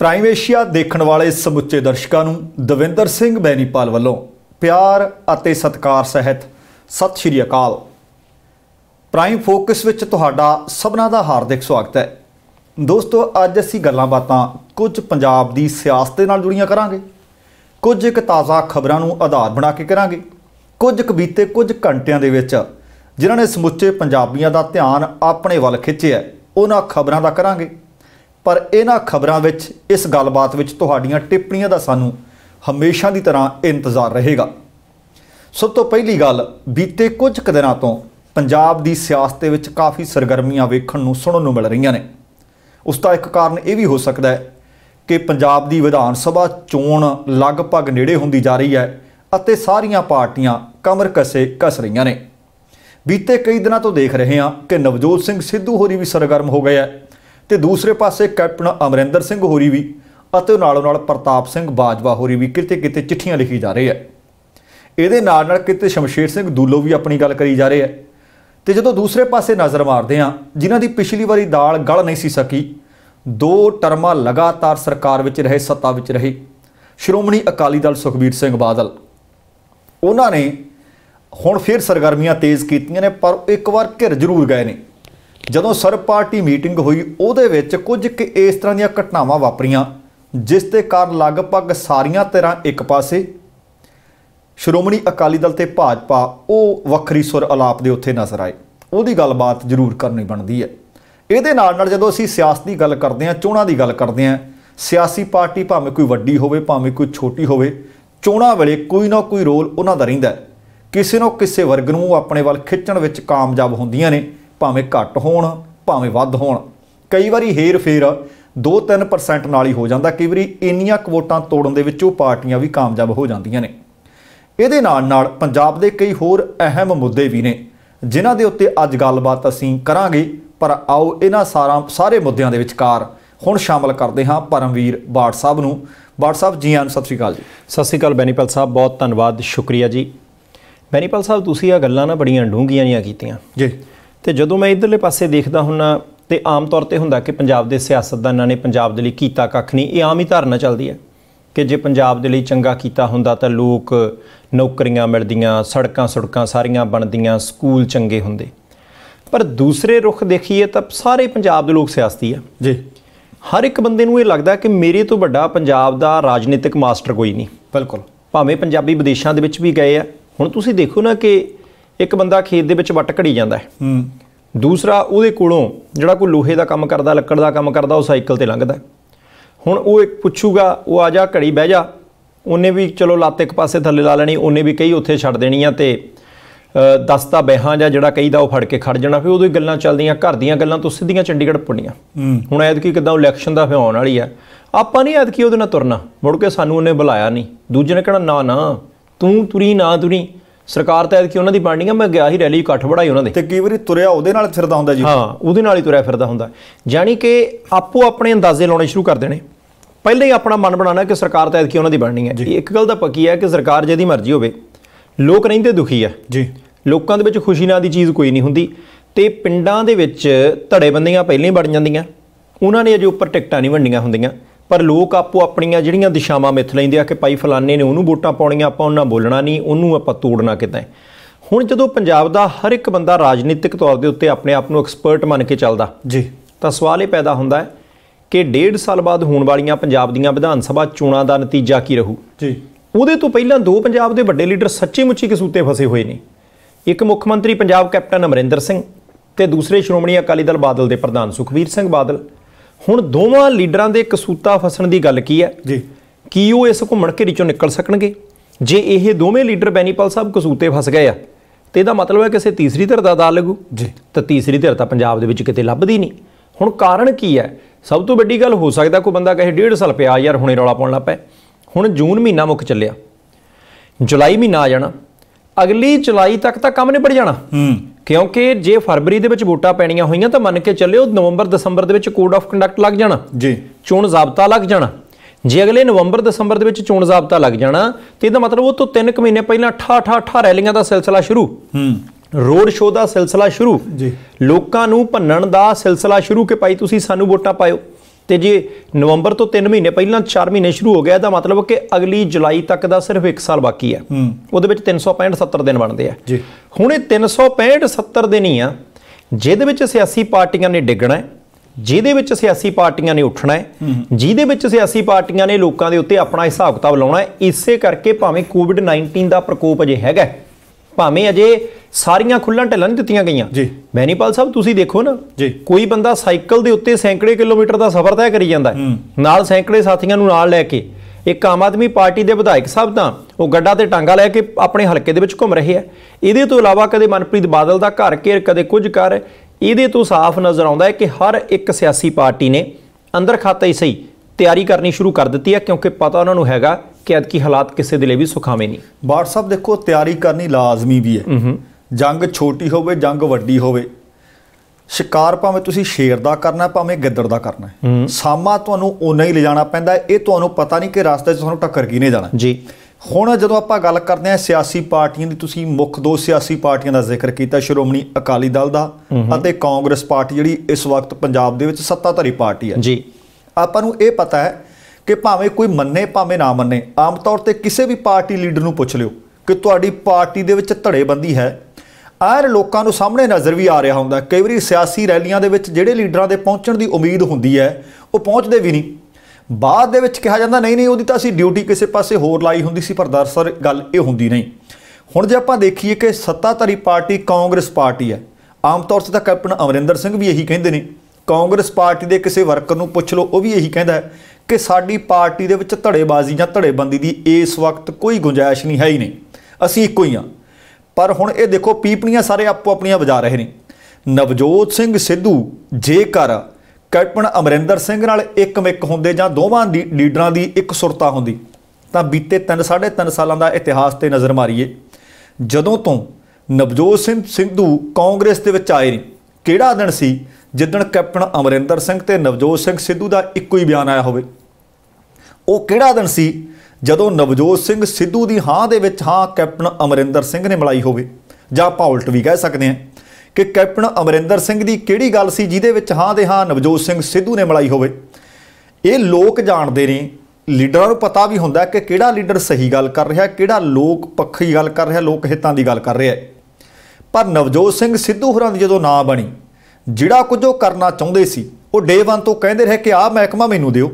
prime Asia ਦੇਖਣ ਵਾਲੇ ਸਮੁੱਚੇ ਦਰਸ਼ਕਾਂ ਨੂੰ ਦਵਿੰਦਰ ਸਿੰਘ ਬੈਣੀਪਾਲ ਵੱਲੋਂ ਪਿਆਰ ਅਤੇ ਸਤਿਕਾਰ ਸਹਿਤ ਸਤਿ ਸ਼੍ਰੀ ਅਕਾਲ ਪ੍ਰਾਈਮ ਫੋਕਸ ਵਿੱਚ ਤੁਹਾਡਾ ਸਭਨਾ ਦਾ ਹਾਰਦਿਕ ਸਵਾਗਤ ਹੈ ਦੋਸਤੋ ਅੱਜ ਅਸੀਂ ਗੱਲਾਂ ਬਾਤਾਂ ਕੁਝ ਪੰਜਾਬ ਦੀ ਸਿਆਸਤ ਦੇ ਨਾਲ ਜੁੜੀਆਂ ਕਰਾਂਗੇ ਕੁਝ ਇੱਕ ਤਾਜ਼ਾ ਖਬਰਾਂ ਨੂੰ ਆਧਾਰ ਬਣਾ ਕੇ ਕਰਾਂਗੇ ਕੁਝ ਕੁ ਬੀਤੇ ਕੁਝ ਘੰਟਿਆਂ ਦੇ ਵਿੱਚ ਜਿਨ੍ਹਾਂ ਨੇ ਸਮੁੱਚੇ ਪੰਜਾਬੀਆਂ ਦਾ ਧਿਆਨ ਆਪਣੇ ਵੱਲ ਖਿੱਚਿਆ ਉਹਨਾਂ ਖਬਰਾਂ ਦਾ ਕਰਾਂਗੇ ਪਰ ਇਹਨਾਂ ਖਬਰਾਂ ਵਿੱਚ ਇਸ ਗੱਲਬਾਤ ਵਿੱਚ ਤੁਹਾਡੀਆਂ ਟਿੱਪਣੀਆਂ ਦਾ ਸਾਨੂੰ ਹਮੇਸ਼ਾ ਦੀ ਤਰ੍ਹਾਂ ਇੰਤਜ਼ਾਰ ਰਹੇਗਾ ਸਭ ਤੋਂ ਪਹਿਲੀ ਗੱਲ ਬੀਤੇ ਕੁਝ ਕੁ ਦਿਨਾਂ ਤੋਂ ਪੰਜਾਬ ਦੀ ਸਿਆਸਤ ਦੇ ਵਿੱਚ ਕਾਫੀ ਸਰਗਰਮੀਆਂ ਵੇਖਣ ਨੂੰ ਸੁਣਨ ਨੂੰ ਮਿਲ ਰਹੀਆਂ ਨੇ ਉਸ ਦਾ ਇੱਕ ਕਾਰਨ ਇਹ ਵੀ ਹੋ ਸਕਦਾ ਹੈ ਕਿ ਪੰਜਾਬ ਦੀ ਵਿਧਾਨ ਸਭਾ ਚੋਣ ਲਗਭਗ ਨੇੜੇ ਹੁੰਦੀ ਜਾ ਰਹੀ ਹੈ ਅਤੇ ਸਾਰੀਆਂ ਪਾਰਟੀਆਂ ਕਮਰ ਕਸੇ ਕਸ ਰਹੀਆਂ ਨੇ ਬੀਤੇ ਕਈ ਦਿਨਾਂ ਤੋਂ ਦੇਖ ਰਹੇ ਹਾਂ ਕਿ ਨਵਜੋਤ ਸਿੰਘ ਸਿੱਧੂ ਹੋਰੀ ਵੀ ਸਰਗਰਮ ਹੋ ਗਏ ਹੈ ਤੇ ਦੂਸਰੇ ਪਾਸੇ ਕੈਪਟਨ ਅਮਰਿੰਦਰ ਸਿੰਘ ਹੋਰੀ ਵੀ ਅਤੇ ਨਾਲੋਂ ਨਾਲ ਪ੍ਰਤਾਪ ਸਿੰਘ ਬਾਜਵਾ ਹੋਰੀ ਵੀ ਕਿਤੇ ਕਿਤੇ ਚਿੱਠੀਆਂ ਲਿਖੀ ਜਾ ਰਹੇ ਆ ਇਹਦੇ ਨਾਲ ਨਾਲ ਕਿਤੇ ਸ਼ਮਸ਼ੇਰ ਸਿੰਘ ਦੂਲੋ ਵੀ ਆਪਣੀ ਗੱਲ ਕਰੀ ਜਾ ਰਹੇ ਆ ਤੇ ਜਦੋਂ ਦੂਸਰੇ ਪਾਸੇ ਨਜ਼ਰ ਮਾਰਦੇ ਆ ਜਿਨ੍ਹਾਂ ਦੀ ਪਿਛਲੀ ਵਾਰੀ ਦਾਲ ਗਲ ਨਹੀਂ ਸੀ ਸਕੀ ਦੋ ਟਰਮਾਂ ਲਗਾਤਾਰ ਸਰਕਾਰ ਵਿੱਚ ਰਹੇ ਸੱਤਾ ਵਿੱਚ ਰਹੇ ਸ਼੍ਰੋਮਣੀ ਅਕਾਲੀ ਦਲ ਸੁਖਬੀਰ ਸਿੰਘ ਬਾਦਲ ਉਹਨਾਂ ਨੇ ਹੁਣ ਫਿਰ ਸਰਗਰਮੀਆਂ ਤੇਜ਼ ਕੀਤੀਆਂ ਨੇ ਪਰ ਇੱਕ ਵਾਰ ਘਿਰ ਜ਼ਰੂਰ ਗਏ ਨੇ ਜਦੋਂ ਸਰਬ ਪਾਰਟੀ ਮੀਟਿੰਗ ਹੋਈ ਉਹਦੇ ਵਿੱਚ ਕੁਝ ਕਿ ਇਸ ਤਰ੍ਹਾਂ ਦੀਆਂ ਘਟਨਾਵਾਂ ਵਾਪਰੀਆਂ ਜਿਸ ਦੇ ਕਾਰਨ ਲਗਭਗ ਸਾਰੀਆਂ ਤਰ੍ਹਾਂ ਇੱਕ ਪਾਸੇ ਸ਼੍ਰੋਮਣੀ ਅਕਾਲੀ ਦਲ ਤੇ ਭਾਜਪਾ ਉਹ ਵੱਖਰੀ ਸੁਰ ਆਲਾਪ ਦੇ ਉੱਥੇ ਨਜ਼ਰ ਆਏ ਉਹਦੀ ਗੱਲਬਾਤ ਜ਼ਰੂਰ ਕਰਨੀ ਬਣਦੀ ਹੈ ਇਹਦੇ ਨਾਲ ਨਾਲ ਜਦੋਂ ਅਸੀਂ ਸਿਆਸਤ ਦੀ ਗੱਲ ਕਰਦੇ ਹਾਂ ਚੋਣਾਂ ਦੀ ਗੱਲ ਕਰਦੇ ਹਾਂ ਸਿਆਸੀ ਪਾਰਟੀ ਭਾਵੇਂ ਕੋਈ ਵੱਡੀ ਹੋਵੇ ਭਾਵੇਂ ਕੋਈ ਛੋਟੀ ਹੋਵੇ ਚੋਣਾਂ ਵੇਲੇ ਕੋਈ ਨਾ ਕੋਈ ਰੋਲ ਉਹਨਾਂ ਦਾ ਰਹਿੰਦਾ ਕਿਸੇ ਨਾ ਕਿਸੇ ਵਰਗ ਨੂੰ ਆਪਣੇ ਵੱਲ ਖਿੱਚਣ ਵਿੱਚ ਕਾਮਯਾਬ ਹੁੰਦੀਆਂ ਨੇ ਭਾਵੇਂ ਘੱਟ ਹੋਣ ਭਾਵੇਂ ਵੱਧ ਹੋਣ ਕਈ ਵਾਰੀ ਹੇਰ ਫੇਰ 2-3% ਨਾਲ ਹੀ ਹੋ ਜਾਂਦਾ ਕਈ ਵਾਰੀ ਇੰਨੀਆਂ ਕਵੋਟਾਂ ਤੋੜਨ ਦੇ ਵਿੱਚ ਉਹ ਪਾਰਟੀਆਂ ਵੀ ਕਾਮਯਾਬ ਹੋ ਜਾਂਦੀਆਂ ਨੇ ਇਹਦੇ ਨਾਲ ਨਾਲ ਪੰਜਾਬ ਦੇ ਕਈ ਹੋਰ ਅਹਿਮ ਮੁੱਦੇ ਵੀ ਨੇ ਜਿਨ੍ਹਾਂ ਦੇ ਉੱਤੇ ਅੱਜ ਗੱਲਬਾਤ ਅਸੀਂ ਕਰਾਂਗੇ ਪਰ ਆਓ ਇਹਨਾਂ ਸਾਰਾ ਸਾਰੇ ਮੁੱਦਿਆਂ ਦੇ ਵਿਚਕਾਰ ਹੁਣ ਸ਼ਾਮਲ ਕਰਦੇ ਹਾਂ ਪਰਮਵੀਰ ਬਾੜ ਸਾਹਿਬ ਨੂੰ ਬਾੜ ਸਾਹਿਬ ਜੀ ਆਨ ਸਤਿ ਸ਼੍ਰੀ ਅਕਾਲ ਜੀ ਸਤਿ ਸ਼੍ਰੀ ਅਕਾਲ ਬੈਨੀਪਲ ਸਾਹਿਬ ਬਹੁਤ ਧੰਨਵਾਦ ਸ਼ੁਕਰੀਆ ਜੀ ਬੈਨੀਪਲ ਸਾਹਿਬ ਤੁਸੀਂ ਇਹ ਗੱਲਾਂ ਨਾ ਬੜੀਆਂ ਡੂੰਘੀਆਂ ਜੀਆਂ ਕੀਤੀਆਂ ਜੀ ਤੇ ਜਦੋਂ ਮੈਂ ਇਧਰਲੇ ਪਾਸੇ ਦੇਖਦਾ ਹੁੰਨਾ ਤੇ ਆਮ ਤੌਰ ਤੇ ਹੁੰਦਾ ਕਿ ਪੰਜਾਬ ਦੇ ਸਿਆਸਤਦਾਨਾਂ ਨੇ ਪੰਜਾਬ ਦੇ ਲਈ ਕੀਤਾ ਕੱਖ ਨਹੀਂ ਇਹ ਆਮ ਹੀ ਧਾਰਨਾ ਚੱਲਦੀ ਹੈ ਕਿ ਜੇ ਪੰਜਾਬ ਦੇ ਲਈ ਚੰਗਾ ਕੀਤਾ ਹੁੰਦਾ ਤਾਂ ਲੋਕ ਨੌਕਰੀਆਂ ਮਿਲਦੀਆਂ ਸੜਕਾਂ ਸੜਕਾਂ ਸਾਰੀਆਂ ਬਣਦੀਆਂ ਸਕੂਲ ਚੰਗੇ ਹੁੰਦੇ ਪਰ ਦੂਸਰੇ ਰੁਖ ਦੇਖੀਏ ਤਾਂ ਸਾਰੇ ਪੰਜਾਬ ਦੇ ਲੋਕ ਸਿਆਸਤੀ ਆ ਜੀ ਹਰ ਇੱਕ ਬੰਦੇ ਨੂੰ ਇਹ ਲੱਗਦਾ ਕਿ ਮੇਰੇ ਤੋਂ ਵੱਡਾ ਪੰਜਾਬ ਦਾ ਰਾਜਨੀਤਿਕ ਮਾਸਟਰ ਕੋਈ ਨਹੀਂ ਬਿਲਕੁਲ ਭਾਵੇਂ ਪੰਜਾਬੀ ਵਿਦੇਸ਼ਾਂ ਦੇ ਵਿੱਚ ਵੀ ਗਏ ਆ ਹੁਣ ਤੁਸੀਂ ਦੇਖੋ ਨਾ ਕਿ ਇੱਕ ਬੰਦਾ ਖੇਤ ਦੇ ਵਿੱਚ ਵੱਟ ਘੜੀ ਜਾਂਦਾ ਹੈ ਹੂੰ ਦੂਸਰਾ ਉਹਦੇ ਕੋਲੋਂ ਜਿਹੜਾ ਕੋਈ ਲੋਹੇ ਦਾ ਕੰਮ ਕਰਦਾ ਲੱਕੜ ਦਾ ਕੰਮ ਕਰਦਾ ਉਹ ਸਾਈਕਲ ਤੇ ਲੰਘਦਾ ਹੁਣ ਉਹ ਇੱਕ ਪੁੱਛੂਗਾ ਉਹ ਆ ਜਾ ਘੜੀ ਬਹਿ ਜਾ ਉਹਨੇ ਵੀ ਚਲੋ ਲੱਤ ਇੱਕ ਪਾਸੇ ਥੱਲੇ ਲਾ ਲੈਣੀ ਉਹਨੇ ਵੀ ਕਈ ਉੱਥੇ ਛੱਡ ਦੇਣੀ ਆ ਤੇ ਦਸਤਾ ਬਹਿਹਾਂ ਜਾਂ ਜਿਹੜਾ ਕਹੀਦਾ ਉਹ ਫੜ ਕੇ ਖੜ ਜਾਣਾ ਫਿਰ ਉਦੋਂ ਹੀ ਗੱਲਾਂ ਚੱਲਦੀਆਂ ਘਰ ਦੀਆਂ ਗੱਲਾਂ ਤੋਂ ਸਿੱਧੀਆਂ ਚੰਡੀਗੜ੍ਹ ਪੁੱਟੀਆਂ ਹੁਣ ਕੀ ਕਿਦਾਂ ਇਲੈਕਸ਼ਨ ਦਾ ਫਿਆਉਣ ਵਾਲੀ ਆ ਆਪਾਂ ਨਹੀਂ ਕੀ ਉਹਦੇ ਨਾਲ ਤੁਰਨਾ ਮੁੜ ਕੇ ਸਾਨੂੰ ਉਹਨੇ ਬੁਲਾਇਆ ਨਹੀਂ ਦੂਜੇ ਨੇ ਕਿਹਾ ਨਾ ਨਾ ਤੂੰ ਤੁਰੀ ਨਾ ਤੁਰੀ ਸਰਕਾਰ ਤਾਂ ਕਿ ਉਹਨਾਂ ਦੀ ਬਣਨੀ ਆ ਮੈਂ ਗਿਆ ਹੀ ਰੈਲੀ ਇਕੱਠ ਬੜਾਈ ਉਹਨਾਂ ਦੇ ਤੇ ਕਈ ਵਾਰੀ ਤੁਰਿਆ ਉਹਦੇ ਨਾਲ ਫਿਰਦਾ ਹੁੰਦਾ ਜੀ ਹਾਂ ਉਹਦੇ ਨਾਲ ਹੀ ਤੁਰਿਆ ਫਿਰਦਾ ਹੁੰਦਾ ਯਾਨੀ ਕਿ ਆਪੋ ਆਪਣੇ ਅੰਦਾਜ਼ੇ ਲਾਉਣੇ ਸ਼ੁਰੂ ਕਰ ਦੇਣੇ ਪਹਿਲਾਂ ਹੀ ਆਪਣਾ ਮਨ ਬਣਾਣਾ ਕਿ ਸਰਕਾਰ ਤਾਂ ਕਿ ਉਹਨਾਂ ਦੀ ਬਣਨੀ ਹੈ ਇੱਕ ਗੱਲ ਤਾਂ ਪੱਕੀ ਹੈ ਕਿ ਸਰਕਾਰ ਜੇ ਦੀ ਮਰਜ਼ੀ ਹੋਵੇ ਲੋਕ ਰਹਿੰਦੇ ਦੁਖੀ ਆ ਜੀ ਲੋਕਾਂ ਦੇ ਵਿੱਚ ਖੁਸ਼ੀ ਨਾਲ ਦੀ ਚੀਜ਼ ਕੋਈ ਨਹੀਂ ਹੁੰਦੀ ਤੇ ਪਿੰਡਾਂ ਦੇ ਵਿੱਚ ਧੜੇ ਬੰਦੀਆਂ ਪਹਿਲਾਂ ਹੀ ਬਣ ਜਾਂਦੀਆਂ ਉਹਨਾਂ ਨੇ ਅਜੇ ਉੱਪਰ ਟਿਕਟਾਂ ਨਹੀਂ ਵੰਡੀਆਂ ਹੁੰਦੀਆਂ ਪਰ ਲੋਕ ਆਪੋ ਆਪਣੀਆਂ ਜਿਹੜੀਆਂ ਦਿਸ਼ਾਵਾਂ ਮਿੱਥ ਲੈਂਦੇ ਆ ਕਿ ਭਾਈ ਫਲਾਨੇ ਨੇ ਉਹਨੂੰ ਵੋਟਾਂ ਪਾਉਣੀਆਂ ਆਪਾਂ ਉਹਨਾਂ ਬੋਲਣਾ ਨਹੀਂ ਉਹਨੂੰ ਆਪਾਂ ਤੋੜਨਾ ਕਿਦਾਂ ਹੁਣ ਜਦੋਂ ਪੰਜਾਬ ਦਾ ਹਰ ਇੱਕ ਬੰਦਾ ਰਾਜਨੀਤਿਕ ਤੌਰ ਦੇ ਉੱਤੇ ਆਪਣੇ ਆਪ ਨੂੰ ਐਕਸਪਰਟ ਮੰਨ ਕੇ ਚੱਲਦਾ ਜੀ ਤਾਂ ਸਵਾਲ ਇਹ ਪੈਦਾ ਹੁੰਦਾ ਹੈ ਕਿ ਡੇਢ ਸਾਲ ਬਾਅਦ ਹੋਣ ਵਾਲੀਆਂ ਪੰਜਾਬ ਦੀਆਂ ਵਿਧਾਨ ਸਭਾ ਚੋਣਾਂ ਦਾ ਨਤੀਜਾ ਕੀ ਰਹੂ ਜੀ ਉਹਦੇ ਤੋਂ ਪਹਿਲਾਂ ਦੋ ਪੰਜਾਬ ਦੇ ਵੱਡੇ ਲੀਡਰ ਸੱਚੀ ਮੁੱਚੀ ਕਸੂਤੇ ਫਸੇ ਹੋਏ ਨੇ ਇੱਕ ਮੁੱਖ ਮੰਤਰੀ ਪੰਜਾਬ ਕੈਪਟਨ ਅਮਰਿੰਦਰ ਸਿੰਘ ਤੇ ਦੂਸਰੇ ਸ਼੍ਰੋਮਣੀ ਅਕਾਲੀ ਦਲ ਬਾਦਲ ਦੇ ਪ੍ਰਧਾਨ ਸੁਖਵੀਰ ਸਿੰਘ ਬਾਦਲ ਹੁਣ ਦੋਵਾਂ ਲੀਡਰਾਂ ਦੇ ਕਸੂਤਾ ਫਸਣ ਦੀ ਗੱਲ ਕੀ ਹੈ ਜੀ ਕੀ ਉਹ ਇਸ ਘੁੰਮਣ ਘੇਰੀ ਚੋਂ ਨਿਕਲ ਸਕਣਗੇ ਜੇ ਇਹ ਦੋਵੇਂ ਲੀਡਰ ਬੈਨੀਪਾਲ ਸਾਹਿਬ ਕਸੂਤੇ ਫਸ ਗਏ ਆ ਤੇ ਇਹਦਾ ਮਤਲਬ ਹੈ ਕਿਸੇ ਤੀਸਰੀ ਧਿਰ ਦਾ ਦਾ ਲੱਗੂ ਜੀ ਤਾਂ ਤੀਸਰੀ ਧਿਰ ਤਾਂ ਪੰਜਾਬ ਦੇ ਵਿੱਚ ਕਿਤੇ ਲੱਭਦੀ ਨਹੀਂ ਹੁਣ ਕਾਰਨ ਕੀ ਹੈ ਸਭ ਤੋਂ ਵੱਡੀ ਗੱਲ ਹੋ ਸਕਦਾ ਕੋਈ ਬੰਦਾ ਕਹੇ 1.5 ਸਾਲ ਪਿਆ ਯਾਰ ਹੁਣੇ ਰੌਲਾ ਪਾਉਣ ਲੱਗ ਹੁਣ ਜੂਨ ਮਹੀਨਾ ਮੁੱਕ ਚੱਲਿਆ ਜੁਲਾਈ ਮਹੀਨਾ ਆ ਜਾਣਾ ਅਗਲੀ ਜੁਲਾਈ ਤੱਕ ਤਾਂ ਕੰਮ ਨਿਬੜ ਜਾਣਾ ਹੂੰ ਕਿਉਂਕਿ ਜੇ ਫਰਵਰੀ ਦੇ ਵਿੱਚ ਵੋਟਾਂ ਪੈਣੀਆਂ ਹੋਈਆਂ ਤਾਂ ਮੰਨ ਕੇ ਚੱਲਿਓ ਨਵੰਬਰ ਦਸੰਬਰ ਦੇ ਵਿੱਚ ਕੋਡ ਆਫ ਕੰਡਕਟ ਲੱਗ ਜਾਣਾ ਜੀ ਚੋਣ ਜ਼ਾਬਤਾ ਲੱਗ ਜਾਣਾ ਜੇ ਅਗਲੇ ਨਵੰਬਰ ਦਸੰਬਰ ਦੇ ਵਿੱਚ ਚੋਣ ਜ਼ਾਬਤਾ ਲੱਗ ਜਾਣਾ ਤੇ ਇਹਦਾ ਮਤਲਬ ਉਹ ਤੋਂ 3 ਕੁ ਮਹੀਨੇ ਪਹਿਲਾਂ ਠਾ ਠਾ ਠਾ ਰੈਲੀਆਂ ਦਾ ਸਿਲਸਿਲਾ ਸ਼ੁਰੂ ਹੂੰ ਰੋਡ ਸ਼ੋਅ ਦਾ ਸਿਲਸਿਲਾ ਸ਼ੁਰੂ ਜੀ ਲੋਕਾਂ ਨੂੰ ਭੰਨਣ ਦਾ ਸਿਲਸਿਲਾ ਸ਼ੁਰੂ ਕਿ ਭਾਈ ਤੁਸੀਂ ਸਾਨੂੰ ਵੋਟਾਂ ਪਾਇਓ ਤੇ ਜੇ ਨਵੰਬਰ ਤੋਂ 3 ਮਹੀਨੇ ਪਹਿਲਾਂ 4 ਮਹੀਨੇ ਸ਼ੁਰੂ ਹੋ ਗਿਆ ਇਹਦਾ ਮਤਲਬ ਕਿ ਅਗਲੀ ਜੁਲਾਈ ਤੱਕ ਦਾ ਸਿਰਫ 1 ਸਾਲ ਬਾਕੀ ਹੈ ਉਹਦੇ ਵਿੱਚ 365 70 ਦਿਨ ਬਣਦੇ ਆ ਜੀ ਹੁਣ ਇਹ 365 70 ਦਿਨ ਹੀ ਆ ਜਿਹਦੇ ਵਿੱਚ ਸਿਆਸੀ ਪਾਰਟੀਆਂ ਨੇ ਡਿੱਗਣਾ ਹੈ ਜਿਹਦੇ ਵਿੱਚ ਸਿਆਸੀ ਪਾਰਟੀਆਂ ਨੇ ਉੱਠਣਾ ਹੈ ਜਿਹਦੇ ਵਿੱਚ ਸਿਆਸੀ ਪਾਰਟੀਆਂ ਨੇ ਲੋਕਾਂ ਦੇ ਉੱਤੇ ਆਪਣਾ ਹਿਸਾਬ ਕਿਤਾਬ ਲਾਉਣਾ ਹੈ ਇਸੇ ਕਰਕੇ ਭਾਵੇਂ ਕੋਵਿਡ-19 ਦਾ ਪ੍ਰਕੋਪ ਅਜੇ ਹੈਗਾ ਭਾਵੇਂ ਅਜੇ ਸਾਰੀਆਂ ਖੁੱਲਣ ਢਲਣ ਦਿੱਤੀਆਂ ਗਈਆਂ ਜੀ ਮੈਨੀਪਾਲ ਸਾਹਿਬ ਤੁਸੀਂ ਦੇਖੋ ਨਾ ਜੀ ਕੋਈ ਬੰਦਾ ਸਾਈਕਲ ਦੇ ਉੱਤੇ ਸੈਂਕੜੇ ਕਿਲੋਮੀਟਰ ਦਾ ਸਫ਼ਰ ਤੈਅ ਕਰੀ ਜਾਂਦਾ ਨਾਲ ਸੈਂਕੜੇ ਸਾਥੀਆਂ ਨੂੰ ਨਾਲ ਲੈ ਕੇ ਇੱਕ ਆਮ ਆਦਮੀ ਪਾਰਟੀ ਦੇ ਵਿਧਾਇਕ ਸਾਹਿਬ ਤਾਂ ਉਹ ਗੱਡਾ ਤੇ ਟਾਂਗਾ ਲੈ ਕੇ ਆਪਣੇ ਹਲਕੇ ਦੇ ਵਿੱਚ ਘੁੰਮ ਰਹੇ ਆ ਇਹਦੇ ਤੋਂ ਇਲਾਵਾ ਕਦੇ ਮਨਪ੍ਰੀਤ ਬਾਦਲ ਦਾ ਘਰ ਘੇਰ ਕਦੇ ਕੁਝ ਕਰ ਇਹਦੇ ਤੋਂ ਸਾਫ਼ ਨਜ਼ਰ ਆਉਂਦਾ ਹੈ ਕਿ ਹਰ ਇੱਕ ਸਿਆਸੀ ਪਾਰਟੀ ਨੇ ਅੰਦਰ ਖਾਤੇ ਹੀ ਸਹੀ ਤਿਆਰੀ ਕਰਨੀ ਸ਼ੁਰੂ ਕਰ ਦਿੱਤੀ ਹੈ ਕਿਉਂਕਿ ਪਤਾ ਉਹਨਾਂ ਨੂੰ ਹੈਗਾ ਕੈਦ ਕੀ ਹਾਲਾਤ ਕਿਸੇ ਦੇ ਲਈ ਵੀ ਸੁਖਾਵੇਂ ਨਹੀਂ ਬਾੜ ਸਾਹਿਬ ਦੇਖੋ ਤਿਆਰੀ ਕਰਨੀ ਲਾਜ਼ਮੀ ਵੀ ਹੈ ਜੰਗ ਛੋਟੀ ਹੋਵੇ ਜੰਗ ਵੱਡੀ ਹੋਵੇ ਸ਼ਿਕਾਰ ਭਾਵੇਂ ਤੁਸੀਂ ਸ਼ੇਰ ਦਾ ਕਰਨਾ ਭਾਵੇਂ ਗਿੱਦੜ ਦਾ ਕਰਨਾ ਹੈ ਸਾਮਾ ਤੁਹਾਨੂੰ ਉਨਾ ਹੀ ਲਿਜਾਣਾ ਪੈਂਦਾ ਇਹ ਤੁਹਾਨੂੰ ਪਤਾ ਨਹੀਂ ਕਿ ਰਸਤੇ 'ਚ ਤੁਹਾਨੂੰ ਟੱਕਰ ਕਿਨੇ ਜਾਣਾ ਜੀ ਹੁਣ ਜਦੋਂ ਆਪਾਂ ਗੱਲ ਕਰਦੇ ਹਾਂ ਸਿਆਸੀ ਪਾਰਟੀਆਂ ਦੀ ਤੁਸੀਂ ਮੁੱਖ ਦੋ ਸਿਆਸੀ ਪਾਰਟੀਆਂ ਦਾ ਜ਼ਿਕਰ ਕੀਤਾ ਸ਼੍ਰੋਮਣੀ ਅਕਾਲੀ ਦਲ ਦਾ ਅਤੇ ਕਾਂਗਰਸ ਪਾਰਟੀ ਜਿਹੜੀ ਇਸ ਵਕਤ ਪੰਜਾਬ ਦੇ ਵਿੱਚ ਸੱਤਾਧਾਰੀ ਪਾਰਟੀ ਹੈ ਜੀ ਆਪਾਂ ਨੂੰ ਇਹ ਪਤਾ ਹੈ ਕਿ ਭਾਵੇਂ ਕੋਈ ਮੰਨੇ ਭਾਵੇਂ ਨਾ ਮੰਨੇ ਆਮ ਤੌਰ ਤੇ ਕਿਸੇ ਵੀ ਪਾਰਟੀ ਲੀਡਰ ਨੂੰ ਪੁੱਛ ਲਿਓ ਕਿ ਤੁਹਾਡੀ ਪਾਰਟੀ ਦੇ ਵਿੱਚ ਧੜੇਬੰਦੀ ਹੈ ਆਰ ਲੋਕਾਂ ਨੂੰ ਸਾਹਮਣੇ ਨਜ਼ਰ ਵੀ ਆ ਰਿਹਾ ਹੁੰਦਾ ਕਈ ਵਾਰੀ ਸਿਆਸੀ ਰੈਲੀਆਂ ਦੇ ਵਿੱਚ ਜਿਹੜੇ ਲੀਡਰਾਂ ਦੇ ਪਹੁੰਚਣ ਦੀ ਉਮੀਦ ਹੁੰਦੀ ਹੈ ਉਹ ਪਹੁੰਚਦੇ ਵੀ ਨਹੀਂ ਬਾਅਦ ਦੇ ਵਿੱਚ ਕਿਹਾ ਜਾਂਦਾ ਨਹੀਂ ਨਹੀਂ ਉਹਦੀ ਤਾਂ ਅਸੀਂ ਡਿਊਟੀ ਕਿਸੇ ਪਾਸੇ ਹੋਰ ਲਾਈ ਹੁੰਦੀ ਸੀ ਪਰ ਦਰਸਰ ਗੱਲ ਇਹ ਹੁੰਦੀ ਨਹੀਂ ਹੁਣ ਜੇ ਆਪਾਂ ਦੇਖੀਏ ਕਿ ਸੱਤਾਧਾਰੀ ਪਾਰਟੀ ਕਾਂਗਰਸ ਪਾਰਟੀ ਹੈ ਆਮ ਤੌਰ ਤੇ ਤਾਂ ਕੈਪਟਨ ਅਮਰਿੰਦਰ ਸਿੰਘ ਵੀ ਇਹੀ ਕਹਿੰਦੇ ਨੇ ਕਾਂਗਰਸ ਪਾਰਟੀ ਦੇ ਕਿਸੇ ਵਰਕਰ ਨੂੰ ਪੁੱਛ ਲਓ ਉਹ ਵੀ ਇਹੀ ਕਹਿੰਦਾ ਕਿ ਸਾਡੀ ਪਾਰਟੀ ਦੇ ਵਿੱਚ ਧੜੇਬਾਜ਼ੀ ਜਾਂ ਧੜੇਬੰਦੀ ਦੀ ਇਸ ਵਕਤ ਕੋਈ ਗੁੰਜਾਇਸ਼ ਨਹੀਂ ਹੈ ਹੀ ਨਹੀਂ ਅਸੀਂ ਇੱਕੋ ਹੀ ਆ ਪਰ ਹੁਣ ਇਹ ਦੇਖੋ ਪੀਪਣੀਆਂ ਸਾਰੇ ਆਪੋ ਆਪਣੀਆਂ ਵਜਾ ਰਹੇ ਨੇ ਨਵਜੋਤ ਸਿੰਘ ਸਿੱਧੂ ਜੇਕਰ ਕੈਪਟਨ ਅਮਰਿੰਦਰ ਸਿੰਘ ਨਾਲ ਮਿੱਕ ਹੁੰਦੇ ਜਾਂ ਦੋਵਾਂ ਦੀ ਲੀਡਰਾਂ ਦੀ ਇੱਕ ਸੁਰਤਾ ਹੁੰਦੀ ਤਾਂ ਬੀਤੇ 3 3.5 ਸਾਲਾਂ ਦਾ ਇਤਿਹਾਸ ਤੇ ਨਜ਼ਰ ਮਾਰੀਏ ਜਦੋਂ ਤੋਂ ਨਵਜੋਤ ਸਿੰਘ ਸਿੱਧੂ ਕਾਂਗਰਸ ਦੇ ਵਿੱਚ ਆਏ ਨੇ ਕਿਹੜਾ ਦਿਨ ਸੀ ਜਿੱਦਣ ਕੈਪਟਨ ਅਮਰਿੰਦਰ ਸਿੰਘ ਤੇ ਨਵਜੋਤ ਸਿੰਘ ਸਿੱਧੂ ਦਾ ਇੱਕੋ ਹੀ ਬਿਆਨ ਆਇਆ ਹੋਵੇ ਉਹ ਕਿਹੜਾ ਦਿਨ ਸੀ ਜਦੋਂ ਨਵਜੋਤ ਸਿੰਘ ਸਿੱਧੂ ਦੀ ਹਾਂ ਦੇ ਵਿੱਚ ਹਾਂ ਕੈਪਟਨ ਅਮਰਿੰਦਰ ਸਿੰਘ ਨੇ ਮਲਾਈ ਹੋਵੇ ਜਾਂ ਆਪਾਂ ਉਲਟ ਵੀ ਕਹਿ ਸਕਦੇ ਹਾਂ ਕਿ ਕੈਪਟਨ ਅਮਰਿੰਦਰ ਸਿੰਘ ਦੀ ਕਿਹੜੀ ਗੱਲ ਸੀ ਜਿਹਦੇ ਵਿੱਚ ਹਾਂ ਦੇ ਹਾਂ ਨਵਜੋਤ ਸਿੰਘ ਸਿੱਧੂ ਨੇ ਮਲਾਈ ਹੋਵੇ ਇਹ ਲੋਕ ਜਾਣਦੇ ਨੇ ਲੀਡਰਾਂ ਨੂੰ ਪਤਾ ਵੀ ਹੁੰਦਾ ਕਿ ਕਿਹੜਾ ਲੀਡਰ ਸਹੀ ਗੱਲ ਕਰ ਰਿਹਾ ਕਿਹੜਾ ਲੋਕ ਪੱਖੀ ਗੱਲ ਕਰ ਰਿਹਾ ਲੋਕ ਹਿੱਤਾਂ ਦੀ ਗੱਲ ਕਰ ਰਿਹਾ ਪਰ ਨਵਜੋਤ ਸਿੰਘ ਸਿੱਧੂ ਹੋਰਾਂ ਦੀ ਜਦੋਂ ਨਾਂ ਬਣੀ ਜਿਹੜਾ ਕੁਝ ਉਹ ਕਰਨਾ ਚਾਹੁੰਦੇ ਸੀ ਉਹ ਡੇ 1 ਤੋਂ ਕਹਿੰਦੇ ਰਹੇ ਕਿ ਆਹ ਮਹਿਕਮਾ ਮੈਨੂੰ ਦਿਓ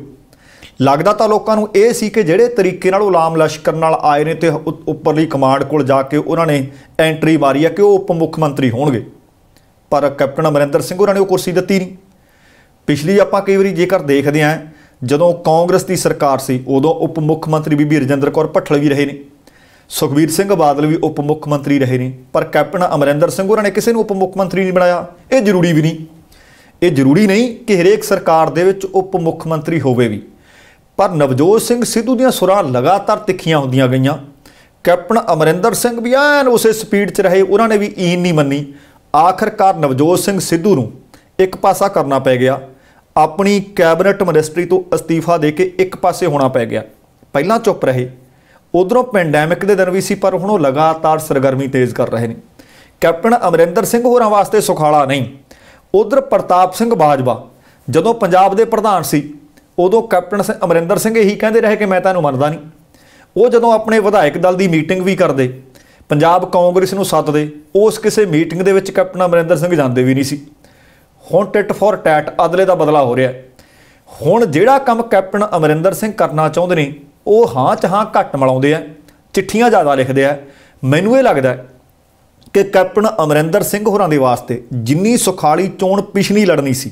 ਲੱਗਦਾ ਤਾਂ ਲੋਕਾਂ ਨੂੰ ਇਹ ਸੀ ਕਿ ਜਿਹੜੇ ਤਰੀਕੇ ਨਾਲ ਉਲਾਮ ਲਸ਼ਕਰ ਨਾਲ ਆਏ ਨੇ ਤੇ ਉੱਪਰਲੀ ਕਮਾਂਡ ਕੋਲ ਜਾ ਕੇ ਉਹਨਾਂ ਨੇ ਐਂਟਰੀ ਮਾਰੀ ਆ ਕਿ ਉਹ ਉਪ ਮੁੱਖ ਮੰਤਰੀ ਹੋਣਗੇ ਪਰ ਕੈਪਟਨ ਅਮਰਿੰਦਰ ਸਿੰਘ ਉਹਨਾਂ ਨੇ ਉਹ ਕੁਰਸੀ ਦਿੱਤੀ ਨਹੀਂ ਪਿਛਲੀ ਆਪਾਂ ਕਈ ਵਾਰੀ ਜੇਕਰ ਦੇਖਦੇ ਆਂ ਜਦੋਂ ਕਾਂਗਰਸ ਦੀ ਸਰਕਾਰ ਸੀ ਉਦੋਂ ਉਪ ਮੁੱਖ ਮੰਤਰੀ ਬੀਬੀ ਰਜਿੰਦਰ ਕੌਰ ਭੱਠਲ ਵੀ ਰਹੇ ਨੇ ਸੁਖਬੀਰ ਸਿੰਘ ਬਾਦਲ ਵੀ ਉਪ ਮੁੱਖ ਮੰਤਰੀ ਰਹੇ ਨੇ ਪਰ ਕੈਪਟਨ ਅਮਰਿੰਦਰ ਸਿੰਘ ਉਹਨਾਂ ਨੇ ਕਿਸੇ ਨੂੰ ਉਪ ਮੁੱਖ ਮੰਤਰੀ ਨਹੀਂ ਬਣਾਇਆ ਇਹ ਜ਼ਰੂਰੀ ਵੀ ਨਹੀਂ ਇਹ ਜ਼ਰੂਰੀ ਨਹੀਂ ਕਿ ਹਰੇਕ ਸਰਕਾਰ ਦੇ ਵਿੱਚ ਉਪ ਮੁੱਖ ਮੰਤਰੀ ਹੋਵੇ ਵੀ ਪਰ ਨਵਜੋਤ ਸਿੰਘ ਸਿੱਧੂ ਦੀਆਂ ਸੁਰਾਂ ਲਗਾਤਾਰ ਤਿੱਖੀਆਂ ਹੁੰਦੀਆਂ ਗਈਆਂ ਕੈਪਟਨ ਅਮਰਿੰਦਰ ਸਿੰਘ ਵੀ ਐਨ ਉਸੇ ਸਪੀਡ 'ਚ ਰਹੇ ਉਹਨਾਂ ਨੇ ਵੀ ਈਨ ਨਹੀਂ ਮੰਨੀ ਆਖਰਕਾਰ ਨਵਜੋਤ ਸਿੰਘ ਸਿੱਧੂ ਨੂੰ ਇੱਕ ਪਾਸਾ ਕਰਨਾ ਪੈ ਗਿਆ ਆਪਣੀ ਕੈਬਨਟ ਮਿਨਿਸਟਰੀ ਤੋਂ ਅਸਤੀਫਾ ਦੇ ਕੇ ਇੱਕ ਪਾਸੇ ਹੋਣਾ ਪੈ ਗਿਆ ਪਹਿਲਾਂ ਚੁੱਪ ਰਹੇ ਉਧਰੋਂ ਪੈਂਡੈਮਿਕ ਦੇ ਦਿਨ ਵੀ ਸੀ ਪਰ ਹੁਣ ਉਹ ਲਗਾਤਾਰ ਸਰਗਰਮੀ ਤੇਜ਼ ਕਰ ਰਹੇ ਨੇ ਕੈਪਟਨ ਅਮਰਿੰਦਰ ਸਿੰਘ ਹੋਰਾਂ ਵਾਸਤੇ ਸੁਖਾਲਾ ਨਹੀਂ ਉਧਰ ਪ੍ਰਤਾਪ ਸਿੰਘ ਬਾਜਵਾ ਜਦੋਂ ਪੰਜਾਬ ਦੇ ਪ੍ਰਧਾਨ ਸੀ ਉਦੋਂ ਕੈਪਟਨ ਅਮਰਿੰਦਰ ਸਿੰਘ ਇਹੀ ਕਹਿੰਦੇ ਰਹੇ ਕਿ ਮੈਂ ਤਾਂ ਇਹਨੂੰ ਮੰਨਦਾ ਨਹੀਂ ਉਹ ਜਦੋਂ ਆਪਣੇ ਵਿਧਾਇਕ ਦਲ ਦੀ ਮੀਟਿੰਗ ਵੀ ਕਰਦੇ ਪੰਜਾਬ ਕਾਂਗਰਸ ਨੂੰ ਸੱਦਦੇ ਉਸ ਕਿਸੇ ਮੀਟਿੰਗ ਦੇ ਵਿੱਚ ਕੈਪਟਨ ਅਮਰਿੰਦਰ ਸਿੰਘ ਜਾਂਦੇ ਵੀ ਨਹੀਂ ਸੀ ਹੁਣ ਟਿਟ ਫੋਰ ਟੈਟ ਅਦਲੇ ਦਾ ਬਦਲਾ ਹੋ ਰਿਹਾ ਹੁਣ ਜਿਹੜਾ ਕੰਮ ਕੈਪਟਨ ਅਮਰਿੰਦਰ ਸਿੰਘ ਕਰਨਾ ਚਾਹੁੰਦੇ ਨੇ ਉਹ ਹਾਂ ਚ ਹਾਂ ਘੱਟ ਮਲਾਉਂਦੇ ਆ ਚਿੱਠੀਆਂ ਜ਼ਿਆਦਾ ਲਿਖਦੇ ਆ ਮੈਨੂੰ ਇਹ ਲੱਗਦਾ ਕਿ ਕੈਪਟਨ ਅਮਰਿੰਦਰ ਸਿੰਘ ਹੋਰਾਂ ਦੇ ਵਾਸਤੇ ਜਿੰਨੀ ਸੁਖਾਲੀ ਚੋਣ ਪਿਛਲੀ ਲੜਨੀ ਸੀ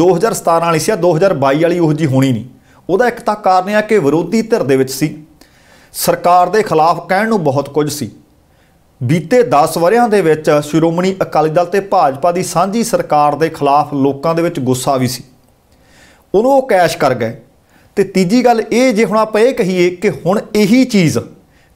2017 ਵਾਲੀ ਸੀ ਆ 2022 ਵਾਲੀ ਉਹ ਜੀ ਹੋਣੀ ਨਹੀਂ ਉਹਦਾ ਇੱਕ ਤਾਂ ਕਾਰਨ ਆ ਕਿ ਵਿਰੋਧੀ ਧਿਰ ਦੇ ਵਿੱਚ ਸੀ ਸਰਕਾਰ ਦੇ ਖਿਲਾਫ ਕਹਿਣ ਨੂੰ ਬਹੁਤ ਕੁਝ ਸੀ ਬੀਤੇ 10 ਵਰਿਆਂ ਦੇ ਵਿੱਚ ਸ਼੍ਰੋਮਣੀ ਅਕਾਲੀ ਦਲ ਤੇ ਭਾਜਪਾ ਦੀ ਸਾਂਝੀ ਸਰਕਾਰ ਦੇ ਖਿਲਾਫ ਲੋਕਾਂ ਦੇ ਵਿੱਚ ਗੁੱਸਾ ਵੀ ਸੀ ਉਹਨੂੰ ਉਹ ਕੈਸ਼ ਕਰ ਗਏ ਤੇ ਤੀਜੀ ਗੱਲ ਇਹ ਜੇ ਹੁਣ ਆਪਾਂ ਇਹ ਕਹੀਏ ਕਿ ਹੁਣ ਇਹੀ ਚੀਜ਼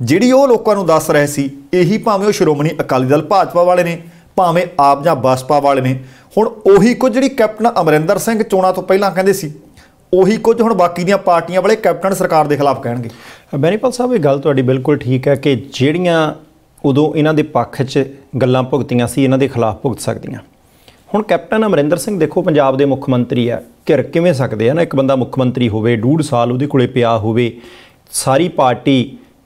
ਜਿਹੜੀ ਉਹ ਲੋਕਾਂ ਨੂੰ ਦੱਸ ਰਹੇ ਸੀ ਇਹੀ ਭਾਵੇਂ ਉਹ ਸ਼੍ਰੋਮਣੀ ਅਕਾਲੀ ਦਲ ਭਾਜਪਾ ਵਾਲੇ ਨੇ ਭਾਵੇਂ ਆਪ ਜਾਂ ਬਸਪਾ ਵਾਲੇ ਨੇ ਹੁਣ ਉਹੀ ਕੁਝ ਜਿਹੜੀ ਕੈਪਟਨ ਅਮਰਿੰਦਰ ਸਿੰਘ ਚੋਣਾਂ ਤੋਂ ਪਹਿਲਾਂ ਕਹਿੰਦੇ ਸੀ ਉਹੀ ਕੁਝ ਹੁਣ ਬਾਕੀ ਦੀਆਂ ਪਾਰਟੀਆਂ ਵਾਲੇ ਕੈਪਟਨ ਸਰਕਾਰ ਦੇ ਖਿਲਾਫ ਕਹਿਣਗੇ ਬੈਨੀਪਲ ਸਾਹਿਬ ਇਹ ਗੱਲ ਤੁਹਾਡੀ ਬਿਲਕੁਲ ਠੀਕ ਹੈ ਕਿ ਜਿਹੜੀਆਂ ਉਦੋਂ ਇਹਨਾਂ ਦੇ ਪੱਖ 'ਚ ਗੱਲਾਂ ਭੁਗਤੀਆਂ ਸੀ ਇਹਨਾਂ ਦੇ ਖਿਲਾਫ ਭੁਗਤ ਸਕਦੀਆਂ ਹੁਣ ਕੈਪਟਨ ਅਮਰਿੰਦਰ ਸਿੰਘ ਦੇਖੋ ਪੰਜਾਬ ਦੇ ਮੁੱਖ ਮੰਤਰੀ ਆ ਘਿਰ ਕਿਵੇਂ ਸਕਦੇ ਆ ਨਾ ਇੱਕ ਬੰਦਾ ਮੁੱਖ ਮੰਤਰੀ ਹੋਵੇ ਡੂੜ ਸਾਲ ਉਹਦੇ ਕੋਲੇ ਪਿਆ ਹੋਵੇ ਸਾਰੀ ਪਾਰਟੀ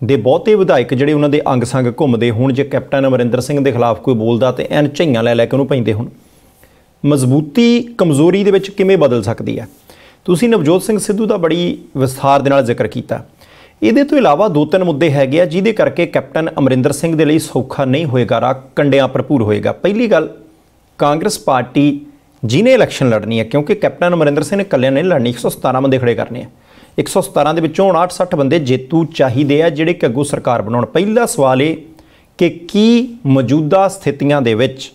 ਦੇ ਬਹੁਤੇ ਵਿਧਾਇਕ ਜਿਹੜੇ ਉਹਨਾਂ ਦੇ ਅੰਗ ਸੰਗ ਘੁੰਮਦੇ ਹੋਣ ਜੇ ਕੈਪਟਨ ਅਮਰਿੰਦਰ ਸਿੰਘ ਦੇ ਖਿਲਾਫ ਕੋਈ ਬੋਲਦਾ ਤੇ ਐਨ ਝਈਆਂ ਲੈ ਲੈ ਕੇ ਉਹਨੂੰ ਪੈਂਦੇ ਹੁਣ ਮਜ਼ਬੂਤੀ ਕਮਜ਼ੋਰੀ ਦੇ ਵਿੱਚ ਕਿਵੇਂ ਬਦਲ ਸਕਦੀ ਹੈ ਤੁਸੀਂ ਨਵਜੋਤ ਸਿੰਘ ਸਿੱਧੂ ਦਾ ਬੜੀ ਵਿਸਥਾਰ ਦੇ ਨਾਲ ਜ਼ਿਕਰ ਕੀਤਾ ਇਹਦੇ ਤੋਂ ਇਲਾਵਾ ਦੋ ਤਿੰਨ ਮੁੱਦੇ ਹੈਗੇ ਆ ਜਿਹਦੇ ਕਰਕੇ ਕੈਪਟਨ ਅਮਰਿੰਦਰ ਸਿੰਘ ਦੇ ਲਈ ਸੌਖਾ ਨਹੀਂ ਹੋਏਗਾ ਰਾ ਕੰਡਿਆਂ ਭਰਪੂਰ ਹੋਏਗਾ ਪਹਿਲੀ ਗੱਲ ਕਾਂਗਰਸ ਪਾਰਟੀ ਜਿਹਨੇ ਇਲੈਕਸ਼ਨ ਲੜਨੀ ਹੈ ਕਿਉਂਕਿ ਕੈਪਟਨ ਅਮਰਿੰਦਰ ਸਿੰਘ ਨੇ ਕੱਲਿਆਂ ਨੇ ਲੜਨੀ 117 ਬੰਦੇ ਖੜੇ ਕਰਨੇ ਆ 117 ਦੇ ਵਿੱਚੋਂ 59 ਬੰਦੇ ਜੇਤੂ ਚਾਹੀਦੇ ਆ ਜਿਹੜੇ ਕਿ ਸਰਕਾਰ ਬਣਾਉਣ ਪਹਿਲਾ ਸਵਾਲ ਇਹ ਕਿ ਕੀ ਮੌਜੂਦਾ ਸਥਿਤੀਆਂ ਦੇ ਵਿੱਚ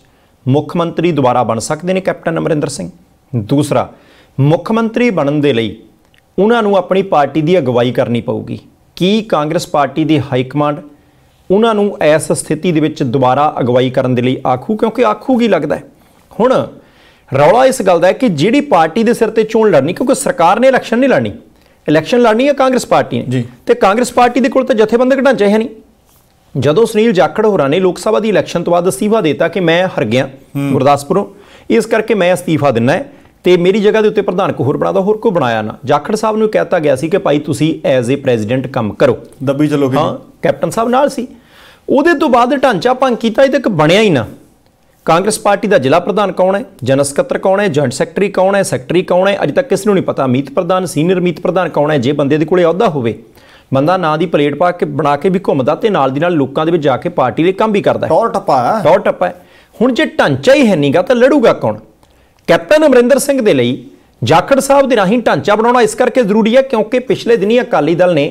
ਮੁੱਖ ਮੰਤਰੀ ਦੁਬਾਰਾ ਬਣ ਸਕਦੇ ਨੇ ਕੈਪਟਨ ਅਮਰਿੰਦਰ ਸਿੰਘ ਦੂਸਰਾ ਮੁੱਖ ਮੰਤਰੀ ਬਣਨ ਦੇ ਲਈ ਉਹਨਾਂ ਨੂੰ ਆਪਣੀ ਪਾਰਟੀ ਦੀ ਅਗਵਾਈ ਕਰਨੀ ਪਊਗੀ ਕੀ ਕਾਂਗਰਸ ਪਾਰਟੀ ਦੀ ਹਾਈ ਕਮਾਂਡ ਉਹਨਾਂ ਨੂੰ ਐਸ ਸਥਿਤੀ ਦੇ ਵਿੱਚ ਦੁਬਾਰਾ ਅਗਵਾਈ ਕਰਨ ਦੇ ਲਈ ਆਖੂ ਕਿਉਂਕਿ ਆਖੂ ਕੀ ਲੱਗਦਾ ਹੁਣ ਰੌਲਾ ਇਸ ਗੱਲ ਦਾ ਹੈ ਕਿ ਜਿਹੜੀ ਪਾਰਟੀ ਦੇ ਸਿਰ ਤੇ ਚੋਣ ਲੜਨੀ ਕਿਉਂਕਿ ਸਰਕਾਰ ਨੇ ਇਲੈਕਸ਼ਨ ਨਹੀਂ ਲੜਨੀ ਇਲੈਕਸ਼ਨ ਲੜਨੀ ਹੈ ਕਾਂਗਰਸ ਪਾਰਟੀ ਨੇ ਤੇ ਕਾਂਗਰਸ ਪਾਰਟੀ ਦੇ ਕੋਲ ਤਾਂ ਜਥੇਬੰਦਕ ਢਾਂਚਾ ਹੈ ਨਹੀਂ ਜਦੋਂ ਸੁਨੀਲ ਜਾਖੜ ਹੋਰਾਂ ਨੇ ਲੋਕ ਸਭਾ ਦੀ ਇਲੈਕਸ਼ਨ ਤੋਂ ਬਾਅਦ ਅਸਤੀਫਾ ਦਿੱਤਾ ਕਿ ਮੈਂ ਹਰ ਗਿਆ ਗੁਰਦਾਸਪੁਰੋਂ ਇਸ ਕਰਕੇ ਮੈਂ ਅਸਤੀਫਾ ਦਿੰਨਾ ਹੈ ਤੇ ਮੇਰੀ ਜਗ੍ਹਾ ਦੇ ਉੱਤੇ ਪ੍ਰਧਾਨਕ ਹੋਰ ਹੋਰ ਬਣਾਦਾ ਹੋਰ ਕੋ ਬਣਾਇਆ ਨਾ ਜਾਖੜ ਸਾਹਿਬ ਨੂੰ ਕਹਿਤਾ ਗਿਆ ਸੀ ਕਿ ਭਾਈ ਤੁਸੀਂ ਐਜ਼ ਅ ਪ੍ਰੈਜ਼ੀਡੈਂਟ ਕੰਮ ਕਰੋ ਦੱਬੀ ਚਲੋਗੇ ਹਾਂ ਕੈਪਟਨ ਸਾਹਿਬ ਨਾਲ ਸੀ ਉਹਦੇ ਤੋਂ ਬਾਅਦ ਢਾਂਚਾ ਭੰਗ ਕੀਤਾ ਇਹ ਤੱਕ ਬਣਿਆ ਹੀ ਨਾ ਕਾਂਗਰਸ ਪਾਰਟੀ ਦਾ ਜ਼ਿਲ੍ਹਾ ਪ੍ਰਧਾਨ ਕੌਣ ਹੈ ਜਨ ਸਕੱਤਰ ਕੌਣ ਹੈ ਜੁਆਇੰਟ ਸੈਕਟਰੀ ਕੌਣ ਹੈ ਸੈਕਟਰੀ ਕੌਣ ਹੈ ਅਜੇ ਤੱਕ ਕਿਸ ਨੂੰ ਨਹੀਂ ਪਤਾ ਮੀਤ ਪ੍ਰਧਾਨ ਸੀਨੀਅਰ ਮੀਤ ਪ੍ਰਧਾਨ ਕੌਣ ਹੈ ਜੇ ਬੰਦੇ ਦੇ ਕੋਲੇ ਅਹੁਦਾ ਹੋਵੇ ਬੰਦਾ ਨਾਂ ਦੀ ਪਲੇਟ ਪਾ ਕੇ ਬਣਾ ਕੇ ਵੀ ਘੁੰਮਦਾ ਤੇ ਨਾਲ ਦੀ ਨਾਲ ਲੋਕਾਂ ਦੇ ਵਿੱਚ ਜਾ ਕੇ ਪਾਰਟੀ ਲਈ ਕੰਮ ਵੀ ਕਰਦਾ ਹੈ ਟੌਰ ਟੱਪਾ ਟੌਰ ਟੱਪਾ ਹੁਣ ਜੇ ਢਾਂਚਾ ਹੀ ਹੈ ਨਹੀਂਗਾ ਤਾਂ ਲੜੂਗਾ ਕੌਣ ਕੈਪਟਨ ਅਮਰਿੰਦਰ ਸਿੰਘ ਦੇ ਲਈ ਜਾਖੜ ਸਾਹਿਬ ਦੇ ਰਾਹੀਂ ਢਾਂਚਾ ਬਣਾਉਣਾ ਇਸ ਕਰਕੇ ਜ਼ਰੂਰੀ ਹੈ ਕਿਉਂਕਿ ਪਿਛਲੇ ਦਿਨੀ ਅਕਾਲੀ ਦਲ ਨੇ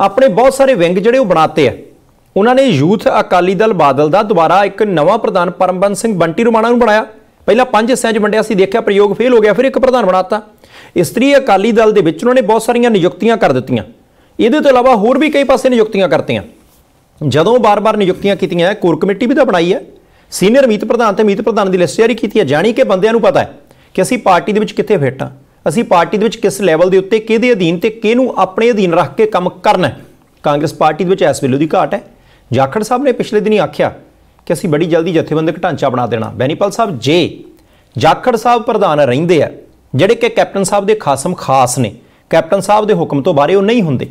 ਆਪਣੇ ਬਹੁਤ ਸਾਰੇ ਵਿੰਗ ਜਿਹੜੇ ਉਹ ਬਣਾਤੇ ਆ ਉਹਨਾਂ ਨੇ ਯੂਥ ਅਕਾਲੀ ਦਲ ਬਾਦਲ ਦਾ ਦੁਬਾਰਾ ਇੱਕ ਨਵਾਂ ਪ੍ਰਧਾਨ ਪਰਮਬੰਦ ਸਿੰਘ ਬੰਟੀ ਰੁਮਾਣਾ ਨੂੰ ਬਣਾਇਆ ਪਹਿਲਾਂ ਪੰਜ ਸੈਂਜ 'ਚ ਵੰਡਿਆ ਸੀ ਦੇਖਿਆ ਪ੍ਰਯੋਗ ਫੇਲ ਹੋ ਗਿਆ ਫਿਰ ਇੱਕ ਪ੍ਰਧਾਨ ਬਣਾਤਾ ਇਸਤਰੀ ਅਕਾਲੀ ਦਲ ਦੇ ਵਿੱਚ ਉਹਨਾਂ ਨੇ ਬਹੁਤ ਸਾਰੀਆਂ ਨਿਯੁਕਤੀਆਂ ਕਰ ਦਿੱਤੀਆਂ ਇਹਦੇ ਤੋਂ ਇਲਾਵਾ ਹੋਰ ਵੀ ਕਈ ਪਾਸੇ ਨਿਯੁਕਤੀਆਂ ਕਰਤੀਆਂ ਜਦੋਂ ਬਾਰ-ਬਾਰ ਨਿਯੁਕਤੀਆਂ ਕੀਤੀਆਂ ਹੈ ਕੋਰ ਕਮੇਟੀ ਵੀ ਤਾਂ ਬਣਾਈ ਹੈ ਸੀਨੀਅਰ ਮੀਤ ਪ੍ਰਧਾਨ ਤੇ ਮੀਤ ਪ੍ਰਧਾਨ ਦੀ ਲਿਸਟ ਜਾਰੀ ਕੀਤੀ ਹੈ ਜਾਨੀ ਕਿ ਬੰਦਿਆਂ ਨੂੰ ਪਤਾ ਹੈ ਕਿ ਅਸੀਂ ਪਾਰਟੀ ਦੇ ਵਿੱਚ ਕਿੱਥੇ ਫਿੱਟ ਆ ਅਸੀਂ ਪਾਰਟੀ ਦੇ ਵਿੱਚ ਕਿਸ ਲੈਵਲ ਦੇ ਉੱਤੇ ਕਿਹਦੇ ਅਧੀਨ ਤੇ ਕਿਹਨੂੰ ਆਪਣੇ ਅਧੀਨ ਰੱਖ ਕੇ ਕੰਮ ਕਰਨਾ ਕਾਂਗਰਸ ਪਾਰਟੀ ਦੇ ਵਿੱਚ ਇਸ ਵੇਲੇ ਦੀ ਘਾਟ ਹੈ ਜਾਖੜ ਸਾਹਿਬ ਨੇ ਪਿਛਲੇ ਦਿਨੀ ਆਖਿਆ ਕਿ ਅਸੀਂ ਬੜੀ ਜਲਦੀ ਜਥੇਬੰਦਕ ਢਾਂਚਾ ਬਣਾ ਦੇਣਾ ਬੈਨੀਪਾਲ ਸਾਹਿਬ ਜੇ ਜਾਖੜ ਸਾਹਿਬ ਪ੍ਰਧਾਨ ਰਹਿੰਦੇ ਆ ਜਿਹੜੇ ਕਿ ਕੈਪਟਨ ਸਾਹਿਬ ਦੇ ਖਾਸਮ ਖਾਸ ਨੇ ਕੈਪਟਨ ਸਾਹਿਬ ਦੇ ਹੁਕਮ ਤੋਂ ਬਾਰੇ ਉਹ ਨਹੀਂ ਹੁੰਦੇ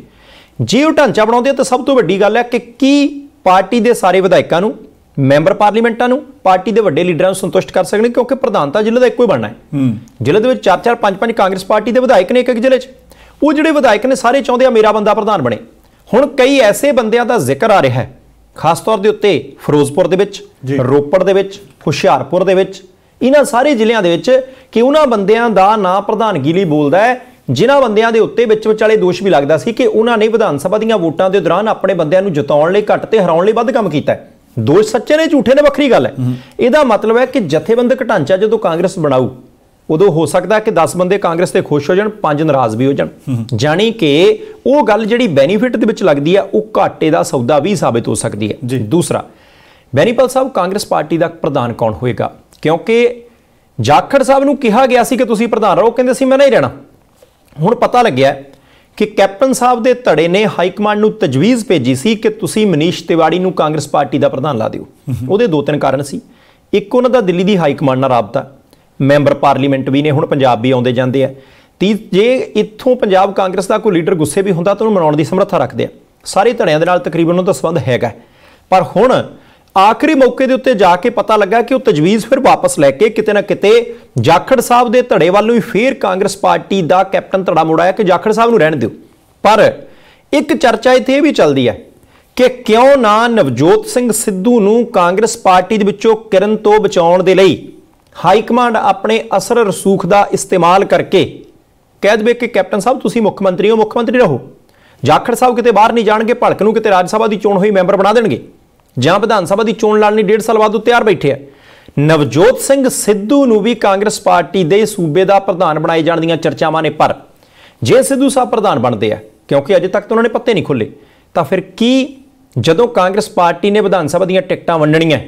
ਜੇ ਉਹ ਢਾਂਚਾ ਬਣਾਉਂਦੇ ਤਾਂ ਸਭ ਤੋਂ ਵੱਡੀ ਗੱਲ ਹੈ ਕਿ ਕੀ ਪਾਰਟੀ ਦੇ ਸਾਰੇ ਵਿਧਾਇਕਾਂ ਨੂੰ ਮੈਂਬਰ ਪਾਰਲੀਮੈਂਟਾਂ ਨੂੰ ਪਾਰਟੀ ਦੇ ਵੱਡੇ ਲੀਡਰਾਂ ਨੂੰ ਸੰਤੁਸ਼ਟ ਕਰ ਸਕਣਗੇ ਕਿਉਂਕਿ ਪ੍ਰਧਾਨਤਾ ਜ਼ਿਲ੍ਹੇ ਦਾ ਇੱਕੋ ਹੀ ਬਣਨਾ ਹੈ ਜ਼ਿਲ੍ਹੇ ਦੇ ਵਿੱਚ ਚਾਰ ਚਾਰ ਪੰਜ ਪੰਜ ਕਾਂਗਰਸ ਪਾਰਟੀ ਦੇ ਵਿਧਾਇਕ ਨੇ ਇੱਕ ਇੱਕ ਜ਼ਿਲ੍ਹੇ 'ਚ ਉਹ ਜਿਹੜੇ ਵਿਧਾਇਕ ਨੇ ਸਾਰੇ ਚਾਹੁੰਦੇ ਆ ਮੇਰਾ ਬੰਦਾ ਪ੍ਰਧਾਨ ਬਣੇ ਹੁਣ ਕਈ ਐਸੇ ਬੰਦਿਆਂ ਦਾ ਜ਼ਿਕਰ ਆ ਰਿਹਾ ਹੈ ਖਾਸ ਤੌਰ ਦੇ ਉੱਤੇ ਫਿਰੋਜ਼ਪੁਰ ਦੇ ਵਿੱਚ ਰੋਪੜ ਦੇ ਵਿੱਚ ਹੁਸ਼ਿਆਰਪੁਰ ਦੇ ਵਿੱਚ ਇਹਨਾਂ ਸਾਰੇ ਜ਼ਿਲ੍ਹਿਆਂ ਦੇ ਵਿੱਚ ਕਿ ਉਹਨਾਂ ਬੰਦਿਆਂ ਦਾ ਨਾਂ ਪ੍ਰਧਾਨਗੀ ਲਈ ਬੋਲਦਾ ਹੈ ਜਿਨ੍ਹਾਂ ਬੰਦਿਆਂ ਦੇ ਉੱਤੇ ਵਿੱਚ ਵਿਚਾਲੇ ਦੋਸ਼ ਵੀ ਲੱਗਦਾ ਸੀ ਕਿ ਉਹਨਾਂ ਨੇ ਵਿਧਾਨ ਸਭਾ ਦੀਆਂ ਵੋਟਾਂ ਦੇ ਦੌਰਾਨ ਆਪਣੇ ਬੰਦਿਆਂ ਨੂੰ ਜਿਤਾਉਣ ਲਈ ਘੱਟ ਤੇ ਹਰਾਉਣ ਲਈ ਵੱਧ ਕੰਮ ਕੀਤਾ ਦੋਸ਼ ਸੱਚੇ ਨੇ ਝੂਠੇ ਨੇ ਵੱਖਰੀ ਗੱਲ ਹੈ ਇਹਦਾ ਮਤਲਬ ਹੈ ਕਿ ਜਥੇਬੰਦਕ ਢਾਂਚਾ ਜਦੋਂ ਕਾਂਗਰਸ ਬਣਾਊ ਉਦੋਂ ਹੋ ਸਕਦਾ ਕਿ 10 ਬੰਦੇ ਕਾਂਗਰਸ ਤੇ ਖੁਸ਼ ਹੋ ਜਾਣ 5 ਨਾਰਾਜ਼ ਵੀ ਹੋ ਜਾਣ ਜਾਨੀ ਕਿ ਉਹ ਗੱਲ ਜਿਹੜੀ ਬੈਨੀਫਿਟ ਦੇ ਵਿੱਚ ਲੱਗਦੀ ਆ ਉਹ ਘਾਟੇ ਦਾ ਸੌਦਾ ਵੀ ਸਾਬਤ ਹੋ ਸਕਦੀ ਹੈ ਦੂਸਰਾ ਬੈਨੀਪਲ ਸਾਹਿਬ ਕਾਂਗਰਸ ਪਾਰਟੀ ਦਾ ਪ੍ਰਧਾਨ ਕੌਣ ਹੋਏਗਾ ਕਿਉਂਕਿ ਜਾਖੜ ਸਾਹਿਬ ਨੂੰ ਕਿਹਾ ਗਿਆ ਸੀ ਕਿ ਤੁਸੀਂ ਪ੍ਰਧਾਨ ਰਹੋ ਕਹਿੰਦੇ ਸੀ ਮੈਂ ਨਹੀਂ ਰਹਿਣਾ ਹੁਣ ਪਤਾ ਲੱਗਿਆ ਕਿ ਕੈਪਟਨ ਸਾਹਿਬ ਦੇ ਧੜੇ ਨੇ ਹਾਈ ਕਮਾਂਡ ਨੂੰ ਤਜਵੀਜ਼ ਭੇਜੀ ਸੀ ਕਿ ਤੁਸੀਂ ਮਨੀਸ਼ ਤਿਵਾੜੀ ਨੂੰ ਕਾਂਗਰਸ ਪਾਰਟੀ ਦਾ ਪ੍ਰਧਾਨ ਲਾ ਦਿਓ ਉਹਦੇ ਦੋ ਤਿੰਨ ਕਾਰਨ ਸੀ ਇੱਕ ਉਹਨਾਂ ਦਾ ਦਿੱਲੀ ਦੀ ਹਾਈ ਕਮਾਂਡ ਨਾਲ ਰਾਬਤਾ ਮੈਂਬਰ ਪਾਰਲੀਮੈਂਟ ਵੀ ਨੇ ਹੁਣ ਪੰਜਾਬ ਵੀ ਆਉਂਦੇ ਜਾਂਦੇ ਆ ਤੀ ਜੇ ਇੱਥੋਂ ਪੰਜਾਬ ਕਾਂਗਰਸ ਦਾ ਕੋਈ ਲੀਡਰ ਗੁੱਸੇ ਵੀ ਹੁੰਦਾ ਤਾਂ ਉਹਨੂੰ ਮਨਾਉਣ ਦੀ ਸਮਰੱਥਾ ਰੱਖਦੇ ਆ ਸਾਰੇ ਧੜਿਆਂ ਦੇ ਨਾਲ ਤਕਰੀਬਨ ਉਹਨਾਂ ਦਾ ਸਬੰਧ ਹੈਗਾ ਪਰ ਹੁਣ ਆਖਰੀ ਮੌਕੇ ਦੇ ਉੱਤੇ ਜਾ ਕੇ ਪਤਾ ਲੱਗਾ ਕਿ ਉਹ ਤਜਵੀਜ਼ ਫਿਰ ਵਾਪਸ ਲੈ ਕੇ ਕਿਤੇ ਨਾ ਕਿਤੇ ਜਾਖੜ ਸਾਹਿਬ ਦੇ ਧੜੇ ਵੱਲੋਂ ਹੀ ਫੇਰ ਕਾਂਗਰਸ ਪਾਰਟੀ ਦਾ ਕੈਪਟਨ ਧੜਾ ਮੁੜਾਇਆ ਕਿ ਜਾਖੜ ਸਾਹਿਬ ਨੂੰ ਰਹਿਣ ਦਿਓ ਪਰ ਇੱਕ ਚਰਚਾ ਇੱਥੇ ਵੀ ਚੱਲਦੀ ਹੈ ਕਿ ਕਿਉਂ ਨਾ ਨਵਜੋਤ ਸਿੰਘ ਸਿੱਧੂ ਨੂੰ ਕਾਂਗਰਸ ਪਾਰਟੀ ਦੇ ਵਿੱਚੋਂ ਕਿਰਨ ਤੋਂ ਬਚਾਉਣ ਦੇ ਲਈ ਹਾਈ ਕਮਾਂਡ ਆਪਣੇ ਅਸਰ ਰਸੂਖ ਦਾ ਇਸਤੇਮਾਲ ਕਰਕੇ ਕਹਿ ਦਵੇ ਕਿ ਕੈਪਟਨ ਸਾਹਿਬ ਤੁਸੀਂ ਮੁੱਖ ਮੰਤਰੀ ਹੋ ਮੁੱਖ ਮੰਤਰੀ ਰਹੋ ਜਾਖੜ ਸਾਹਿਬ ਕਿਤੇ ਬਾਹਰ ਨਹੀਂ ਜਾਣਗੇ ਭੜਕ ਨੂੰ ਕਿਤੇ ਰਾਜ ਸਭਾ ਦੀ ਚੋਣ ਹੋਈ ਮੈਂਬਰ ਬਣਾ ਦੇਣਗੇ ਜਾਂ ਵਿਧਾਨ ਸਭਾ ਦੀ ਚੋਣ ਲੜਨੀ 1.5 ਸਾਲ ਬਾਅਦ ਉਹ ਤਿਆਰ ਬੈਠੇ ਆ ਨਵਜੋਤ ਸਿੰਘ ਸਿੱਧੂ ਨੂੰ ਵੀ ਕਾਂਗਰਸ ਪਾਰਟੀ ਦੇ ਸੂਬੇ ਦਾ ਪ੍ਰਧਾਨ ਬਣਾਏ ਜਾਣ ਦੀਆਂ ਚਰਚਾਵਾਂ ਨੇ ਪਰ ਜੇ ਸਿੱਧੂ ਸਾਹਿਬ ਪ੍ਰਧਾਨ ਬਣਦੇ ਆ ਕਿਉਂਕਿ ਅਜੇ ਤੱਕ ਤਾਂ ਉਹਨਾਂ ਨੇ ਪੱਤੇ ਨਹੀਂ ਖੁੱਲੇ ਤਾਂ ਫਿਰ ਕੀ ਜਦੋਂ ਕਾਂਗਰਸ ਪਾਰਟੀ ਨੇ ਵਿਧਾਨ ਸਭਾ ਦੀਆਂ ਟਿਕਟਾਂ ਵੰਡਣੀਆਂ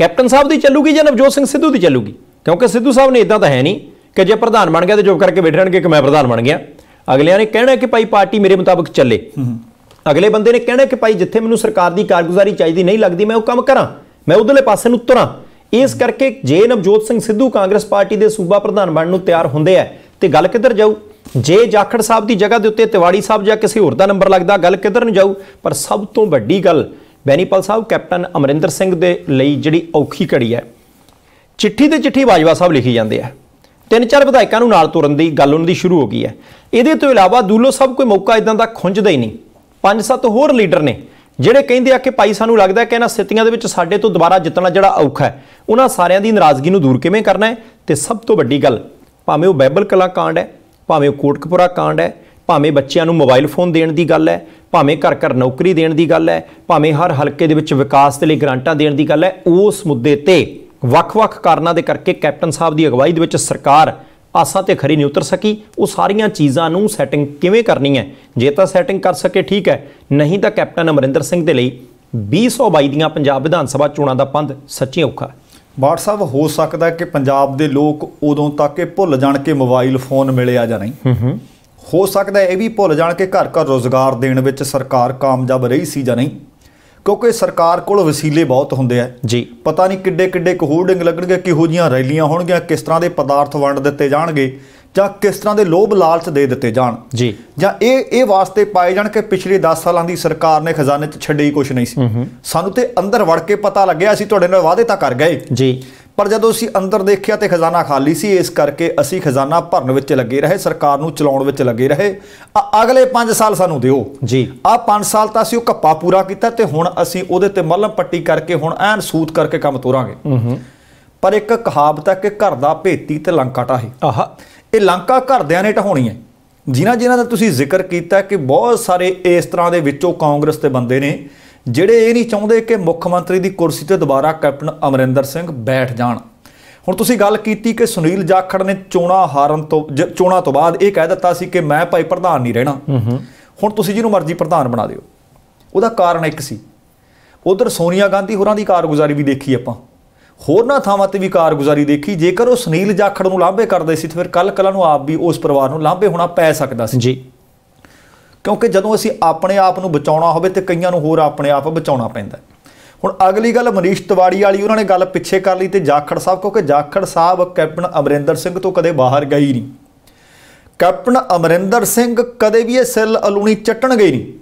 ਕੈਪਟਨ ਸਾਹਿਬ ਦੀ ਚੱਲੂਗੀ ਜਾਂ ਨਵਜੋਤ ਸਿੰਘ ਸਿੱਧੂ ਦੀ ਚੱਲੂਗੀ ਕਿਉਂਕਿ ਸਿੱਧੂ ਸਾਹਿਬ ਨੇ ਇਦਾਂ ਤਾਂ ਹੈ ਨਹੀਂ ਕਿ ਜੇ ਪ੍ਰਧਾਨ ਬਣ ਗਿਆ ਤੇ ਜੋਬ ਕਰਕੇ ਬੈਠ ਰਹਿਣਗੇ ਕਿ ਮੈਂ ਪ੍ਰਧਾਨ ਬਣ ਗਿਆ ਅਗਲਿਆਂ ਨੇ ਕਹਿਣਾ ਕਿ ਭਾਈ ਪਾਰਟੀ ਮੇਰੇ ਮੁਤਾਬਕ ਚੱਲੇ ਅਗਲੇ ਬੰਦੇ ਨੇ ਕਹਿਣਾ ਕਿ ਭਾਈ ਜਿੱਥੇ ਮੈਨੂੰ ਸਰਕਾਰ ਦੀ ਕਾਰਗੁਜ਼ਾਰੀ ਚਾਹੀਦੀ ਨਹੀਂ ਲੱਗਦੀ ਮੈਂ ਉਹ ਕੰਮ ਕਰਾਂ ਮੈਂ ਉਧਰਲੇ ਪਾਸੇ ਨੂੰ ਤੁਰਾਂ ਇਸ ਕਰਕੇ ਜੇ ਨਵਜੋਤ ਸਿੰਘ ਸਿੱਧੂ ਕਾਂਗਰਸ ਪਾਰਟੀ ਦੇ ਸੂਬਾ ਪ੍ਰਧਾਨ ਬਣਨ ਨੂੰ ਤਿਆਰ ਹੁੰਦੇ ਆ ਤੇ ਗੱਲ ਕਿੱਧਰ ਜਾਊ ਜੇ ਜਾਖੜ ਸਾਹਿਬ ਦੀ ਜਗ੍ਹਾ ਦੇ ਉੱਤੇ ਤਿਵਾੜੀ ਸਾਹਿਬ ਜਾਂ ਕਿਸੇ ਹੋਰ ਦਾ ਨੰਬਰ ਲੱਗਦਾ ਗੱਲ ਕਿੱਧਰ ਨੂੰ ਜਾਊ ਪਰ ਸਭ ਤੋਂ ਵੱਡੀ ਗੱਲ ਬੈਣੀਪਾਲ ਸਾਹਿਬ ਕੈਪਟਨ ਅਮਰਿੰਦਰ ਸਿੰਘ ਦੇ ਲਈ ਜਿਹੜੀ ਔਖੀ ਘੜੀ ਹੈ ਚਿੱਠੀ ਤੇ ਚਿੱਠੀ ਬਾਜਵਾ ਸਾਹਿਬ ਲਿਖੀ ਜਾਂਦੇ ਆ ਤਿੰਨ ਚਾਰ ਵਿਧਾਇਕਾਂ ਨੂੰ ਨਾਲ ਤੁਰਨ ਦੀ ਗੱਲ ਉਹਨਾਂ ਦੀ ਸ਼ੁਰੂ ਹੋ ਗਈ ਹੈ ਇਹਦੇ ਤੋਂ ਇਲਾਵਾ ਦੂਲੋ ਸਾਹਿਬ ਕੋਈ ਮੌਕਾ ਇਦਾਂ ਦਾ ਖੁੰਝਦਾ ਹੀ ਨਹੀਂ ਪੰਜ ਸੱਤ ਹੋਰ ਲੀਡਰ ਨੇ ਜਿਹੜੇ ਕਹਿੰਦੇ ਆ ਕਿ ਭਾਈ ਸਾਨੂੰ ਲੱਗਦਾ ਕਿ ਇਹਨਾਂ ਸਥਿਤੀਆਂ ਦੇ ਵਿੱਚ ਸਾਡੇ ਤੋਂ ਦੁਬਾਰਾ ਜਿੱਤਣਾ ਜਿਹੜਾ ਔਖਾ ਹੈ ਉਹਨਾਂ ਸਾਰਿਆਂ ਦੀ ਨਾਰਾਜ਼ਗੀ ਨੂੰ ਦੂਰ ਕਿਵੇਂ ਕਰਨਾ ਹੈ ਤੇ ਸਭ ਤੋਂ ਵੱਡੀ ਗੱਲ ਭਾਵੇਂ ਉਹ ਬਾਈਬਲ ਕਲਾ ਕਾਂਡ ਹੈ ਭਾਵੇਂ ਉਹ ਕੋਟਕਪੁਰਾ ਕਾਂਡ ਹੈ ਭਾਵੇਂ ਬੱਚਿਆਂ ਨੂੰ ਮੋਬਾਈਲ ਫੋਨ ਦੇਣ ਦੀ ਗੱਲ ਹੈ ਭਾਵੇਂ ਘਰ ਘਰ ਨੌਕਰੀ ਦੇਣ ਦੀ ਗੱਲ ਹੈ ਭਾਵੇਂ ਹਰ ਹਲਕੇ ਦੇ ਵਿੱਚ ਵਿਕਾਸ ਦੇ ਲਈ ਗ੍ਰਾਂਟਾਂ ਦੇਣ ਦੀ ਗੱਲ ਹੈ ਉਸ ਮੁੱਦੇ ਤੇ ਵੱਖ-ਵੱਖ ਕਾਰਨਾਂ ਦੇ ਕਰਕੇ ਕੈਪਟਨ ਸਾਹਿਬ ਦੀ ਅਗਵਾਈ ਦੇ ਵਿੱਚ ਸਰਕਾਰ ਆਸਾਂ ਤੇ ਖਰੀ ਨਹੀਂ ਉਤਰ ਸਕੀ ਉਹ ਸਾਰੀਆਂ ਚੀਜ਼ਾਂ ਨੂੰ ਸੈਟਿੰਗ ਕਿਵੇਂ ਕਰਨੀ ਹੈ ਜੇ ਤਾਂ ਸੈਟਿੰਗ ਕਰ ਸਕੇ ਠੀਕ ਹੈ ਨਹੀਂ ਤਾਂ ਕੈਪਟਨ ਅਮਰਿੰਦਰ ਸਿੰਘ ਦੇ ਲਈ 2022 ਦੀਆਂ ਪੰਜਾਬ ਵਿਧਾਨ ਸਭਾ ਚੋਣਾਂ ਦਾ ਪੰਧ ਸੱਚੀ ਔਖਾ ਬਾਟ ਸਾਹਿਬ ਹੋ ਸਕਦਾ ਕਿ ਪੰਜਾਬ ਦੇ ਲੋਕ ਉਦੋਂ ਤੱਕ ਇਹ ਭੁੱਲ ਜਾਣ ਕਿ ਮੋਬਾਈਲ ਫੋਨ ਮਿਲਿਆ ਜਾਂ ਨਹੀਂ ਹੂੰ ਹੂੰ ਹੋ ਸਕਦਾ ਇਹ ਵੀ ਭੁੱਲ ਜਾਣ ਕਿ ਘਰ ਘਰ ਰੋਜ਼ਗਾਰ ਦੇਣ ਵਿੱਚ ਸਰਕਾਰ ਕਾਮਯਾਬ ਰਹੀ ਸੀ ਜਾਂ ਨਹੀਂ ਕਿਉਂਕਿ ਸਰਕਾਰ ਕੋਲ ਵਸੀਲੇ ਬਹੁਤ ਹੁੰਦੇ ਆ ਜੀ ਪਤਾ ਨਹੀਂ ਕਿੱਡੇ ਕਿੱਡੇ ਕੁ ਹੋਲਡਿੰਗ ਲੱਗਣਗੇ ਕਿਹੋ ਜੀਆਂ ਰੈਲੀਆਂ ਹੋਣਗੀਆਂ ਕਿਸ ਤਰ੍ਹਾਂ ਦੇ ਪਦਾਰਥ ਵੰਡ ਦਿੱਤੇ ਜਾਣਗੇ ਜਾਂ ਕਿਸ ਤਰ੍ਹਾਂ ਦੇ ਲੋਭ ਲਾਲਚ ਦੇ ਦਿੱਤੇ ਜਾਣ ਜੀ ਜਾਂ ਇਹ ਇਹ ਵਾਸਤੇ ਪਾਏ ਜਾਣ ਕਿ ਪਿਛਲੇ 10 ਸਾਲਾਂ ਦੀ ਸਰਕਾਰ ਨੇ ਖਜ਼ਾਨੇ 'ਚ ਛੱਡੇ ਹੀ ਕੁਝ ਨਹੀਂ ਸੀ ਸਾਨੂੰ ਤੇ ਅੰਦਰ ਵੜ ਕੇ ਪਤਾ ਲੱਗਿਆ ਅਸੀਂ ਤੁਹਾਡੇ ਨਾਲ ਵਾਅਦੇ ਤਾਂ ਕਰ ਗਏ ਜੀ ਪਰ ਜਦੋਂ ਅਸੀਂ ਅੰਦਰ ਦੇਖਿਆ ਤੇ ਖਜ਼ਾਨਾ ਖਾਲੀ ਸੀ ਇਸ ਕਰਕੇ ਅਸੀਂ ਖਜ਼ਾਨਾ ਭਰਨ ਵਿੱਚ ਲੱਗੇ ਰਹੇ ਸਰਕਾਰ ਨੂੰ ਚਲਾਉਣ ਵਿੱਚ ਲੱਗੇ ਰਹੇ ਅਗਲੇ 5 ਸਾਲ ਸਾਨੂੰ ਦਿਓ ਜੀ ਆ 5 ਸਾਲ ਤਾਂ ਅਸੀਂ ਉਹ ਕੱਪਾ ਪੂਰਾ ਕੀਤਾ ਤੇ ਹੁਣ ਅਸੀਂ ਉਹਦੇ ਤੇ ਮਲਮ ਪੱਟੀ ਕਰਕੇ ਹੁਣ ਐਨ ਸੂਤ ਕਰਕੇ ਕੰਮ ਤੋਰਾਂਗੇ ਪਰ ਇੱਕ ਕਹਾਵਤ ਹੈ ਕਿ ਘਰ ਦਾ ਭੇਤੀ ਤੇ ਲੰਕਾ ਟਾਹੀ ਆਹਾ ਇਹ ਲੰਕਾ ਘਰਦਿਆਂ ਨੇ ਟਹਾਉਣੀ ਹੈ ਜਿਨ੍ਹਾਂ ਜਿਨ੍ਹਾਂ ਦਾ ਤੁਸੀਂ ਜ਼ਿਕਰ ਕੀਤਾ ਕਿ ਬਹੁਤ ਸਾਰੇ ਇਸ ਤਰ੍ਹਾਂ ਦੇ ਵਿੱਚੋਂ ਕਾਂਗਰਸ ਦੇ ਬੰਦੇ ਨੇ ਜਿਹੜੇ ਇਹ ਨਹੀਂ ਚਾਹੁੰਦੇ ਕਿ ਮੁੱਖ ਮੰਤਰੀ ਦੀ ਕੁਰਸੀ ਤੇ ਦੁਬਾਰਾ ਕੈਪਟਨ ਅਮਰਿੰਦਰ ਸਿੰਘ ਬੈਠ ਜਾਣ ਹੁਣ ਤੁਸੀਂ ਗੱਲ ਕੀਤੀ ਕਿ ਸੁਨੀਲ ਜਾਖੜ ਨੇ ਚੋਣਾ ਹਾਰਨ ਤੋਂ ਚੋਣਾ ਤੋਂ ਬਾਅਦ ਇਹ ਕਹਿ ਦਿੱਤਾ ਸੀ ਕਿ ਮੈਂ ਭਾਈ ਪ੍ਰਧਾਨ ਨਹੀਂ ਰਹਿਣਾ ਹੁਣ ਤੁਸੀਂ ਜਿਹਨੂੰ ਮਰਜ਼ੀ ਪ੍ਰਧਾਨ ਬਣਾ ਦਿਓ ਉਹਦਾ ਕਾਰਨ ਇੱਕ ਸੀ ਉਧਰ ਸੋਨੀਆ ਗਾਂਧੀ ਹੋਰਾਂ ਦੀ ਕਾਰਗੁਜ਼ਾਰੀ ਵੀ ਦੇਖੀ ਆਪਾਂ ਨਾ ਥਾਵਾਂ ਤੇ ਵੀ ਕਾਰਗੁਜ਼ਾਰੀ ਦੇਖੀ ਜੇਕਰ ਉਹ ਸੁਨੀਲ ਜਾਖੜ ਨੂੰ ਲਾਂਭੇ ਕਰਦੇ ਸੀ ਤਾਂ ਫਿਰ ਕੱਲ ਕੱਲਾਂ ਨੂੰ ਆਪ ਵੀ ਉਸ ਪਰਿਵਾਰ ਨੂੰ ਲਾਂਭੇ ਹੋਣਾ ਪੈ ਸਕਦਾ ਸੀ ਜੀ ਕਿਉਂਕਿ ਜਦੋਂ ਅਸੀਂ ਆਪਣੇ ਆਪ ਨੂੰ ਬਚਾਉਣਾ ਹੋਵੇ ਤੇ ਕਈਆਂ ਨੂੰ ਹੋਰ ਆਪਣੇ ਆਪ ਬਚਾਉਣਾ ਪੈਂਦਾ ਹੁਣ ਅਗਲੀ ਗੱਲ ਮਨੀਸ਼ ਤਿਵਾੜੀ ਵਾਲੀ ਉਹਨਾਂ ਨੇ ਗੱਲ ਪਿੱਛੇ ਕਰ ਲਈ ਤੇ ਜਾਖੜ ਸਾਹਿਬ ਕਿਉਂਕਿ ਜਾਖੜ ਸਾਹਿਬ ਕੈਪਟਨ ਅਮਰਿੰਦਰ ਸਿੰਘ ਤੋਂ ਕਦੇ ਬਾਹਰ ਗਏ ਹੀ ਨਹੀਂ ਕੈਪਟਨ ਅਮਰਿੰਦਰ ਸਿੰਘ ਕਦੇ ਵੀ ਇਹ ਸੈੱਲ ਅਲੂਣੀ ਚੱਟਣ ਗਏ ਨਹੀਂ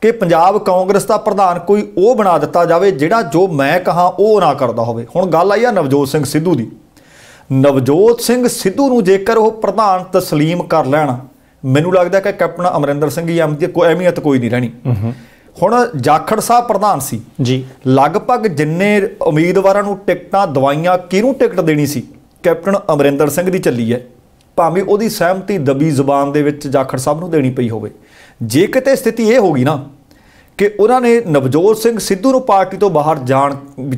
ਕਿ ਪੰਜਾਬ ਕਾਂਗਰਸ ਦਾ ਪ੍ਰਧਾਨ ਕੋਈ ਉਹ ਬਣਾ ਦਿੱਤਾ ਜਾਵੇ ਜਿਹੜਾ ਜੋ ਮੈਂ ਕਹਾ ਉਹ ਨਾ ਕਰਦਾ ਹੋਵੇ ਹੁਣ ਗੱਲ ਆਈ ਆ ਨਵਜੋਤ ਸਿੰਘ ਸਿੱਧੂ ਦੀ ਨਵਜੋਤ ਸਿੰਘ ਸਿੱਧੂ ਨੂੰ ਜੇਕਰ ਉਹ ਪ੍ਰਧਾਨ ਤਸਲੀਮ ਕਰ ਲੈਣ ਮੈਨੂੰ ਲੱਗਦਾ ਕਿ ਕੈਪਟਨ ਅਮਰਿੰਦਰ ਸਿੰਘ ਜੀ ਆਮਦੀ ਕੋਈ ਅਹਿਮੀਅਤ ਕੋਈ ਨਹੀਂ ਰਹਿਣੀ ਹੁਣ ਜਾਖੜ ਸਾਹਿਬ ਪ੍ਰਧਾਨ ਸੀ ਜੀ ਲਗਭਗ ਜਿੰਨੇ ਉਮੀਦਵਾਰਾਂ ਨੂੰ ਟਿਕਟਾਂ ਦਵਾਈਆਂ ਕਿਹਨੂੰ ਟਿਕਟ ਦੇਣੀ ਸੀ ਕੈਪਟਨ ਅਮਰਿੰਦਰ ਸਿੰਘ ਦੀ ਚੱਲੀ ਹੈ ਭਾਵੇਂ ਉਹਦੀ ਸਹਿਮਤੀ ਦਬੀ ਜ਼ੁਬਾਨ ਦੇ ਵਿੱਚ ਜਾਖੜ ਸਾਹਿਬ ਨੂੰ ਦੇਣੀ ਪਈ ਹੋਵੇ ਜੇ ਕਿਤੇ ਸਥਿਤੀ ਇਹ ਹੋ ਗਈ ਨਾ ਕਿ ਉਹਨਾਂ ਨੇ ਨਵਜੋਤ ਸਿੰਘ ਸਿੱਧੂ ਨੂੰ ਪਾਰਟੀ ਤੋਂ ਬਾਹਰ ਜਾਣ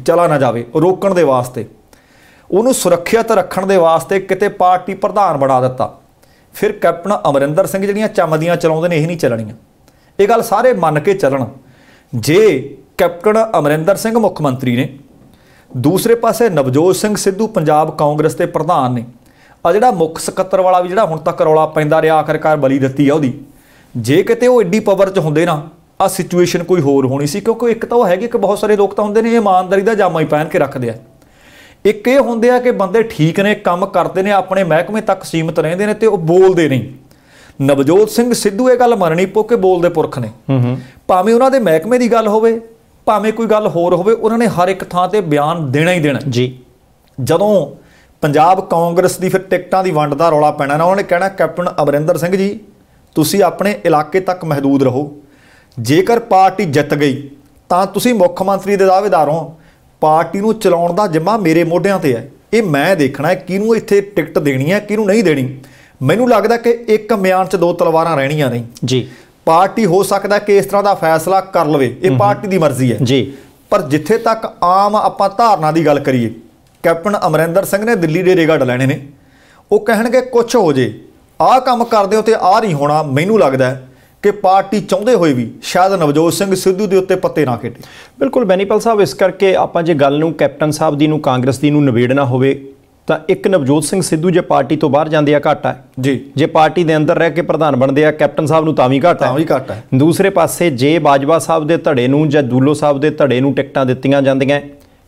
ਚਲਾ ਨਾ ਜਾਵੇ ਰੋਕਣ ਦੇ ਵਾਸਤੇ ਉਹਨੂੰ ਸੁਰੱਖਿਅਤ ਰੱਖਣ ਦੇ ਵਾਸਤੇ ਕਿਤੇ ਪਾਰਟੀ ਪ੍ਰਧਾਨ ਬਣਾ ਦਿੱਤਾ ਫਿਰ ਕੈਪਟਨ ਅਮਰਿੰਦਰ ਸਿੰਘ ਜਿਹੜੀਆਂ ਚਮਦੀਆਂ ਚਲਾਉਂਦੇ ਨੇ ਇਹ ਨਹੀਂ ਚੱਲਣੀਆਂ ਇਹ ਗੱਲ ਸਾਰੇ ਮੰਨ ਕੇ ਚੱਲਣ ਜੇ ਕੈਪਟਨ ਅਮਰਿੰਦਰ ਸਿੰਘ ਮੁੱਖ ਮੰਤਰੀ ਨੇ ਦੂਸਰੇ ਪਾਸੇ ਨਵਜੋਤ ਸਿੰਘ ਸਿੱਧੂ ਪੰਜਾਬ ਕਾਂਗਰਸ ਦੇ ਪ੍ਰਧਾਨ ਨੇ ਆ ਜਿਹੜਾ ਮੁੱਖ ਸਕੱਤਰ ਵਾਲਾ ਵੀ ਜਿਹੜਾ ਹੁਣ ਤੱਕ ਰੌਲਾ ਪੈਂਦਾ ਰਿਹਾ ਆਖਰਕਾਰ ਬਲੀ ਦਿੱਤੀ ਆ ਉਹਦੀ ਜੇ ਕਿਤੇ ਉਹ ਐਡੀ ਪਾਵਰ 'ਚ ਹੁੰਦੇ ਨਾ ਆ ਸਿਚੁਏਸ਼ਨ ਕੋਈ ਹੋਰ ਹੋਣੀ ਸੀ ਕਿਉਂਕਿ ਇੱਕ ਤਾਂ ਉਹ ਹੈਗੇ ਕਿ ਬਹੁਤ ਸਾਰੇ ਲੋਕ ਤਾਂ ਹੁੰਦੇ ਨੇ ਇਹ ਇਮਾਨਦਾਰੀ ਦਾ ਜਾਮਾ ਹੀ ਪਹਿਨ ਕੇ ਰੱਖਦੇ ਆ ਇੱਕ ਇਹ ਹੁੰਦੇ ਆ ਕਿ ਬੰਦੇ ਠੀਕ ਨੇ ਕੰਮ ਕਰਦੇ ਨੇ ਆਪਣੇ ਮਹਿਕਮੇ ਤੱਕ ਸੀਮਤ ਰਹਿੰਦੇ ਨੇ ਤੇ ਉਹ ਬੋਲਦੇ ਨਹੀਂ ਨਵਜੋਤ ਸਿੰਘ ਸਿੱਧੂ ਇਹ ਗੱਲ ਮੰਨਣੀ ਪੋ ਕਿ ਬੋਲਦੇ ਪੁਰਖ ਨੇ ਭਾਵੇਂ ਉਹਨਾਂ ਦੇ ਮਹਿਕਮੇ ਦੀ ਗੱਲ ਹੋਵੇ ਭਾਵੇਂ ਕੋਈ ਗੱਲ ਹੋਰ ਹੋਵੇ ਉਹਨਾਂ ਨੇ ਹਰ ਇੱਕ ਥਾਂ ਤੇ ਬਿਆਨ ਦੇਣਾ ਹੀ ਦੇਣਾ ਜੀ ਜਦੋਂ ਪੰਜਾਬ ਕਾਂਗਰਸ ਦੀ ਫਿਰ ਟਿਕਟਾਂ ਦੀ ਵੰਡ ਦਾ ਰੌਲਾ ਪੈਣਾ ਨਾ ਉਹਨਾਂ ਨੇ ਕਹਿਣਾ ਕੈਪਟਨ ਅਮਰਿੰਦਰ ਸਿੰਘ ਜੀ ਤੁਸੀਂ ਆਪਣੇ ਇਲਾਕੇ ਤੱਕ ਮਹਦੂਦ ਰਹੋ ਜੇਕਰ ਪਾਰਟੀ ਜਿੱਤ ਗਈ ਤਾਂ ਤੁਸੀਂ ਮੁੱਖ ਮੰਤਰੀ ਦੇ ਦਾਅਵੇਦਾਰ ਹੋ ਪਾਰਟੀ ਨੂੰ ਚਲਾਉਣ ਦਾ ਜਿੰਮਾ ਮੇਰੇ ਮੋਢਿਆਂ ਤੇ ਹੈ ਇਹ ਮੈਂ ਦੇਖਣਾ ਹੈ ਕਿਹਨੂੰ ਇੱਥੇ ਟਿਕਟ ਦੇਣੀ ਹੈ ਕਿਹਨੂੰ ਨਹੀਂ ਦੇਣੀ ਮੈਨੂੰ ਲੱਗਦਾ ਕਿ ਇੱਕ ਮਿਆਨ 'ਚ ਦੋ ਤਲਵਾਰਾਂ ਰਹਿਣੀਆਂ ਨਹੀਂ ਜੀ ਪਾਰਟੀ ਹੋ ਸਕਦਾ ਕਿ ਇਸ ਤਰ੍ਹਾਂ ਦਾ ਫੈਸਲਾ ਕਰ ਲਵੇ ਇਹ ਪਾਰਟੀ ਦੀ ਮਰਜ਼ੀ ਹੈ ਜੀ ਪਰ ਜਿੱਥੇ ਤੱਕ ਆਮ ਆਪਾਂ ਧਾਰਨਾ ਦੀ ਗੱਲ ਕਰੀਏ ਕੈਪਟਨ ਅਮਰਿੰਦਰ ਸਿੰਘ ਨੇ ਦਿੱਲੀ ਦੇ ਰੇਗਾ ਡਲਾਣੇ ਨੇ ਉਹ ਕਹਿਣਗੇ ਕੁਝ ਹੋ ਜੇ ਆਹ ਕੰਮ ਕਰਦੇ ਹੋ ਤੇ ਆਹ ਨਹੀਂ ਹੋਣਾ ਮੈਨੂੰ ਲੱਗਦਾ ਕਿ ਪਾਰਟੀ ਚਾਹੁੰਦੇ ਹੋਏ ਵੀ ਸ਼ਾਇਦ ਨਵਜੋਤ ਸਿੰਘ ਸਿੱਧੂ ਦੇ ਉੱਤੇ ਪੱਤੇ ਨਾ ਖੇਡੇ ਬਿਲਕੁਲ ਬੈਨੀਪਾਲ ਸਾਹਿਬ ਇਸ ਕਰਕੇ ਆਪਾਂ ਜੇ ਗੱਲ ਨੂੰ ਕੈਪਟਨ ਸਾਹਿਬ ਦੀ ਨੂੰ ਕਾਂਗਰਸ ਦੀ ਨੂੰ ਨਵੇੜਨਾ ਹੋਵੇ ਤਾਂ ਇੱਕ ਨਵਜੋਤ ਸਿੰਘ ਸਿੱਧੂ ਜੇ ਪਾਰਟੀ ਤੋਂ ਬਾਹਰ ਜਾਂਦੇ ਆ ਘਾਟਾ ਜੀ ਜੇ ਪਾਰਟੀ ਦੇ ਅੰਦਰ ਰਹਿ ਕੇ ਪ੍ਰਧਾਨ ਬਣਦੇ ਆ ਕੈਪਟਨ ਸਾਹਿਬ ਨੂੰ ਤਾਂ ਵੀ ਘਾਟਾ ਤਾਂ ਵੀ ਘਾਟਾ ਦੂਸਰੇ ਪਾਸੇ ਜੇ ਬਾਜਵਾ ਸਾਹਿਬ ਦੇ ਧੜੇ ਨੂੰ ਜਾਂ ਦੂਲੋ ਸਾਹਿਬ ਦੇ ਧੜੇ ਨੂੰ ਟਿਕਟਾਂ ਦਿੱਤੀਆਂ ਜਾਂਦੀਆਂ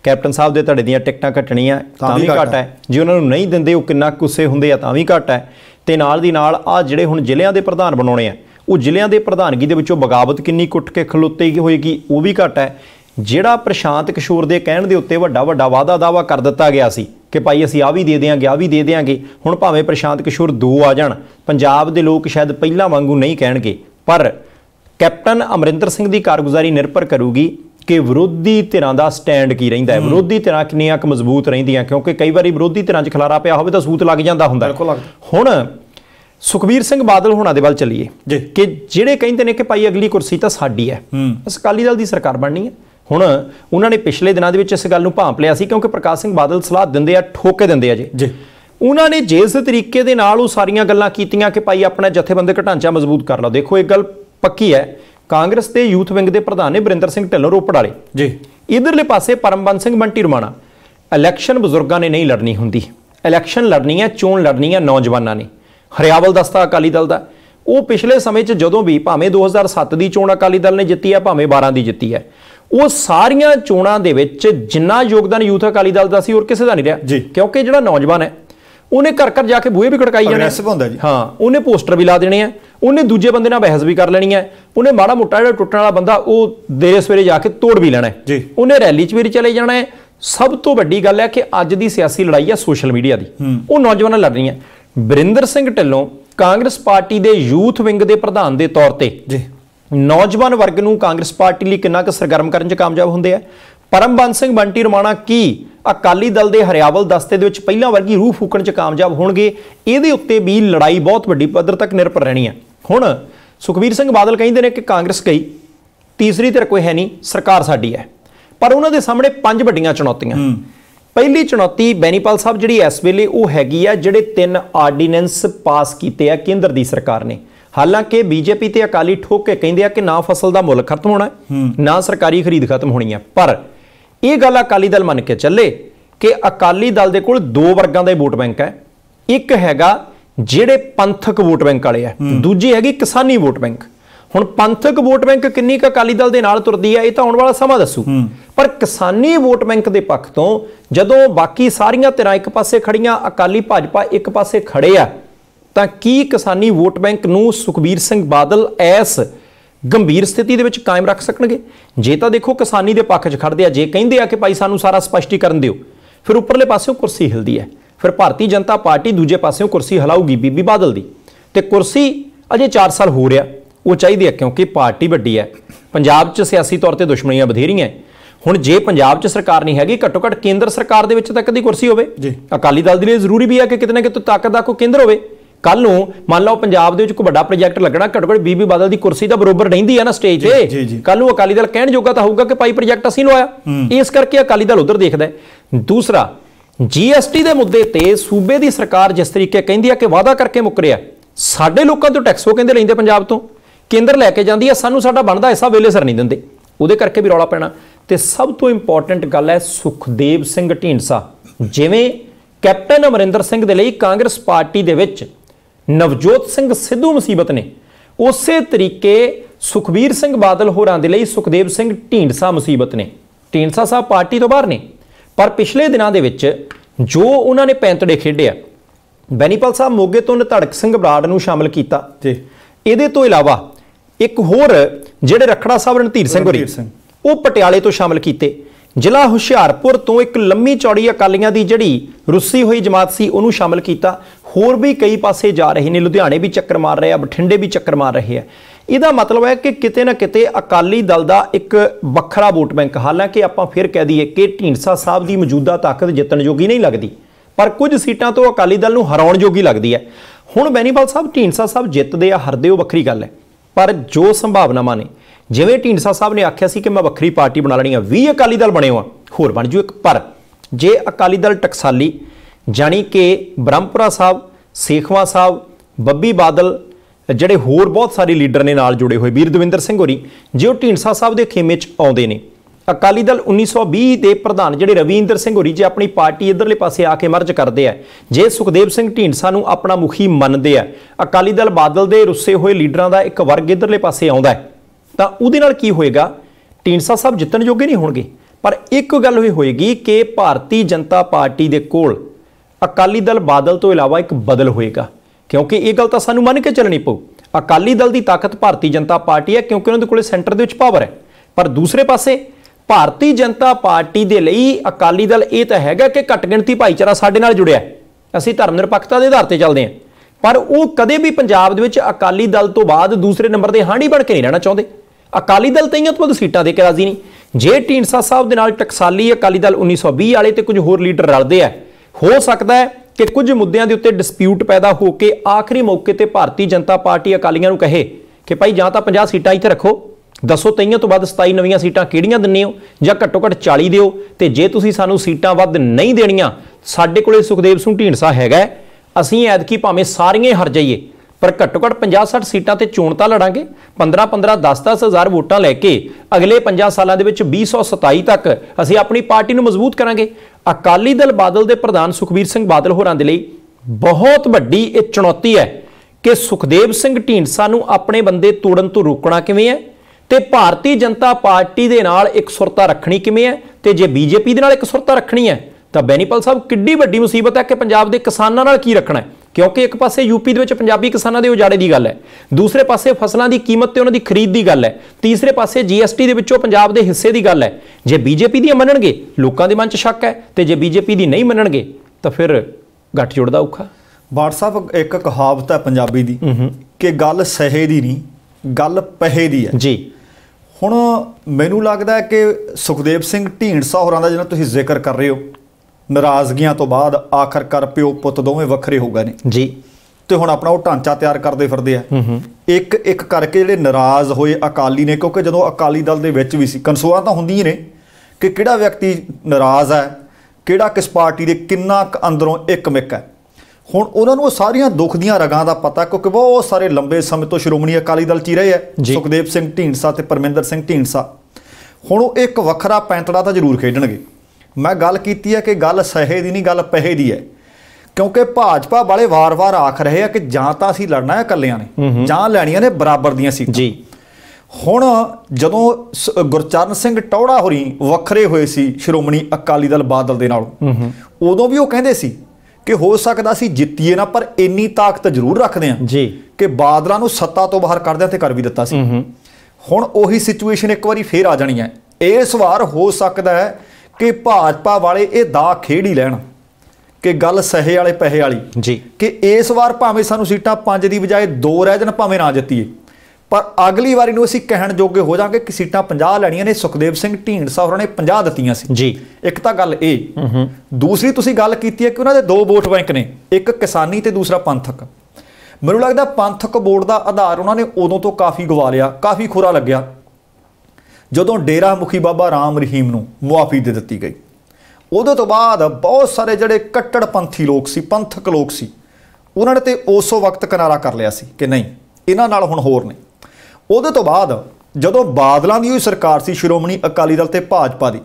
ਕੈਪਟਨ ਸਾਹਿਬ ਦੇ ਧੜੇ ਦੀਆਂ ਟਿਕਟਾਂ ਘਟਣੀਆਂ ਤਾਂ ਵੀ ਘਾਟਾ ਹੈ ਜੇ ਉਹਨਾਂ ਨੂੰ ਨਹੀਂ ਦਿੰਦੇ ਉਹ ਕਿੰਨਾ ਗੁੱਸੇ ਹੁੰਦੇ ਆ ਤਾਂ ਵੀ ਘਾਟਾ ਹੈ ਤੇ ਨਾਲ ਦੀ ਨਾਲ ਆ ਜਿਹੜੇ ਹੁਣ ਜ਼ਿਲ੍ਹਿਆਂ ਦੇ ਪ੍ਰਧਾਨ ਬਣਾਉਣੇ ਆ ਉਹ ਜ਼ਿਲ੍ਹਿਆਂ ਦੇ ਪ੍ਰਧਾਨਗੀ ਦੇ ਵਿੱਚੋਂ ਬਗਾਵਤ ਕਿੰਨੀ ਕੁੱਟ ਕੇ ਖਲੋਤੀ ਹੋਏਗੀ ਉਹ ਵੀ ਘਟ ਹੈ ਜਿਹੜਾ ਪ੍ਰਸ਼ਾਂਤ ਕਿਸ਼ੋਰ ਦੇ ਕਹਿਣ ਦੇ ਉੱਤੇ ਵੱਡਾ ਵੱਡਾ ਵਾਅਦਾ ਦਾਵਾ ਕਰ ਦਿੱਤਾ ਗਿਆ ਸੀ ਕਿ ਭਾਈ ਅਸੀਂ ਆ ਵੀ ਦੇ ਦੇਾਂਗੇ ਆ ਵੀ ਦੇ ਦੇਾਂਗੇ ਹੁਣ ਭਾਵੇਂ ਪ੍ਰਸ਼ਾਂਤ ਕਿਸ਼ੋਰ ਦੋ ਆ ਜਾਣ ਪੰਜਾਬ ਦੇ ਲੋਕ ਸ਼ਾਇਦ ਪਹਿਲਾਂ ਵਾਂਗੂ ਨਹੀਂ ਕਹਿਣਗੇ ਪਰ ਕੈਪਟਨ ਅਮਰਿੰਦਰ ਸਿੰਘ ਦੀ ਕਾਰਗੁਜ਼ਾਰੀ ਨਿਰਭਰ ਕਰੂਗੀ ਕਿ ਵਿਰੋਧੀ ਧਿਰਾਂ ਦਾ ਸਟੈਂਡ ਕੀ ਰਹਿੰਦਾ ਹੈ ਵਿਰੋਧੀ ਧਿਰਾਂ ਕਿੰਨੀਆਂ ਕੁ ਮਜ਼ਬੂਤ ਰਹਿੰਦੀਆਂ ਕਿਉਂਕਿ ਕਈ ਵਾਰੀ ਵਿਰੋਧੀ ਧਿਰਾਂ 'ਚ ਖਲਾਰਾ ਪਿਆ ਹੋਵੇ ਤਾਂ ਸੂਤ ਲੱਗ ਜਾਂਦਾ ਹੁੰਦਾ ਹੁਣ ਸੁਖਵੀਰ ਸਿੰਘ ਬਾਦਲ ਹੋਣਾ ਦੇ ਵੱਲ ਚੱਲੀਏ ਕਿ ਜਿਹੜੇ ਕਹਿੰਦੇ ਨੇ ਕਿ ਭਾਈ ਅਗਲੀ ਕੁਰਸੀ ਤਾਂ ਸਾਡੀ ਹੈ ਅਕਾਲੀ ਦਲ ਦੀ ਸਰਕਾਰ ਬਣਨੀ ਹੈ ਹੁਣ ਉਹਨਾਂ ਨੇ ਪਿਛਲੇ ਦਿਨਾਂ ਦੇ ਵਿੱਚ ਇਸ ਗੱਲ ਨੂੰ ਭਾਂਪ ਲਿਆ ਸੀ ਕਿਉਂਕਿ ਪ੍ਰਕਾਸ਼ ਸਿੰਘ ਬਾਦਲ ਸਲਾਹ ਦਿੰਦੇ ਆ ਠੋਕੇ ਦਿੰਦੇ ਆ ਜੀ ਉਹਨਾਂ ਨੇ ਜਿਸ ਤਰੀਕੇ ਦੇ ਨਾਲ ਉਹ ਸਾਰੀਆਂ ਗੱਲਾਂ ਕੀਤੀਆਂ ਕਿ ਭਾਈ ਆਪਣਾ ਜਥੇਬੰਦਕ ਢਾਂਚਾ ਮਜ਼ਬੂਤ ਕਰ ਲਓ ਦੇਖੋ ਇੱਕ ਗੱਲ ਪੱਕੀ ਹੈ ਕਾਂਗਰਸ ਦੇ ਯੂਥ ਵਿੰਗ ਦੇ ਪ੍ਰਧਾਨ ਨੇ ਬਰਿੰਦਰ ਸਿੰਘ ਢਿੱਲੋਂ ਰੋਪੜ ਵਾਲੇ ਜੀ ਇਧਰਲੇ ਪਾਸੇ ਪਰਮਬੰਦ ਸਿੰਘ ਮੰਟੀ ਰਮਾਣਾ ਇਲੈਕਸ਼ਨ ਬਜ਼ੁਰਗਾਂ ਨੇ ਨਹੀਂ ਲੜਨੀ ਹੁੰਦੀ ਇਲੈਕਸ਼ਨ ਲੜਨੀ ਹੈ ਚੋਣ ਲੜਨੀ ਹੈ ਨੌਜਵਾਨਾਂ ਨੇ ਹਰਿਆਵਲ ਦਸਤਾ ਅਕਾਲੀ ਦਲ ਦਾ ਉਹ ਪਿਛਲੇ ਸਮੇਂ 'ਚ ਜਦੋਂ ਵੀ ਭਾਵੇਂ 2007 ਦੀ ਚੋਣ ਅਕਾਲੀ ਦਲ ਨੇ ਜਿੱਤੀ ਹੈ ਭਾਵੇਂ 12 ਦੀ ਜਿੱਤੀ ਹੈ ਉਹ ਸਾਰੀਆਂ ਚੋਣਾਂ ਦੇ ਵਿੱਚ ਜਿੰਨਾ ਯੋਗਦਾਨ ਯੂਥ ਅਕਾਲੀ ਦਲ ਦਾ ਸੀ ਹੋਰ ਕਿਸੇ ਦਾ ਨਹੀਂ ਰਿਹਾ ਕਿਉਂਕਿ ਜਿਹੜਾ ਨੌਜਵਾਨ ਹੈ ਉਹਨੇ ਘਰ ਘਰ ਜਾ ਕੇ ਬੂਹੇ ਵੀ ਖੜਕਾਈ ਜਾਣੇ ਅਗਰੈਸਿਵ ਹੁੰਦਾ ਜੀ ਹਾਂ ਉਹਨੇ ਪੋਸਟਰ ਵੀ ਲਾ ਦੇਣੇ ਆ ਉਹਨੇ ਦੂਜੇ ਬੰਦੇ ਨਾਲ ਬਹਿਸ ਵੀ ਕਰ ਲੈਣੀ ਹੈ ਉਹਨੇ ਮਾੜਾ ਮੋਟਾ ਜਿਹੜਾ ਟੁੱਟਣ ਵਾਲਾ ਬੰਦਾ ਉਹ ਦੇਰੇ ਸਵੇਰੇ ਜਾ ਕੇ ਤੋੜ ਵੀ ਲੈਣਾ ਜੀ ਉਹਨੇ ਰੈਲੀ 'ਚ ਵੀ ਚਲੇ ਜਾਣਾ ਹੈ ਸਭ ਤੋਂ ਵੱਡੀ ਗੱਲ ਹੈ ਕਿ ਅੱਜ ਦੀ ਸਿਆਸੀ ਲੜਾਈ ਹੈ ਸੋਸ਼ਲ ਮੀਡੀਆ ਦੀ ਉਹ ਨੌਜਵਾਨਾਂ ਲੜ ਰਹੀਆਂ ਬਰਿੰਦਰ ਸਿੰਘ ਢਿੱਲੋਂ ਕਾਂਗਰਸ ਪਾਰਟੀ ਦੇ ਯੂਥ ਵਿੰਗ ਦੇ ਪ੍ਰਧਾਨ ਦੇ ਤੌਰ ਤੇ ਜੀ ਨੌਜਵਾਨ ਵਰਗ ਨੂੰ ਕਾਂਗਰਸ ਪਾਰਟੀ ਲਈ ਕਿੰਨਾ ਕੁ ਸਰਗਰਮ ਕਰਨ 'ਚ ਕਾਮਯਾਬ ਹੁੰਦੇ ਆ ਪਰਮਬੰਸ ਸਿੰਘ ਬੰਟੀ ਰਮਾਣਾ ਕੀ ਅਕਾਲੀ ਦਲ ਦੇ ਹਰਿਆਵਲ ਦਸਤੇ ਦੇ ਵਿੱਚ ਪਹਿਲਾਂ ਵਰਗੀ ਰੂਹ ਫੂਕਣ 'ਚ ਕਾਮਯਾਬ ਹੋਣਗੇ ਇਹਦੇ ਉੱਤੇ ਵੀ ਲੜਾਈ ਬਹੁਤ ਵੱਡੀ ਪੱਧਰ ਤੱਕ ਨਿਰਭਰ ਰਹਿਣੀ ਹੈ ਹੁਣ ਸੁਖਵੀਰ ਸਿੰਘ ਬਾਦਲ ਕਹਿੰਦੇ ਨੇ ਕਿ ਕਾਂਗਰਸ ਗਈ ਤੀਸਰੀ ਧਿਰ ਕੋਈ ਹੈ ਨਹੀਂ ਸਰਕਾਰ ਸਾਡੀ ਹੈ ਪਰ ਉਹਨਾਂ ਦੇ ਸਾਹਮਣੇ ਪੰਜ ਵੱਡੀਆਂ ਚੁਣੌਤੀਆਂ ਪਹਿਲੀ ਚੁਣੌਤੀ ਬੈਨੀਪਾਲ ਸਾਹਿਬ ਜਿਹੜੀ ਇਸ ਵੇਲੇ ਉਹ ਹੈਗੀ ਆ ਜਿਹੜੇ ਤਿੰਨ ਆਰਡੀਨੈਂਸ ਪਾਸ ਕੀਤੇ ਆ ਕੇਂਦਰ ਦੀ ਸਰਕਾਰ ਨੇ ਹਾਲਾਂਕਿ ਬੀਜੇਪੀ ਤੇ ਅਕਾਲੀ ਠੋਕ ਕੇ ਕਹਿੰਦੇ ਆ ਕਿ ਨਾ ਫਸਲ ਦਾ ਮੁੱਲ ਖਤਮ ਹੋਣਾ ਨਾ ਸਰਕਾਰੀ ਖਰੀਦ ਖਤਮ ਹੋਣੀ ਆ ਪਰ ਇਹ ਗੱਲ ਅਕਾਲੀ ਦਲ ਮੰਨ ਕੇ ਚੱਲੇ ਕਿ ਅਕਾਲੀ ਦਲ ਦੇ ਕੋਲ ਦੋ ਵਰਗਾਂ ਦਾ ਵੋਟ ਬੈਂਕ ਹੈ ਇੱਕ ਹੈਗਾ ਜਿਹੜੇ ਪੰਥਕ ਵੋਟ ਬੈਂਕ ਵਾਲੇ ਆ ਦੂਜੀ ਹੈਗੀ ਕਿਸਾਨੀ ਵੋਟ ਬੈਂਕ ਹੁਣ ਪੰਥਕ ਵੋਟ ਬੈਂਕ ਕਿੰਨੀ ਕ ਅਕਾਲੀ ਦਲ ਦੇ ਨਾਲ ਤੁਰਦੀ ਹੈ ਇਹ ਤਾਂ ਆਉਣ ਵਾਲਾ ਸਮਾਂ ਦੱਸੂ ਪਰ ਕਿਸਾਨੀ ਵੋਟ ਬੈਂਕ ਦੇ ਪੱਖ ਤੋਂ ਜਦੋਂ ਬਾਕੀ ਸਾਰੀਆਂ ਧਿਰਾਂ ਇੱਕ ਪਾਸੇ ਖੜੀਆਂ ਅਕਾਲੀ ਭਾਜਪਾ ਇੱਕ ਪਾਸੇ ਖੜੇ ਆ ਤਾਂ ਕੀ ਕਿਸਾਨੀ ਵੋਟ ਬੈਂਕ ਨੂੰ ਸੁਖਬੀਰ ਸਿੰਘ ਬਾਦਲ ਐਸ ਗੰਭੀਰ ਸਥਿਤੀ ਦੇ ਵਿੱਚ ਕਾਇਮ ਰੱਖ ਸਕਣਗੇ ਜੇ ਤਾਂ ਦੇਖੋ ਕਿਸਾਨੀ ਦੇ ਪੱਖ 'ਚ ਖੜਦੇ ਆ ਜੇ ਕਹਿੰਦੇ ਆ ਕਿ ਭਾਈ ਸਾਨੂੰ ਸਾਰਾ ਸਪਸ਼ਟੀਕਰਨ ਦਿਓ ਫਿਰ ਉੱਪਰਲੇ ਪਾਸਿਓਂ ਕੁਰਸੀ ਹਿਲਦੀ ਹੈ ਫਿਰ ਭਾਰਤੀ ਜਨਤਾ ਪਾਰਟੀ ਦੂਜੇ ਪਾਸਿਓਂ ਕੁਰਸੀ ਹਲਾਊਗੀ ਬੀਬੀ ਬਾਦਲ ਦੀ ਤੇ ਕੁਰਸੀ ਅਜੇ 4 ਸਾਲ ਹੋ ਰਿਹਾ ਉਹ ਚਾਹੀਦੀ ਹੈ ਕਿਉਂਕਿ ਪਾਰਟੀ ਵੱਡੀ ਹੈ ਪੰਜਾਬ 'ਚ ਸਿਆਸੀ ਤੌਰ ਤੇ ਦੁਸ਼ਮਣੀਆਂ ਵਧੇਰੀਆਂ ਹੁਣ ਜੇ ਪੰਜਾਬ 'ਚ ਸਰਕਾਰ ਨਹੀਂ ਹੈਗੀ ਘੱਟੋ ਘੱਟ ਕੇਂਦਰ ਸਰਕਾਰ ਦੇ ਵਿੱਚ ਤਾਂ ਕਦੀ ਕੁਰਸੀ ਹੋਵੇ ਜੀ ਅਕਾਲੀ ਦਲ ਦੇ ਲਈ ਜ਼ਰੂਰੀ ਵੀ ਹੈ ਕਿ ਕਿਤੇ ਨਾ ਕਿਤੇ ਤਾਕਤ ਦਾ ਕੋਈ ਕੇਂਦਰ ਹੋਵੇ ਕੱਲ ਨੂੰ ਮੰਨ ਲਓ ਪੰਜਾਬ ਦੇ ਵਿੱਚ ਕੋਈ ਵੱਡਾ ਪ੍ਰੋਜੈਕਟ ਲੱਗਣਾ ਘੱਟੋ ਘੱਟ ਬੀਬੀ ਬਾਦਲ ਦੀ ਕੁਰਸੀ ਤਾਂ ਬਰੋਬਰ ਰਹਿੰਦੀ ਹੈ ਨਾ ਸਟੇਜ ਤੇ ਕੱਲ ਨੂੰ ਅਕਾਲੀ ਦਲ ਕਹਿਣ ਜੋਗਾ ਤਾਂ ਹੋਊਗਾ ਕਿ ਭਾਈ ਪ੍ਰੋਜੈਕਟ ਅਸੀਂ ਲਵਾਇਆ ਇਸ ਕਰਕੇ ਅਕਾਲੀ ਦਲ ਉਧਰ ਦੇਖਦਾ ਦੂਸਰਾ ਜੀਐਸਟੀ ਦੇ ਮੁੱਦੇ ਤੇ ਸੂਬੇ ਦੀ ਸਰਕਾਰ ਜਿਸ ਤਰੀਕੇ ਕਹਿੰਦੀ ਹੈ ਕਿ ਵਾਅਦਾ ਕਰਕੇ ਰਿਹਾ ਸਾਡੇ ਲੋਕਾਂ ਤੋਂ ਟੈਕਸ ਉਹ ਕਹਿੰਦੇ ਲੈਂਦੇ ਪੰਜਾਬ ਤੋਂ ਕੇਂਦਰ ਲੈ ਕੇ ਜਾਂਦੀ ਹੈ ਸਾਨੂੰ ਸਾਡਾ ਬਣਦਾ ਹਿੱਸਾ ਵੇਲੇ ਸਰ ਨਹੀਂ ਦਿੰਦੇ ਉਹਦੇ ਕਰਕੇ ਵੀ ਰੌਲਾ ਪੈਣਾ ਤੇ ਸਭ ਤੋਂ ਇੰਪੋਰਟੈਂਟ ਗੱਲ ਹੈ ਸੁਖਦੇਵ ਸਿੰਘ ਢੀਂਡਸਾ ਜਿਵੇਂ ਕੈਪਟਨ ਅਮਰਿੰਦਰ ਸਿੰਘ ਦੇ ਲਈ ਕਾਂਗਰਸ ਪਾਰਟੀ ਦੇ ਵਿੱਚ ਨਵਜੋਤ ਸਿੰਘ ਸਿੱਧੂ ਮੁਸੀਬਤ ਨੇ ਉਸੇ ਤਰੀਕੇ ਸੁਖਵੀਰ ਸਿੰਘ ਬਾਦਲ ਹੋਰਾਂ ਦੇ ਲਈ ਸੁਖਦੇਵ ਸਿੰਘ ਢੀਂਡਸਾ ਮੁਸੀਬਤ ਨੇ ਢੀਂਡਸਾ ਸਾਹਿਬ ਪਾਰਟੀ ਤੋਂ ਬਾਹਰ ਨੇ ਪਰ ਪਿਛਲੇ ਦਿਨਾਂ ਦੇ ਵਿੱਚ ਜੋ ਉਹਨਾਂ ਨੇ ਪੈਂਤੜੇ ਖੇਡਿਆ ਬੈਨੀਪਾਲ ਸਾਹਿਬ ਮੋਗੇ ਤੋਂ ਨਿਧੜਕ ਸਿੰਘ ਬਰਾੜ ਨੂੰ ਸ਼ਾਮਲ ਕੀਤਾ ਜੀ ਇਹਦੇ ਤੋਂ ਇਲਾਵਾ ਇੱਕ ਹੋਰ ਜਿਹੜੇ ਰਖੜਾ ਸਾਹਿਬ ਰਣਧੀਰ ਸਿੰਘ ਹੋਰੀ ਉਹ ਪਟਿਆਲੇ ਤੋਂ ਸ਼ਾਮਲ ਕੀਤੇ ਜ਼ਿਲ੍ਹਾ ਹੁਸ਼ਿਆਰਪੁਰ ਤੋਂ ਇੱਕ ਲੰਮੀ ਚੌੜੀ ਅਕਾਲੀਆਂ ਦੀ ਜਿਹੜੀ ਰੁੱਸੀ ਹੋਈ ਜਮਾਤ ਸੀ ਉਹਨੂੰ ਸ਼ਾਮਲ ਕੀਤਾ ਹੋਰ ਵੀ ਕਈ ਪਾਸੇ ਜਾ ਰਹੇ ਨੇ ਲੁਧਿਆਣੇ ਵੀ ਚੱਕਰ ਮਾਰ ਰਹੇ ਆ ਬਠਿੰਡੇ ਵੀ ਚੱਕਰ ਮਾਰ ਰਹੇ ਆ ਇਹਦਾ ਮਤਲਬ ਹੈ ਕਿ ਕਿਤੇ ਨਾ ਕਿਤੇ ਅਕਾਲੀ ਦਲ ਦਾ ਇੱਕ ਵੱਖਰਾ ਵੋਟ ਬੈਂਕ ਹਾਲਾਂਕਿ ਆਪਾਂ ਫਿਰ ਕਹਿ ਦਈਏ ਕਿ ਢੀਂਡਸਾ ਸਾਹਿਬ ਦੀ ਮੌਜੂਦਾ ਤਾਕਤ ਜਿੱਤਣ ਜੋਗੀ ਨਹੀਂ ਲੱਗਦੀ ਪਰ ਕੁਝ ਸੀਟਾਂ ਤੋਂ ਅਕਾਲੀ ਦਲ ਨੂੰ ਹਰਾਉਣ ਜੋਗੀ ਲੱਗਦੀ ਹੈ ਹੁਣ ਬੈਨੀਪਾਲ ਸਾਹਿਬ ਢੀਂਡਸਾ ਸਾਹਿਬ ਜਿੱਤਦੇ ਆ ਹਰਦੇ ਉਹ ਵੱਖਰੀ ਗੱਲ ਹੈ ਪਰ ਜੋ ਸੰਭਾਵਨਾਵਾਂ ਨੇ ਜਿਵੇਂ ਢੀਂਡਸਾ ਸਾਹਿਬ ਨੇ ਆਖਿਆ ਸੀ ਕਿ ਮੈਂ ਵੱਖਰੀ ਪਾਰਟੀ ਬਣਾ ਲੈਣੀ ਆ 20 ਅਕਾਲੀ ਦਲ ਬਣੇ ਹੋਆ ਹੋਰ ਬਣ ਜੂ ਇੱਕ ਪਰ ਜੇ ਅਕਾਲੀ ਦਲ ਟਕਸਾਲੀ ਜਾਨੀ ਕਿ ਬ੍ਰਹਮਪੁਰਾ ਸਾਹਿਬ ਸੇਖਵਾ ਸਾਹਿਬ ਬੱਬੀ ਬਾਦਲ ਜਿਹੜੇ ਹੋਰ ਬਹੁਤ ਸਾਰੇ ਲੀਡਰ ਨੇ ਨਾਲ ਜੁੜੇ ਹੋਏ ਵੀਰ ਦਵਿੰਦਰ ਸਿੰਘ ਹੋਰੀ ਜਿਉ ਢੀਂਡਸਾ ਸਾਹਿਬ ਦੇ ਖੇਮੇ 'ਚ ਆਉਂਦੇ ਨੇ ਅਕਾਲੀ ਦਲ 1920 ਦੇ ਪ੍ਰਧਾਨ ਜਿਹੜੇ ਰਵਿੰਦਰ ਸਿੰਘ ਹੋਰੀ ਜੇ ਆਪਣੀ ਪਾਰਟੀ ਇਧਰਲੇ ਪਾਸੇ ਆ ਕੇ ਮਰਜ ਕਰਦੇ ਆ ਜੇ ਸੁਖਦੇਵ ਸਿੰਘ ਢੀਂਡਸਾ ਨੂੰ ਆਪਣਾ ਮੁਖੀ ਮੰਨਦੇ ਆ ਅਕਾਲੀ ਦਲ ਬਾਦਲ ਦੇ ਰੁੱਸੇ ਹੋਏ ਲੀਡਰਾਂ ਦਾ ਇੱਕ ਵਰਗ ਇਧਰਲੇ ਪਾਸੇ ਆਉਂਦਾ ਤਾਂ ਉਹਦੇ ਨਾਲ ਕੀ ਹੋਏਗਾ ਢੀਂਡਸਾ ਸਾਹਿਬ ਜਿੱਤਣ ਯੋਗੇ ਨਹੀਂ ਹੋਣਗੇ ਪਰ ਇੱਕ ਗੱਲ ਹੋਈ ਹੋਏਗੀ ਕਿ ਭਾਰਤੀ ਜਨਤਾ ਪਾਰਟੀ ਦੇ ਕੋਲ ਅਕਾਲੀ ਦਲ ਬਾਦਲ ਤੋਂ ਇਲਾਵਾ ਇੱਕ ਬਦਲ ਹੋਏਗਾ ਕਿਉਂਕਿ ਇਹ ਗੱਲ ਤਾਂ ਸਾਨੂੰ ਮੰਨ ਕੇ ਚੱਲਣੀ ਪਊ ਅਕਾਲੀ ਦਲ ਦੀ ਤਾਕਤ ਭਾਰਤੀ ਜਨਤਾ ਪਾਰਟੀ ਹੈ ਕਿਉਂਕਿ ਉਹਨਾਂ ਦੇ ਕੋਲੇ ਸੈਂਟਰ ਦੇ ਵਿੱਚ ਪਾਵਰ ਹੈ ਪਰ ਦੂਸਰੇ ਪਾਸੇ ਭਾਰਤੀ ਜਨਤਾ ਪਾਰਟੀ ਦੇ ਲਈ ਅਕਾਲੀ ਦਲ ਇਹ ਤਾਂ ਹੈਗਾ ਕਿ ਘਟ ਗਿਣਤੀ ਭਾਈਚਾਰਾ ਸਾਡੇ ਨਾਲ ਜੁੜਿਆ ਅਸੀਂ ਧਰਮ ਨਿਰਪੱਖਤਾ ਦੇ ਆਧਾਰ ਤੇ ਚੱਲਦੇ ਹਾਂ ਪਰ ਉਹ ਕਦੇ ਵੀ ਪੰਜਾਬ ਦੇ ਵਿੱਚ ਅਕਾਲੀ ਦਲ ਤੋਂ ਬਾਅਦ ਦੂਸਰੇ ਨੰਬਰ ਦੇ ਹਾਂਡੀ ਬਣ ਕੇ ਨਹੀਂ ਰਹਿਣਾ ਚਾਹੁੰਦੇ ਅਕਾਲੀ ਦਲ ਇਹ ਤੋਂ ਸੀਟਾਂ ਦੇ ਕੇ ਰਾਜ਼ੀ ਨਹੀਂ ਜੇ ਢੀਂਡਸਾ ਸਾਹਿਬ ਦੇ ਨਾਲ ਟਕਸਾਲੀ ਅਕਾਲੀ ਦਲ 1920 ਵਾਲੇ ਤੇ ਕੁਝ ਹੋਰ ਲੀਡਰ ਰਲਦੇ ਆ ਹੋ ਸਕਦਾ ਹੈ ਕਿ ਕੁਝ ਮੁੱਦਿਆਂ ਦੇ ਉੱਤੇ ਡਿਸਪਿਊਟ ਪੈਦਾ ਹੋ ਕੇ ਆਖਰੀ ਮੌਕੇ ਤੇ ਭਾਰਤੀ ਜਨਤਾ ਪਾਰਟੀ ਅਕਾਲੀਆਂ ਨੂੰ ਕਹੇ ਕਿ ਭਾਈ ਜਾਂ ਤਾਂ 50 ਸੀਟਾਂ ਇੱਥੇ ਰੱਖੋ ਦੱਸੋ ਤਈਆਂ ਤੋਂ ਬਾਅਦ 27 ਨਵੀਆਂ ਸੀਟਾਂ ਕਿਹੜੀਆਂ ਦਿੰਨੇ ਹੋ ਜਾਂ ਘੱਟੋ ਘੱਟ 40 ਦਿਓ ਤੇ ਜੇ ਤੁਸੀਂ ਸਾਨੂੰ ਸੀਟਾਂ ਵੱਧ ਨਹੀਂ ਦੇਣੀਆਂ ਸਾਡੇ ਕੋਲੇ ਸੁਖਦੇਵ ਸਿੰਘ ਢੀਂਡਸਾ ਹੈਗਾ ਅਸੀਂ ਐਤਕੀ ਭਾਵੇਂ ਸਾਰੀਆਂ ਹਰ ਜਾਈਏ ਪਰ ਘੱਟੋ ਘੱਟ 50-60 ਸੀਟਾਂ ਤੇ ਚੋਣ ਤਾਂ ਲੜਾਂਗੇ 15-15 10-10 ਹਜ਼ਾਰ ਵੋਟਾਂ ਲੈ ਕੇ ਅਗਲੇ 5 ਸਾਲਾਂ ਦੇ ਵਿੱਚ 2027 ਤੱਕ ਅਸੀਂ ਆਪਣੀ ਪਾਰਟੀ ਨੂੰ ਮਜ਼ਬੂਤ ਕਰਾਂਗੇ ਅਕਾਲੀ ਦਲ ਬਾਦਲ ਦੇ ਪ੍ਰਧਾਨ ਸੁਖਵੀਰ ਸਿੰਘ ਬਾਦਲ ਹੋਰਾਂ ਦੇ ਲਈ ਬਹੁਤ ਵੱਡੀ ਇਹ ਚੁਣੌਤੀ ਹੈ ਕਿ ਸੁਖਦੇਵ ਸਿੰਘ ਢੀਂਡਸਾ ਨੂੰ ਆਪਣੇ ਬੰਦੇ ਤੋੜਨ ਤੋਂ ਰੋਕਣਾ ਕਿਵੇਂ ਹੈ ਤੇ ਭਾਰਤੀ ਜਨਤਾ ਪਾਰਟੀ ਦੇ ਨਾਲ ਇੱਕ ਸੁਰਤਾ ਰੱਖਣੀ ਕਿਵੇਂ ਹੈ ਤੇ ਜੇ ਬੀਜੇਪੀ ਦੇ ਨਾਲ ਇੱਕ ਸੁਰਤਾ ਰੱਖਣੀ ਹੈ ਤਾਂ ਬੈਨੀਪਾਲ ਸਾਹਿਬ ਕਿੱਡੀ ਵੱਡੀ ਮੁਸੀਬਤ ਹੈ ਕਿ ਪੰਜਾਬ ਦੇ ਕਿਸਾਨਾਂ ਨਾਲ ਕੀ ਰੱਖਣਾ ਹੈ ਕਿਉਂਕਿ ਇੱਕ ਪਾਸੇ ਯੂਪੀ ਦੇ ਵਿੱਚ ਪੰਜਾਬੀ ਕਿਸਾਨਾਂ ਦੇ ਉਜਾੜੇ ਦੀ ਗੱਲ ਹੈ ਦੂਸਰੇ ਪਾਸੇ ਫਸਲਾਂ ਦੀ ਕੀਮਤ ਤੇ ਉਹਨਾਂ ਦੀ ਖਰੀਦ ਦੀ ਗੱਲ ਹੈ ਤੀਸਰੇ ਪਾਸੇ ਜੀਐਸਟੀ ਦੇ ਵਿੱਚੋਂ ਪੰਜਾਬ ਦੇ ਹਿੱਸੇ ਦੀ ਗੱਲ ਹੈ ਜੇ ਬੀਜੇਪੀ ਦੀ ਮੰਨਣਗੇ ਲੋਕਾਂ ਦੇ ਮਨ 'ਚ ਸ਼ੱਕ ਹੈ ਤੇ ਜੇ ਬੀਜੇਪੀ ਦੀ ਨਹੀਂ ਮੰਨਣਗੇ ਤਾਂ ਫਿਰ ਗੱਠ ਜੁੜਦਾ ਔਖਾ ਵਾਟਸਐਪ ਇੱਕ ਕਹਾਵਤ ਹੈ ਪੰਜਾਬੀ ਦੀ ਕਿ ਗੱਲ ਸਹੇ ਦੀ ਨਹੀਂ ਗੱਲ ਪਹੇ ਦੀ ਹੈ ਜੀ ਹੁਣ ਮੈਨੂੰ ਲੱਗਦਾ ਹੈ ਕਿ ਸੁਖਦੇਵ ਸਿੰਘ ਢੀਂਡਸਾ ਹੋਰਾਂ ਦਾ ਜਿਹਨਾਂ ਤੁਸੀਂ ਜ਼ਿਕਰ ਕਰ ਰਹੇ ਹੋ ਨਾਰਾਜ਼ਗੀਆਂ ਤੋਂ ਬਾਅਦ ਆਖਰਕਾਰ ਪਿਓ ਪੁੱਤ ਦੋਵੇਂ ਵੱਖਰੇ ਹੋ ਗਏ ਨੇ ਜੀ ਤੇ ਹੁਣ ਆਪਣਾ ਉਹ ਢਾਂਚਾ ਤਿਆਰ ਕਰਦੇ ਫਿਰਦੇ ਆ ਇੱਕ ਇੱਕ ਕਰਕੇ ਜਿਹੜੇ ਨਾਰਾਜ਼ ਹੋਏ ਅਕਾਲੀ ਨੇ ਕਿਉਂਕਿ ਜਦੋਂ ਅਕਾਲੀ ਦਲ ਦੇ ਵਿੱਚ ਵੀ ਸੀ ਕਨਸੋਆਂ ਤਾਂ ਹੁੰਦੀਆਂ ਨੇ ਕਿ ਕਿਹੜਾ ਵਿਅਕਤੀ ਨਾਰਾਜ਼ ਹੈ ਕਿਹੜਾ ਕਿਸ ਪਾਰਟੀ ਦੇ ਕਿੰਨਾ ਅੰਦਰੋਂ ਮਿੱਕ ਹੈ ਹੁਣ ਉਹਨਾਂ ਨੂੰ ਸਾਰੀਆਂ ਦੁੱਖ ਦੀਆਂ ਰਗਾਂ ਦਾ ਪਤਾ ਕਿਉਂਕਿ ਬਹੁਤ ਸਾਰੇ ਲੰਬੇ ਸਮੇਂ ਤੋਂ ਸ਼੍ਰੋਮਣੀ ਅਕਾਲੀ ਦਲ 'ਚ ਹੀ ਰਹੇ ਆ ਸੁਖਦੇਵ ਸਿੰਘ ਢੀਂਡਸਾ ਤੇ ਪਰਮਿੰਦਰ ਸਿੰਘ ਢੀਂਡਸਾ ਹੁਣ ਉਹ ਇੱਕ ਵੱਖਰਾ ਪੈਂਤੜਾ ਤਾਂ ਜ਼ਰੂਰ ਖੇਡਣਗੇ ਮੈਂ ਗੱਲ ਕੀਤੀ ਹੈ ਕਿ ਗੱਲ ਸਹੇ ਦੀ ਨਹੀਂ ਗੱਲ ਪਹੇ ਦੀ ਹੈ ਕਿਉਂਕਿ ਭਾਜਪਾ ਵਾਲੇ ਵਾਰ-ਵਾਰ ਆਖ ਰਹੇ ਆ ਕਿ ਜਾਂ ਤਾਂ ਅਸੀਂ ਲੜਨਾ ਹੈ ਇਕੱਲਿਆਂ ਨੇ ਜਾਂ ਲੈਣੀਆਂ ਨੇ ਬਰਾਬਰ ਦੀਆਂ ਸੀਟਾਂ ਜੀ ਹੁਣ ਜਦੋਂ ਗੁਰਚਰਨ ਸਿੰਘ ਟੌੜਾ ਹੋਰੀ ਵੱਖਰੇ ਹੋਏ ਸੀ ਸ਼੍ਰੋਮਣੀ ਅਕਾਲੀ ਦਲ ਬਾਦਲ ਦੇ ਨਾਲ ਉਦੋਂ ਵੀ ਉਹ ਕਹਿੰਦੇ ਸੀ ਕਿ ਹੋ ਸਕਦਾ ਸੀ ਜਿੱਤੀਏ ਨਾ ਪਰ ਇੰਨੀ ਤਾਕਤ ਜ਼ਰੂਰ ਰੱਖਦੇ ਆ ਜੀ ਕਿ ਬਾਦਲਾਂ ਨੂੰ ਸੱਤਾ ਤੋਂ ਬਾਹਰ ਕੱਢਦਿਆਂ ਤੇ ਕਰ ਵੀ ਦਿੱਤਾ ਸੀ ਹੁਣ ਉਹੀ ਸਿਚੁਏਸ਼ਨ ਇੱਕ ਵਾਰੀ ਫੇਰ ਆ ਜਾਣੀ ਹੈ ਇਸ ਵਾਰ ਹੋ ਸਕਦਾ ਹੈ ਕਿ ਭਾਜਪਾ ਵਾਲੇ ਇਹ ਦਾ ਖੇਡ ਹੀ ਲੈਣ ਕਿ ਗੱਲ ਸਹੇ ਵਾਲੇ ਪਹੇ ਵਾਲੀ ਜੀ ਕਿ ਇਸ ਵਾਰ ਭਾਵੇਂ ਸਾਨੂੰ ਸੀਟਾਂ 5 ਦੀ ਬਜਾਏ 2 ਰਹਿ ਜਾਣ ਭਾਵੇਂ ਨਾ ਜਿੱਤੀਏ ਪਰ ਅਗਲੀ ਵਾਰੀ ਨੂੰ ਅਸੀਂ ਕਹਿਣ ਜੋਗੇ ਹੋ ਜਾਾਂਗੇ ਕਿ ਸੀਟਾਂ 50 ਲੈਣੀਆਂ ਨੇ ਸੁਖਦੇਵ ਸਿੰਘ ਢੀਂਡਸਾ ਹੋਰਾਂ ਨੇ 50 ਦਿੱਤੀਆਂ ਸੀ ਜੀ ਇੱਕ ਤਾਂ ਗੱਲ ਇਹ ਦੂਸਰੀ ਤੁਸੀਂ ਗੱਲ ਕੀਤੀ ਹੈ ਕਿ ਉਹਨਾਂ ਦੇ ਦੋ ਵੋਟ ਬੈਂਕ ਨੇ ਇੱਕ ਕਿਸਾਨੀ ਤੇ ਦੂਸਰਾ ਪੰਥਕ ਮੈਨੂੰ ਲੱਗਦਾ ਪੰਥਕ ਬੋਰਡ ਦਾ ਆਧਾਰ ਉਹਨਾਂ ਨੇ ਉਦੋਂ ਤੋਂ ਕਾਫੀ ਗਵਾ ਲਿਆ ਕਾਫੀ ਖੁਰਾ ਲੱਗਿਆ ਜਦੋਂ ਡੇਰਾ ਮੁਖੀ ਬਾਬਾ ਰਾਮ ਰਹੀਮ ਨੂੰ ਮੁਆਫੀ ਦੇ ਦਿੱਤੀ ਗਈ ਉਦੋਂ ਤੋਂ ਬਾਅਦ ਬਹੁਤ ਸਾਰੇ ਜਿਹੜੇ ਪੰਥੀ ਲੋਕ ਸੀ ਪੰਥਕ ਲੋਕ ਸੀ ਉਹਨਾਂ ਨੇ ਤੇ ਉਸ ਵਕਤ ਕਿਨਾਰਾ ਕਰ ਲਿਆ ਸੀ ਕਿ ਨਹੀਂ ਇਹਨਾਂ ਨਾਲ ਹੁਣ ਹੋਰ ਨਹੀਂ ਉਹਦੇ ਤੋਂ ਬਾਅਦ ਜਦੋਂ ਬਾਦਲਾਂ ਦੀ ਹੋਈ ਸਰਕਾਰ ਸੀ ਸ਼੍ਰੋਮਣੀ ਅਕਾਲੀ ਦਲ ਤੇ ਭਾਜਪਾ ਦੀ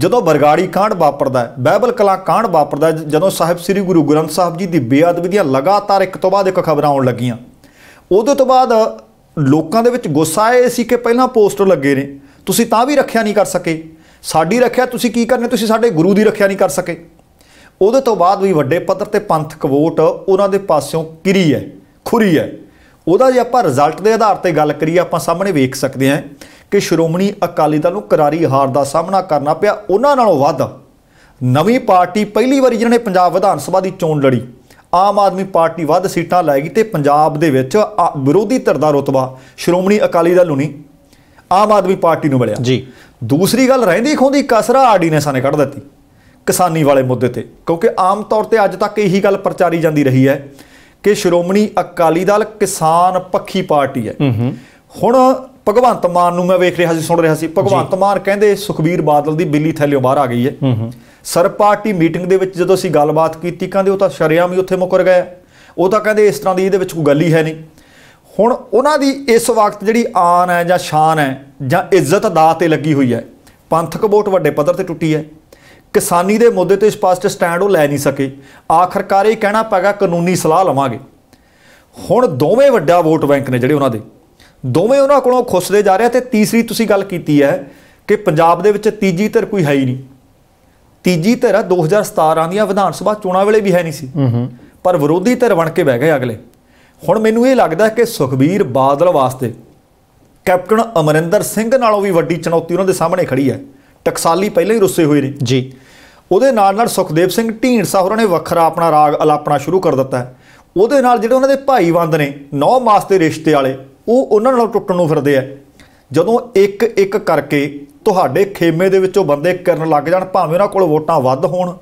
ਜਦੋਂ ਬਰਗਾੜੀ ਕਾਂਡ ਵਾਪਰਦਾ ਹੈ ਬਾਈਬਲ ਕਲਾ ਕਾਂਡ ਵਾਪਰਦਾ ਜਦੋਂ ਸਾਹਿਬ ਸ੍ਰੀ ਗੁਰੂ ਗ੍ਰੰਥ ਸਾਹਿਬ ਜੀ ਦੀ ਬੇਅਦਬੀ ਦੀਆਂ ਲਗਾਤਾਰ ਇੱਕ ਤੋਂ ਬਾਅਦ ਇੱਕ ਖਬਰਾਂ ਆਉਣ ਲੱਗੀਆਂ ਉਹਦੇ ਤੋਂ ਬਾਅਦ ਲੋਕਾਂ ਦੇ ਵਿੱਚ ਗੁੱਸਾ ਆਇਆ ਸੀ ਕਿ ਪਹਿਲਾਂ ਪੋਸਟਰ ਲੱਗੇ ਨੇ ਤੁਸੀਂ ਤਾਂ ਵੀ ਰੱਖਿਆ ਨਹੀਂ ਕਰ ਸਕੇ ਸਾਡੀ ਰੱਖਿਆ ਤੁਸੀਂ ਕੀ ਕਰਨੇ ਤੁਸੀਂ ਸਾਡੇ ਗੁਰੂ ਦੀ ਰੱਖਿਆ ਨਹੀਂ ਕਰ ਸਕੇ ਉਹਦੇ ਤੋਂ ਬਾਅਦ ਵੀ ਵੱਡੇ ਪੱਧਰ ਤੇ ਪੰਥਕ ਵੋਟ ਉਹਨਾਂ ਦੇ ਪਾਸਿਓਂ ਕਿਰੀ ਹੈ ਖੁਰੀ ਹੈ ਉਹਦਾ ਜੇ ਆਪਾਂ ਰਿਜ਼ਲਟ ਦੇ ਆਧਾਰ ਤੇ ਗੱਲ ਕਰੀਏ ਆਪਾਂ ਸਾਹਮਣੇ ਵੇਖ ਸਕਦੇ ਹਾਂ ਕਿ ਸ਼੍ਰੋਮਣੀ ਅਕਾਲੀ ਦਲ ਨੂੰ ਕਰਾਰੀ ਹਾਰ ਦਾ ਸਾਹਮਣਾ ਕਰਨਾ ਪਿਆ ਉਹਨਾਂ ਨਾਲੋਂ ਵੱਧ ਨਵੀਂ ਪਾਰਟੀ ਪਹਿਲੀ ਵਾਰੀ ਜਿਹਨੇ ਪੰਜਾਬ ਵਿਧਾਨ ਸਭਾ ਦੀ ਚੋਣ ਲੜੀ ਆਮ ਆਦਮੀ ਪਾਰਟੀ ਵੱਧ ਸੀਟਾਂ ਲਾਏਗੀ ਤੇ ਪੰਜਾਬ ਦੇ ਵਿੱਚ ਵਿਰੋਧੀ ਧਿਰ ਦਾ ਰਤਬਾ ਸ਼੍ਰੋਮਣੀ ਅਕਾਲੀ ਦਲ ਨੂੰ ਨਹੀਂ ਆਮ ਆਦਮੀ ਪਾਰਟੀ ਨੂੰ ਮਿਲਿਆ ਜੀ ਦੂਸਰੀ ਗੱਲ ਰਹਿੰਦੀ ਖੋਂਦੀ ਕਸਰਾ ਆਰਡੀਨੈਂਸਾਂ ਨੇ ਕੱਢ ਦਿੱਤੀ ਕਿਸਾਨੀ ਵਾਲੇ ਮੁੱਦੇ ਤੇ ਕਿਉਂਕਿ ਆਮ ਤੌਰ ਤੇ ਅੱਜ ਤੱਕ ਇਹੀ ਗੱਲ ਪ੍ਰਚਾਰੀ ਜਾਂਦੀ ਰਹੀ ਹੈ ਕਿ ਸ਼੍ਰੋਮਣੀ ਅਕਾਲੀ ਦਲ ਕਿਸਾਨ ਪੱਖੀ ਪਾਰਟੀ ਹੈ ਹੁਣ ਭਗਵੰਤ ਮਾਨ ਨੂੰ ਮੈਂ ਵੇਖ ਰਿਹਾ ਸੀ ਸੁਣ ਰਿਹਾ ਸੀ ਭਗਵੰਤ ਮਾਨ ਕਹਿੰਦੇ ਸੁਖਬੀਰ ਬਾਦਲ ਦੀ ਬਿੱਲੀ ਥੱਲੇੋਂ ਬਾਹਰ ਆ ਗਈ ਹੈ ਸਰ ਪਾਰਟੀ ਮੀਟਿੰਗ ਦੇ ਵਿੱਚ ਜਦੋਂ ਅਸੀਂ ਗੱਲਬਾਤ ਕੀਤੀ ਕਹਿੰਦੇ ਉਹ ਤਾਂ ਸ਼ਰਿਆਮ ਹੀ ਉੱਥੇ ਮੁਕਰ ਗਿਆ ਉਹ ਤਾਂ ਕਹਿੰਦੇ ਇਸ ਤਰ੍ਹਾਂ ਦੀ ਇਹਦੇ ਵਿੱਚ ਕੋਈ ਗੱਲ ਹੀ ਹੈ ਨਹੀਂ ਹੁਣ ਉਹਨਾਂ ਦੀ ਇਸ ਵਕਤ ਜਿਹੜੀ ਆਨ ਹੈ ਜਾਂ ਸ਼ਾਨ ਹੈ ਜਾਂ ਇੱਜ਼ਤ ਦਾ ਤੇ ਲੱਗੀ ਹੋਈ ਹੈ ਪੰਥਕ ਵੋਟ ਵੱਡੇ ਪੱਧਰ ਤੇ ਟੁੱਟੀ ਹੈ ਕਿਸਾਨੀ ਦੇ ਮੁੱਦੇ ਤੇ ਸਪਸ਼ਟ ਸਟੈਂਡ ਉਹ ਲੈ ਨਹੀਂ ਸਕੇ ਆਖਰਕਾਰ ਇਹ ਕਹਿਣਾ ਪੈਗਾ ਕਾਨੂੰਨੀ ਸਲਾਹ ਲਵਾਂਗੇ ਹੁਣ ਦੋਵੇਂ ਵੱਡਾ ਵੋਟ ਬੈਂਕ ਨੇ ਜਿਹੜੇ ਉਹਨਾਂ ਦੇ ਦੋਵੇਂ ਉਹਨਾਂ ਕੋਲੋਂ ਖੁੱਸਦੇ ਜਾ ਰਿਹਾ ਤੇ ਤੀਸਰੀ ਤੁਸੀਂ ਗੱਲ ਕੀਤੀ ਹੈ ਕਿ ਪੰਜਾਬ ਦੇ ਵਿੱਚ ਤੀਜੀ ਧਿਰ ਕੋਈ ਹੈ ਹੀ ਨਹੀਂ ਤੀਜੀ ਧਿਰ 2017 ਦੀਆਂ ਵਿਧਾਨ ਸਭਾ ਚੋਣਾਂ ਵੇਲੇ ਵੀ ਹੈ ਨਹੀਂ ਸੀ ਪਰ ਵਿਰੋਧੀ ਧਿਰ ਬਣ ਕੇ ਬਹਿ ਗਏ ਅਗਲੇ ਹੁਣ ਮੈਨੂੰ ਇਹ ਲੱਗਦਾ ਕਿ ਸੁਖਬੀਰ ਬਾਦਲ ਵਾਸਤੇ ਕੈਪਟਨ ਅਮਰਿੰਦਰ ਸਿੰਘ ਨਾਲੋਂ ਵੀ ਵੱਡੀ ਚੁਣੌਤੀ ਉਹਨਾਂ ਦੇ ਸਾਹਮਣੇ ਖੜੀ ਹੈ ਟਕਸਾਲੀ ਪਹਿਲਾਂ ਹੀ ਰੁੱਸੇ ਹੋਏ ਨੇ ਜੀ ਉਹਦੇ ਨਾਲ ਨਾਲ ਸੁਖਦੇਵ ਸਿੰਘ ਢੀਂਡਸਾ ਹੋਰਾਂ ਨੇ ਵੱਖਰਾ ਆਪਣਾ ਰਾਗ ਅਲਾਪਣਾ ਸ਼ੁਰੂ ਕਰ ਦਿੱਤਾ ਹੈ ਉਹਦੇ ਨਾਲ ਜਿਹੜੇ ਉਹਨਾਂ ਦੇ ਭਾਈਵੰਦ ਨੇ 9 ਮਾਸ ਦੇ ਰਿਸ਼ਤੇ ਵਾਲੇ ਉਹ ਉਹਨਾਂ ਨਾਲ ਟੁੱਟਣ ਨੂੰ ਫਿਰਦੇ ਆ ਜਦੋਂ ਇੱਕ ਇੱਕ ਕਰਕੇ ਤੁਹਾਡੇ ਖੇਮੇ ਦੇ ਵਿੱਚੋਂ ਬੰਦੇ ਕਰਨ ਲੱਗ ਜਾਣ ਭਾਵੇਂ ਉਹਨਾਂ ਕੋਲ ਵੋਟਾਂ ਵੱਧ ਹੋਣ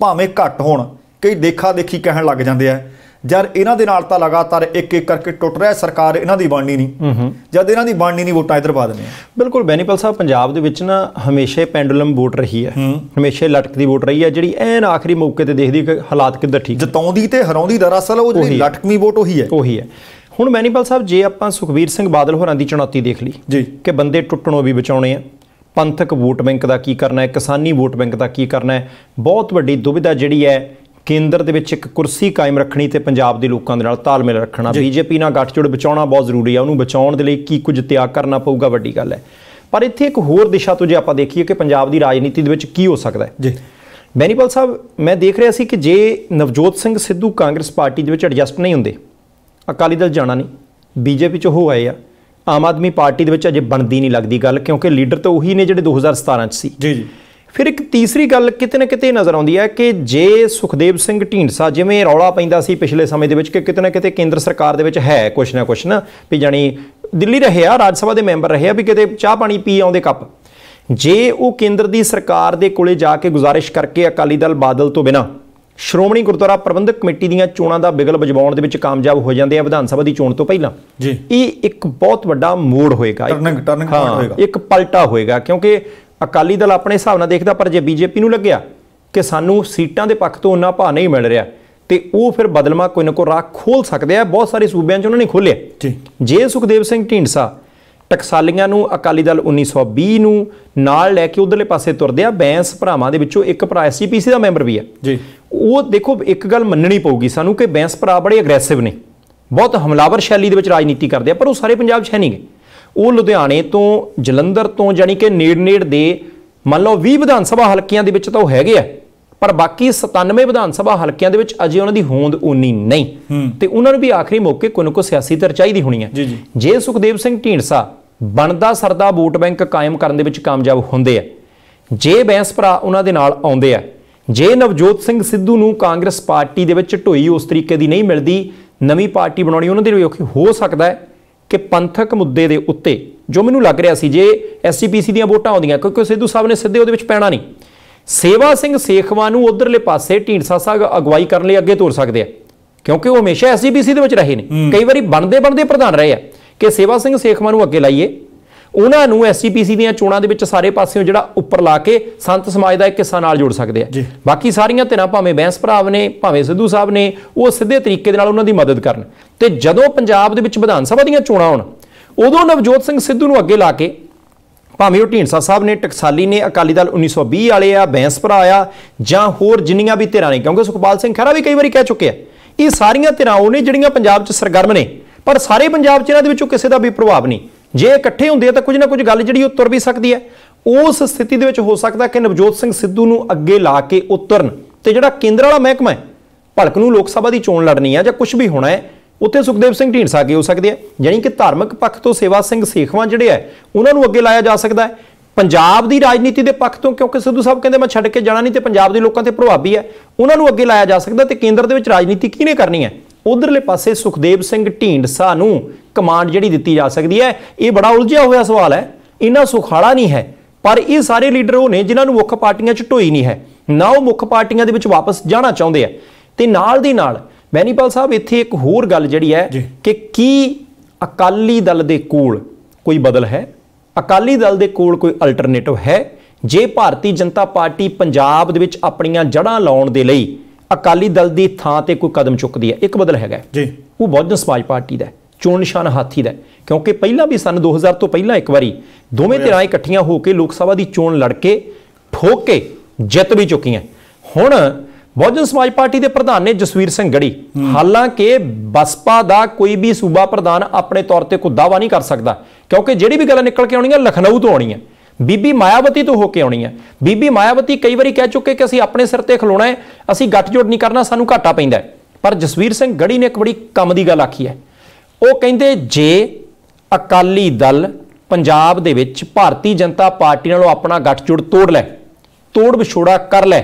ਭਾਵੇਂ ਘੱਟ ਹੋਣ ਕਈ ਦੇਖਾ ਦੇਖੀ ਕਹਿਣ ਲੱਗ ਜਾਂਦੇ ਆ ਜਦ ਇਹਨਾਂ ਦੇ ਨਾਲ ਤਾਂ ਲਗਾਤਾਰ ਇੱਕ ਇੱਕ ਕਰਕੇ ਟੁੱਟ ਰਿਹਾ ਸਰਕਾਰ ਇਹਨਾਂ ਦੀ ਬਣਨੀ ਨਹੀਂ ਜਦ ਇਹਨਾਂ ਦੀ ਬਣਨੀ ਨਹੀਂ ਵੋਟਾਂ ਇਧਰ ਪਾ ਦਿੰਦੇ ਆ ਬਿਲਕੁਲ ਬੈਨੀਪਲ ਸਾਹਿਬ ਪੰਜਾਬ ਦੇ ਵਿੱਚ ਨਾ ਹਮੇਸ਼ਾ ਪੈਂਡੂਲਮ ਵੋਟ ਰਹੀ ਹੈ ਹਮੇਸ਼ਾ ਲਟਕਦੀ ਵੋਟ ਰਹੀ ਹੈ ਜਿਹੜੀ ਐਨ ਆਖਰੀ ਮੌਕੇ ਤੇ ਦੇਖਦੀ ਕਿ ਹਾਲਾਤ ਕਿੱਦਾਂ ਠੀਕ ਜਿਤਾਉਂਦੀ ਤੇ ਹਰਾਉਂਦੀ ਦਰਅਸਲ ਉਹ ਜਿਹੜੀ ਲਟਕਵੀਂ ਵੋਟ ਉਹੀ ਹੈ ਉਹੀ ਹੈ ਹੁਣ ਮੈਨੀਪਲ ਸਾਹਿਬ ਜੇ ਆਪਾਂ ਸੁਖਵੀਰ ਸਿੰਘ ਬਾਦਲ ਹੋਰਾਂ ਦੀ ਚੁਣੌਤੀ ਦੇਖ ਲਈ ਜੀ ਕਿ ਬੰਦੇ ਟੁੱਟਣੋਂ ਵੀ ਬਚਾਉਣੇ ਆ ਪੰਥਕ ਵੋਟ ਬੈਂਕ ਦਾ ਕੀ ਕਰਨਾ ਹੈ ਕਿਸਾਨੀ ਵੋਟ ਬੈਂਕ ਦਾ ਕੀ ਕਰਨਾ ਹੈ ਬਹੁਤ ਵੱਡੀ ਦੁਬਿਧਾ ਜਿਹੜੀ ਹੈ ਕੇਂਦਰ ਦੇ ਵਿੱਚ ਇੱਕ ਕੁਰਸੀ ਕਾਇਮ ਰੱਖਣੀ ਤੇ ਪੰਜਾਬ ਦੇ ਲੋਕਾਂ ਦੇ ਨਾਲ ਤਾਲਮੇਲ ਰੱਖਣਾ ਬੀਜੇਪੀ ਨਾਲ ਗੱਠਜੋੜ ਬਚਾਉਣਾ ਬਹੁਤ ਜ਼ਰੂਰੀ ਆ ਉਹਨੂੰ ਬਚਾਉਣ ਦੇ ਲਈ ਕੀ ਕੁਝ ਤਿਆਗ ਕਰਨਾ ਪਊਗਾ ਵੱਡੀ ਗੱਲ ਹੈ ਪਰ ਇੱਥੇ ਇੱਕ ਹੋਰ ਦਿਸ਼ਾ ਤੋਂ ਜੇ ਆਪਾਂ ਦੇਖੀਏ ਕਿ ਪੰਜਾਬ ਦੀ ਰਾਜਨੀਤੀ ਦੇ ਵਿੱਚ ਕੀ ਹੋ ਸਕਦਾ ਹੈ ਜੀ ਮੈਨੀਪਲ ਸਾਹਿਬ ਮੈਂ ਦੇਖ ਰਿਹਾ ਸੀ ਕਿ ਜੇ ਨਵਜੋਤ ਸਿੰਘ ਸਿੱਧੂ ਕਾਂਗਰਸ ਪਾਰਟੀ ਦੇ ਵਿੱਚ ਐਡਜਸਟ ਨਹੀਂ ਹੁੰਦੇ ਅਕਾਲੀ ਦਲ ਜਾਣਾ ਨਹੀਂ ਬੀਜੇਪੀ ਚ ਹੋ ਆਏ ਆ ਆਮ ਆਦਮੀ ਪਾਰਟੀ ਦੇ ਵਿੱਚ ਅਜੇ ਬਣਦੀ ਨਹੀਂ ਲੱਗਦੀ ਗੱਲ ਕਿਉਂਕਿ ਲੀਡਰ ਤਾਂ ਉਹੀ ਨੇ ਜਿਹੜੇ 2017 ਚ ਸੀ ਜੀ ਜੀ ਫਿਰ ਇੱਕ ਤੀਸਰੀ ਗੱਲ ਕਿਤੇ ਨਾ ਕਿਤੇ ਨਜ਼ਰ ਆਉਂਦੀ ਹੈ ਕਿ ਜੇ ਸੁਖਦੇਵ ਸਿੰਘ ਢੀਂਡਸਾ ਜਿਵੇਂ ਰੌਲਾ ਪੈਂਦਾ ਸੀ ਪਿਛਲੇ ਸਮੇਂ ਦੇ ਵਿੱਚ ਕਿ ਕਿਤੇ ਨਾ ਕਿਤੇ ਕੇਂਦਰ ਸਰਕਾਰ ਦੇ ਵਿੱਚ ਹੈ ਕੁਛ ਨਾ ਕੁਛ ਨਾ ਵੀ ਜਾਨੀ ਦਿੱਲੀ ਰਹੇ ਆ ਰਾਜ ਸਭਾ ਦੇ ਮੈਂਬਰ ਰਹੇ ਆ ਵੀ ਕਿਤੇ ਚਾਹ ਪਾਣੀ ਪੀ ਆਉਂਦੇ ਕੱਪ ਜੇ ਉਹ ਕੇਂਦਰ ਦੀ ਸਰਕਾਰ ਦੇ ਕੋਲੇ ਜਾ ਕੇ ਗੁਜ਼ਾਰਿਸ਼ ਕਰਕੇ ਅਕਾਲੀ ਦਲ ਬਾਦਲ ਤੋਂ ਬਿਨਾ ਸ਼੍ਰੋਮਣੀ ਗੁਰਦੁਆਰਾ ਪ੍ਰਬੰਧਕ ਕਮੇਟੀ ਦੀਆਂ ਚੋਣਾਂ ਦਾ ਬਿਗਲ ਵਜਵਾਉਣ ਦੇ ਵਿੱਚ ਕਾਮਯਾਬ ਹੋ ਜਾਂਦੇ ਆ ਵਿਧਾਨ ਸਭਾ ਦੀ ਚੋਣ ਤੋਂ ਪਹਿਲਾਂ ਜੀ ਇਹ ਇੱਕ ਬਹੁਤ ਵੱਡਾ ਮੋੜ ਹੋਏਗਾ ਟਰਨਿੰਗ ਟਰਨਿੰਗ ਪੁਆਇੰਟ ਹੋਏਗਾ ਇੱਕ ਪਲਟਾ ਹੋਏਗਾ ਕਿਉਂਕਿ ਅਕਾਲੀ ਦਲ ਆਪਣੇ ਹਿਸਾਬ ਨਾਲ ਦੇਖਦਾ ਪਰ ਜੇ ਬੀਜੇਪੀ ਨੂੰ ਲੱਗਿਆ ਕਿ ਸਾਨੂੰ ਸੀਟਾਂ ਦੇ ਪੱਖ ਤੋਂ ਉਹਨਾਂ ਭਾਅ ਨਹੀਂ ਮਿਲ ਰਿਹਾ ਤੇ ਉਹ ਫਿਰ ਬਦਲਮਾ ਕੋਈ ਨਾ ਕੋਈ ਰਾਹ ਖੋਲ ਸਕਦੇ ਆ ਬਹੁਤ ਸਾਰੇ ਸੂਬਿਆਂ 'ਚ ਉਹਨਾਂ ਨੇ ਖੋਲਿਆ ਜੀ ਜੇ ਸੁਖਦੇਵ ਸਿੰਘ ਢੀਂਡਸਾ ਟਕਸਾਲੀਆਂ ਨੂੰ ਅਕਾਲੀ ਦਲ 1920 ਨੂੰ ਨਾਲ ਲੈ ਕੇ ਉਧਰਲੇ ਪਾਸੇ ਤੁਰਦੇ ਆ ਬੈਂਸ ਭਰਾਵਾਂ ਦੇ ਵਿੱਚੋਂ ਇੱਕ ਭਰਾ ਐਸਸੀਪੀਸੀ ਦਾ ਮੈਂਬਰ ਵੀ ਆ ਜੀ ਉਹ ਦੇਖੋ ਇੱਕ ਗੱਲ ਮੰਨਣੀ ਪਊਗੀ ਸਾਨੂੰ ਕਿ ਬੈਂਸ ਭਰਾ ਬੜੇ ਅਗਰੈਸਿਵ ਨੇ ਬਹੁਤ ਹਮਲਾਵਰ ਸ਼ੈਲੀ ਦੇ ਵਿੱਚ ਰਾਜਨੀਤੀ ਕਰਦੇ ਆ ਪਰ ਉਹ ਸਾਰੇ ਪੰਜਾਬ 'ਚ ਹੈ ਨਹੀਂਗੇ ਉਹ ਲੁਧਿਆਣੇ ਤੋਂ ਜਲੰਧਰ ਤੋਂ ਜਾਨੀ ਕਿ ਨੇੜ-ਨੇੜ ਦੇ ਮੰਨ ਲਓ 20 ਵਿਧਾਨ ਸਭਾ ਹਲਕਿਆਂ ਦੇ ਵਿੱਚ ਤਾਂ ਉਹ ਹੈਗੇ ਆ ਪਰ ਬਾਕੀ 97 ਵਿਧਾਨ ਸਭਾ ਹਲਕਿਆਂ ਦੇ ਵਿੱਚ ਅਜੇ ਉਹਨਾਂ ਦੀ ਹੋਂਦ ਉਨੀ ਨਹੀਂ ਤੇ ਉਹਨਾਂ ਨੂੰ ਵੀ ਆਖਰੀ ਮੌਕੇ ਕੋਈ ਨਾ ਕੋਈ ਸਿਆਸੀ ਧਿਰ ਚਾਹੀਦੀ ਹੋਣੀ ਹੈ ਜੇ ਸੁਖਦੇਵ ਸਿੰਘ ਢੀਂਡਸਾ ਬਣਦਾ ਸਰਦਾ ਵੋਟ ਬੈਂਕ ਕਾਇਮ ਕਰਨ ਦੇ ਵਿੱਚ ਕਾਮਯਾਬ ਹੁੰਦੇ ਆ ਜੇ ਬੈਂਸ ਭਰਾ ਉਹਨਾਂ ਦੇ ਨਾਲ ਆਉਂਦੇ ਆ ਜੇ ਨਵਜੋਤ ਸਿੰਘ ਸਿੱਧੂ ਨੂੰ ਕਾਂਗਰਸ ਪਾਰਟੀ ਦੇ ਵਿੱਚ ਢੋਈ ਉਸ ਤਰੀਕੇ ਦੀ ਨਹੀਂ ਮਿਲਦੀ ਨਵੀਂ ਪਾਰਟੀ ਬਣਾਉਣੀ ਉਹਨਾਂ ਦੇ ਲਈ ਔਖੀ ਹੋ ਸਕਦਾ ਹੈ ਕਿ ਪੰਥਕ ਮੁੱਦੇ ਦੇ ਉੱਤੇ ਜੋ ਮੈਨੂੰ ਲੱਗ ਰਿਹਾ ਸੀ ਜੇ ਐਸਸੀਪੀਸੀ ਦੀਆਂ ਵੋਟਾਂ ਆਉਂਦੀਆਂ ਕਿਉਂਕਿ ਸਿੱਧੂ ਸਾਹਿਬ ਨੇ ਸਿੱਧੇ ਉਹਦੇ ਵਿੱਚ ਪੈਣਾ ਨਹੀਂ ਸੇਵਾ ਸਿੰਘ ਸੇਖਵਾ ਨੂੰ ਉਧਰਲੇ ਪਾਸੇ ਢੀਂਡਸਾ ਸਾਹਿਬ ਅਗਵਾਈ ਕਰਨ ਲਈ ਅੱਗੇ ਤੋਰ ਸਕਦੇ ਆ ਕਿਉਂਕਿ ਉਹ ਹਮੇਸ਼ਾ ਐਸਸੀਪੀਸੀ ਦੇ ਵਿੱਚ ਰਹੇ ਨੇ ਕਈ ਵਾਰੀ ਬਣਦੇ ਬਣਦੇ ਪ੍ਰਧਾਨ ਰਹੇ ਆ ਕਿ ਸੇਵਾ ਸਿੰਘ ਸੇਖਵਾ ਨੂੰ ਅੱਗੇ ਲਾਈਏ ਉਹਨਾਂ ਨੂੰ ਐਸਸੀਪੀਸੀ ਦੀਆਂ ਚੋਣਾਂ ਦੇ ਵਿੱਚ ਸਾਰੇ ਪਾਸਿਓਂ ਜਿਹੜਾ ਉੱਪਰ ਲਾ ਕੇ ਸੰਤ ਸਮਾਜ ਦਾ ਇੱਕ ਹਿੱਸਾ ਨਾਲ ਜੋੜ ਸਕਦੇ ਆ ਬਾਕੀ ਸਾਰੀਆਂ ਧਿਰਾਂ ਭਾਵੇਂ ਬੈਂਸ ਭਰਾਵ ਨੇ ਭਾਵੇਂ ਸਿੱਧੂ ਸਾਹਿਬ ਨੇ ਉਹ ਸਿੱਧੇ ਤਰੀਕੇ ਦੇ ਨਾਲ ਉਹਨਾਂ ਦੀ ਮਦਦ ਕਰਨ ਤੇ ਜਦੋਂ ਪੰਜਾਬ ਦੇ ਵਿੱਚ ਵਿਧਾਨ ਸਭਾ ਦੀਆਂ ਚੋਣਾਂ ਹੋਣ ਉਦੋਂ ਨਵਜੋਤ ਸਿੰਘ ਸਿੱਧੂ ਨੂੰ ਅੱਗੇ ਲਾ ਕੇ ਭਾਵੇਂ ਉਹ ਢੀਂਡਸਾ ਸਾਹਿਬ ਨੇ ਟਕਸਾਲੀ ਨੇ ਅਕਾਲੀ ਦਲ 1920 ਵਾਲੇ ਆ ਬੈਂਸ ਭਰਾ ਆ ਜਾਂ ਹੋਰ ਜਿੰਨੀਆਂ ਵੀ ਧਿਰਾਂ ਨੇ ਕਿਉਂਕਿ ਸੁਖਪਾਲ ਸਿੰਘ ਖਹਿਰਾ ਵੀ ਕਈ ਵਾਰੀ ਕਹਿ ਚੁੱਕੇ ਆ ਇਹ ਸਾਰੀਆਂ ਧਿਰਾਂ ਉਹ ਨੇ ਜਿਹੜੀਆਂ ਪੰਜਾਬ 'ਚ ਸਰਗਰਮ ਨੇ ਪਰ ਸਾਰੇ ਪੰਜਾਬ 'ਚ ਇਹਨਾਂ ਦੇ ਵਿੱਚੋਂ ਕਿਸੇ ਦਾ ਵੀ ਪ੍ਰਭਾਵ ਨਹੀਂ ਜੇ ਇਕੱਠੇ ਹੁੰਦੇ ਆ ਤਾਂ ਕੁਝ ਨਾ ਕੁਝ ਗੱਲ ਜਿਹੜੀ ਉੱਤਰ ਵੀ ਸਕਦੀ ਹੈ ਉਸ ਸਥਿਤੀ ਦੇ ਵਿੱਚ ਹੋ ਸਕਦਾ ਕਿ ਨਵਜੋਤ ਸਿੰਘ ਸਿੱਧੂ ਨੂੰ ਅੱਗੇ ਲਾ ਕੇ ਉਤਰਨ ਤੇ ਜਿਹੜਾ ਕੇਂਦਰ ਵਾਲਾ ਮਹਿਕਮਾ ਹੈ ਭਲਕ ਨੂੰ ਲੋਕ ਸਭਾ ਦੀ ਚੋਣ ਲੜਨੀ ਆ ਜਾਂ ਕੁਝ ਵੀ ਹੋਣਾ ਹੈ ਉੱਥੇ ਸੁਖਦੇਵ ਸਿੰਘ ਢੀਂਡਸਾ ਕੇ ਹੋ ਸਕਦੇ ਆ ਯਾਨੀ ਕਿ ਧਾਰਮਿਕ ਪੱਖ ਤੋਂ ਸੇਵਾ ਸਿੰਘ ਸੇਖਵਾ ਜਿਹੜੇ ਆ ਉਹਨਾਂ ਨੂੰ ਅੱਗੇ ਲਾਇਆ ਜਾ ਸਕਦਾ ਹੈ ਪੰਜਾਬ ਦੀ ਰਾਜਨੀਤੀ ਦੇ ਪੱਖ ਤੋਂ ਕਿਉਂਕਿ ਸਿੱਧੂ ਸਾਹਿਬ ਕਹਿੰਦੇ ਮੈਂ ਛੱਡ ਕੇ ਜਾਣਾ ਨਹੀਂ ਤੇ ਪੰਜਾਬ ਦੇ ਲੋਕਾਂ ਤੇ ਪ੍ਰਭਾਵੀ ਹੈ ਉਹਨਾਂ ਨੂੰ ਅੱਗੇ ਲਾਇਆ ਜਾ ਸਕਦਾ ਤੇ ਕੇਂਦਰ ਦੇ ਵਿੱਚ ਰਾਜਨੀਤੀ ਕਿਹਨੇ ਕਰਨੀ ਹੈ ਉਧਰਲੇ ਪਾਸੇ ਸੁਖਦੇਵ ਸਿੰਘ ਢੀਂਡਸਾ ਨੂੰ ਕਮਾਂਡ ਜਿਹੜੀ ਦਿੱਤੀ ਜਾ ਸਕਦੀ ਹੈ ਇਹ ਬੜਾ ਉਲਝਿਆ ਹੋਇਆ ਸਵਾਲ ਹੈ ਇਹਨਾਂ ਸੁਖਾਲਾ ਨਹੀਂ ਹੈ ਪਰ ਇਹ ਸਾਰੇ ਲੀਡਰ ਉਹ ਨੇ ਜਿਨ੍ਹਾਂ ਨੂੰ ਮੁੱਖ ਪਾਰਟੀਆਂ 'ਚ ਢੋਈ ਨਹੀਂ ਹੈ ਨਾ ਉਹ ਮੁੱਖ ਪਾਰਟੀਆਂ ਦੇ ਵਿੱਚ ਵਾਪਸ ਜਾਣਾ ਚਾਹੁੰਦੇ ਆ ਤੇ ਨਾਲ ਦੀ ਨਾਲ ਮੈਨੀਪਾਲ ਸਾਹਿਬ ਇੱਥੇ ਇੱਕ ਹੋਰ ਗੱਲ ਜਿਹੜੀ ਹੈ ਕਿ ਕੀ ਅਕਾਲੀ ਦਲ ਦੇ ਕੋਲ ਕੋਈ ਬਦਲ ਹੈ ਅਕਾਲੀ ਦਲ ਦੇ ਕੋਲ ਕੋਈ ਅਲਟਰਨੇਟਿਵ ਹੈ ਜੇ ਭਾਰਤੀ ਜਨਤਾ ਪਾਰਟੀ ਪੰਜਾਬ ਦੇ ਵਿੱਚ ਆਪਣੀਆਂ ਜੜਾਂ ਲਾਉਣ ਦੇ ਲਈ ਅਕਾਲੀ ਦਲ ਦੀ ਥਾਂ ਤੇ ਕੋਈ ਕਦਮ ਚੁੱਕਦੀ ਹੈ ਇੱਕ ਬਦਲ ਹੈਗਾ ਜੀ ਉਹ ਬਹੁਜਨ ਸਮਾਜ ਪਾਰਟੀ ਦਾ ਚੋਣ ਨਿਸ਼ਾਨ ਹਾਥੀ ਦਾ ਕਿਉਂਕਿ ਪਹਿਲਾਂ ਵੀ ਸਨ 2000 ਤੋਂ ਪਹਿਲਾਂ ਇੱਕ ਵਾਰੀ ਦੋਵੇਂ ਧਿਰਾਂ ਇਕੱਠੀਆਂ ਹੋ ਕੇ ਲੋਕ ਸਭਾ ਦੀ ਚੋਣ ਲੜ ਕੇ ਠੋਕ ਕੇ ਜਿੱਤ ਵੀ ਚੁੱਕੀਆਂ ਹੁਣ ਬਹੁਜਨ ਸਮਾਜ ਪਾਰਟੀ ਦੇ ਪ੍ਰਧਾਨ ਨੇ ਜਸਵੀਰ ਸਿੰਘ ਗੜੀ ਹਾਲਾਂਕਿ ਬਸਪਾ ਦਾ ਕੋਈ ਵੀ ਸੂਬਾ ਪ੍ਰਧਾਨ ਆਪਣੇ ਤੌਰ ਤੇ ਕੋਈ ਦਾਵਾ ਨਹੀਂ ਕਰ ਸਕਦਾ ਕਿਉਂਕਿ ਜਿਹੜੀ ਵੀ ਗੱਲ ਨਿਕਲ ਕੇ ਆਉਣੀ ਹੈ ਲਖਨਊ ਤੋਂ ਆਉਣੀ ਹੈ ਬੀਬੀ ਮਾਇਆਵਤੀ ਤੋਂ ਹੋ ਕੇ ਆਉਣੀ ਹੈ ਬੀਬੀ ਮਾਇਆਵਤੀ ਕਈ ਵਾਰੀ ਕਹਿ ਚੁੱਕੇ ਕਿ ਅਸੀਂ ਆਪਣੇ ਸਿਰ ਤੇ ਖਲੋਣਾ ਹੈ ਅਸੀਂ ਗੱਠਜੋੜ ਨਹੀਂ ਕਰਨਾ ਸਾਨੂੰ ਘਾਟਾ ਪੈਂਦਾ ਪਰ ਜਸਵੀਰ ਸਿੰਘ ਗੜੀ ਨੇ ਇੱਕ ਬੜੀ ਕੰਮ ਦੀ ਗੱਲ ਆਖੀ ਹੈ ਉਹ ਕਹਿੰਦੇ ਜੇ ਅਕਾਲੀ ਦਲ ਪੰਜਾਬ ਦੇ ਵਿੱਚ ਭਾਰਤੀ ਜਨਤਾ ਪਾਰਟੀ ਨਾਲੋਂ ਆਪਣਾ ਗੱਠਜੋੜ ਤੋੜ ਲੈ ਤੋੜ ਵਿਛੋੜਾ ਕਰ ਲੈ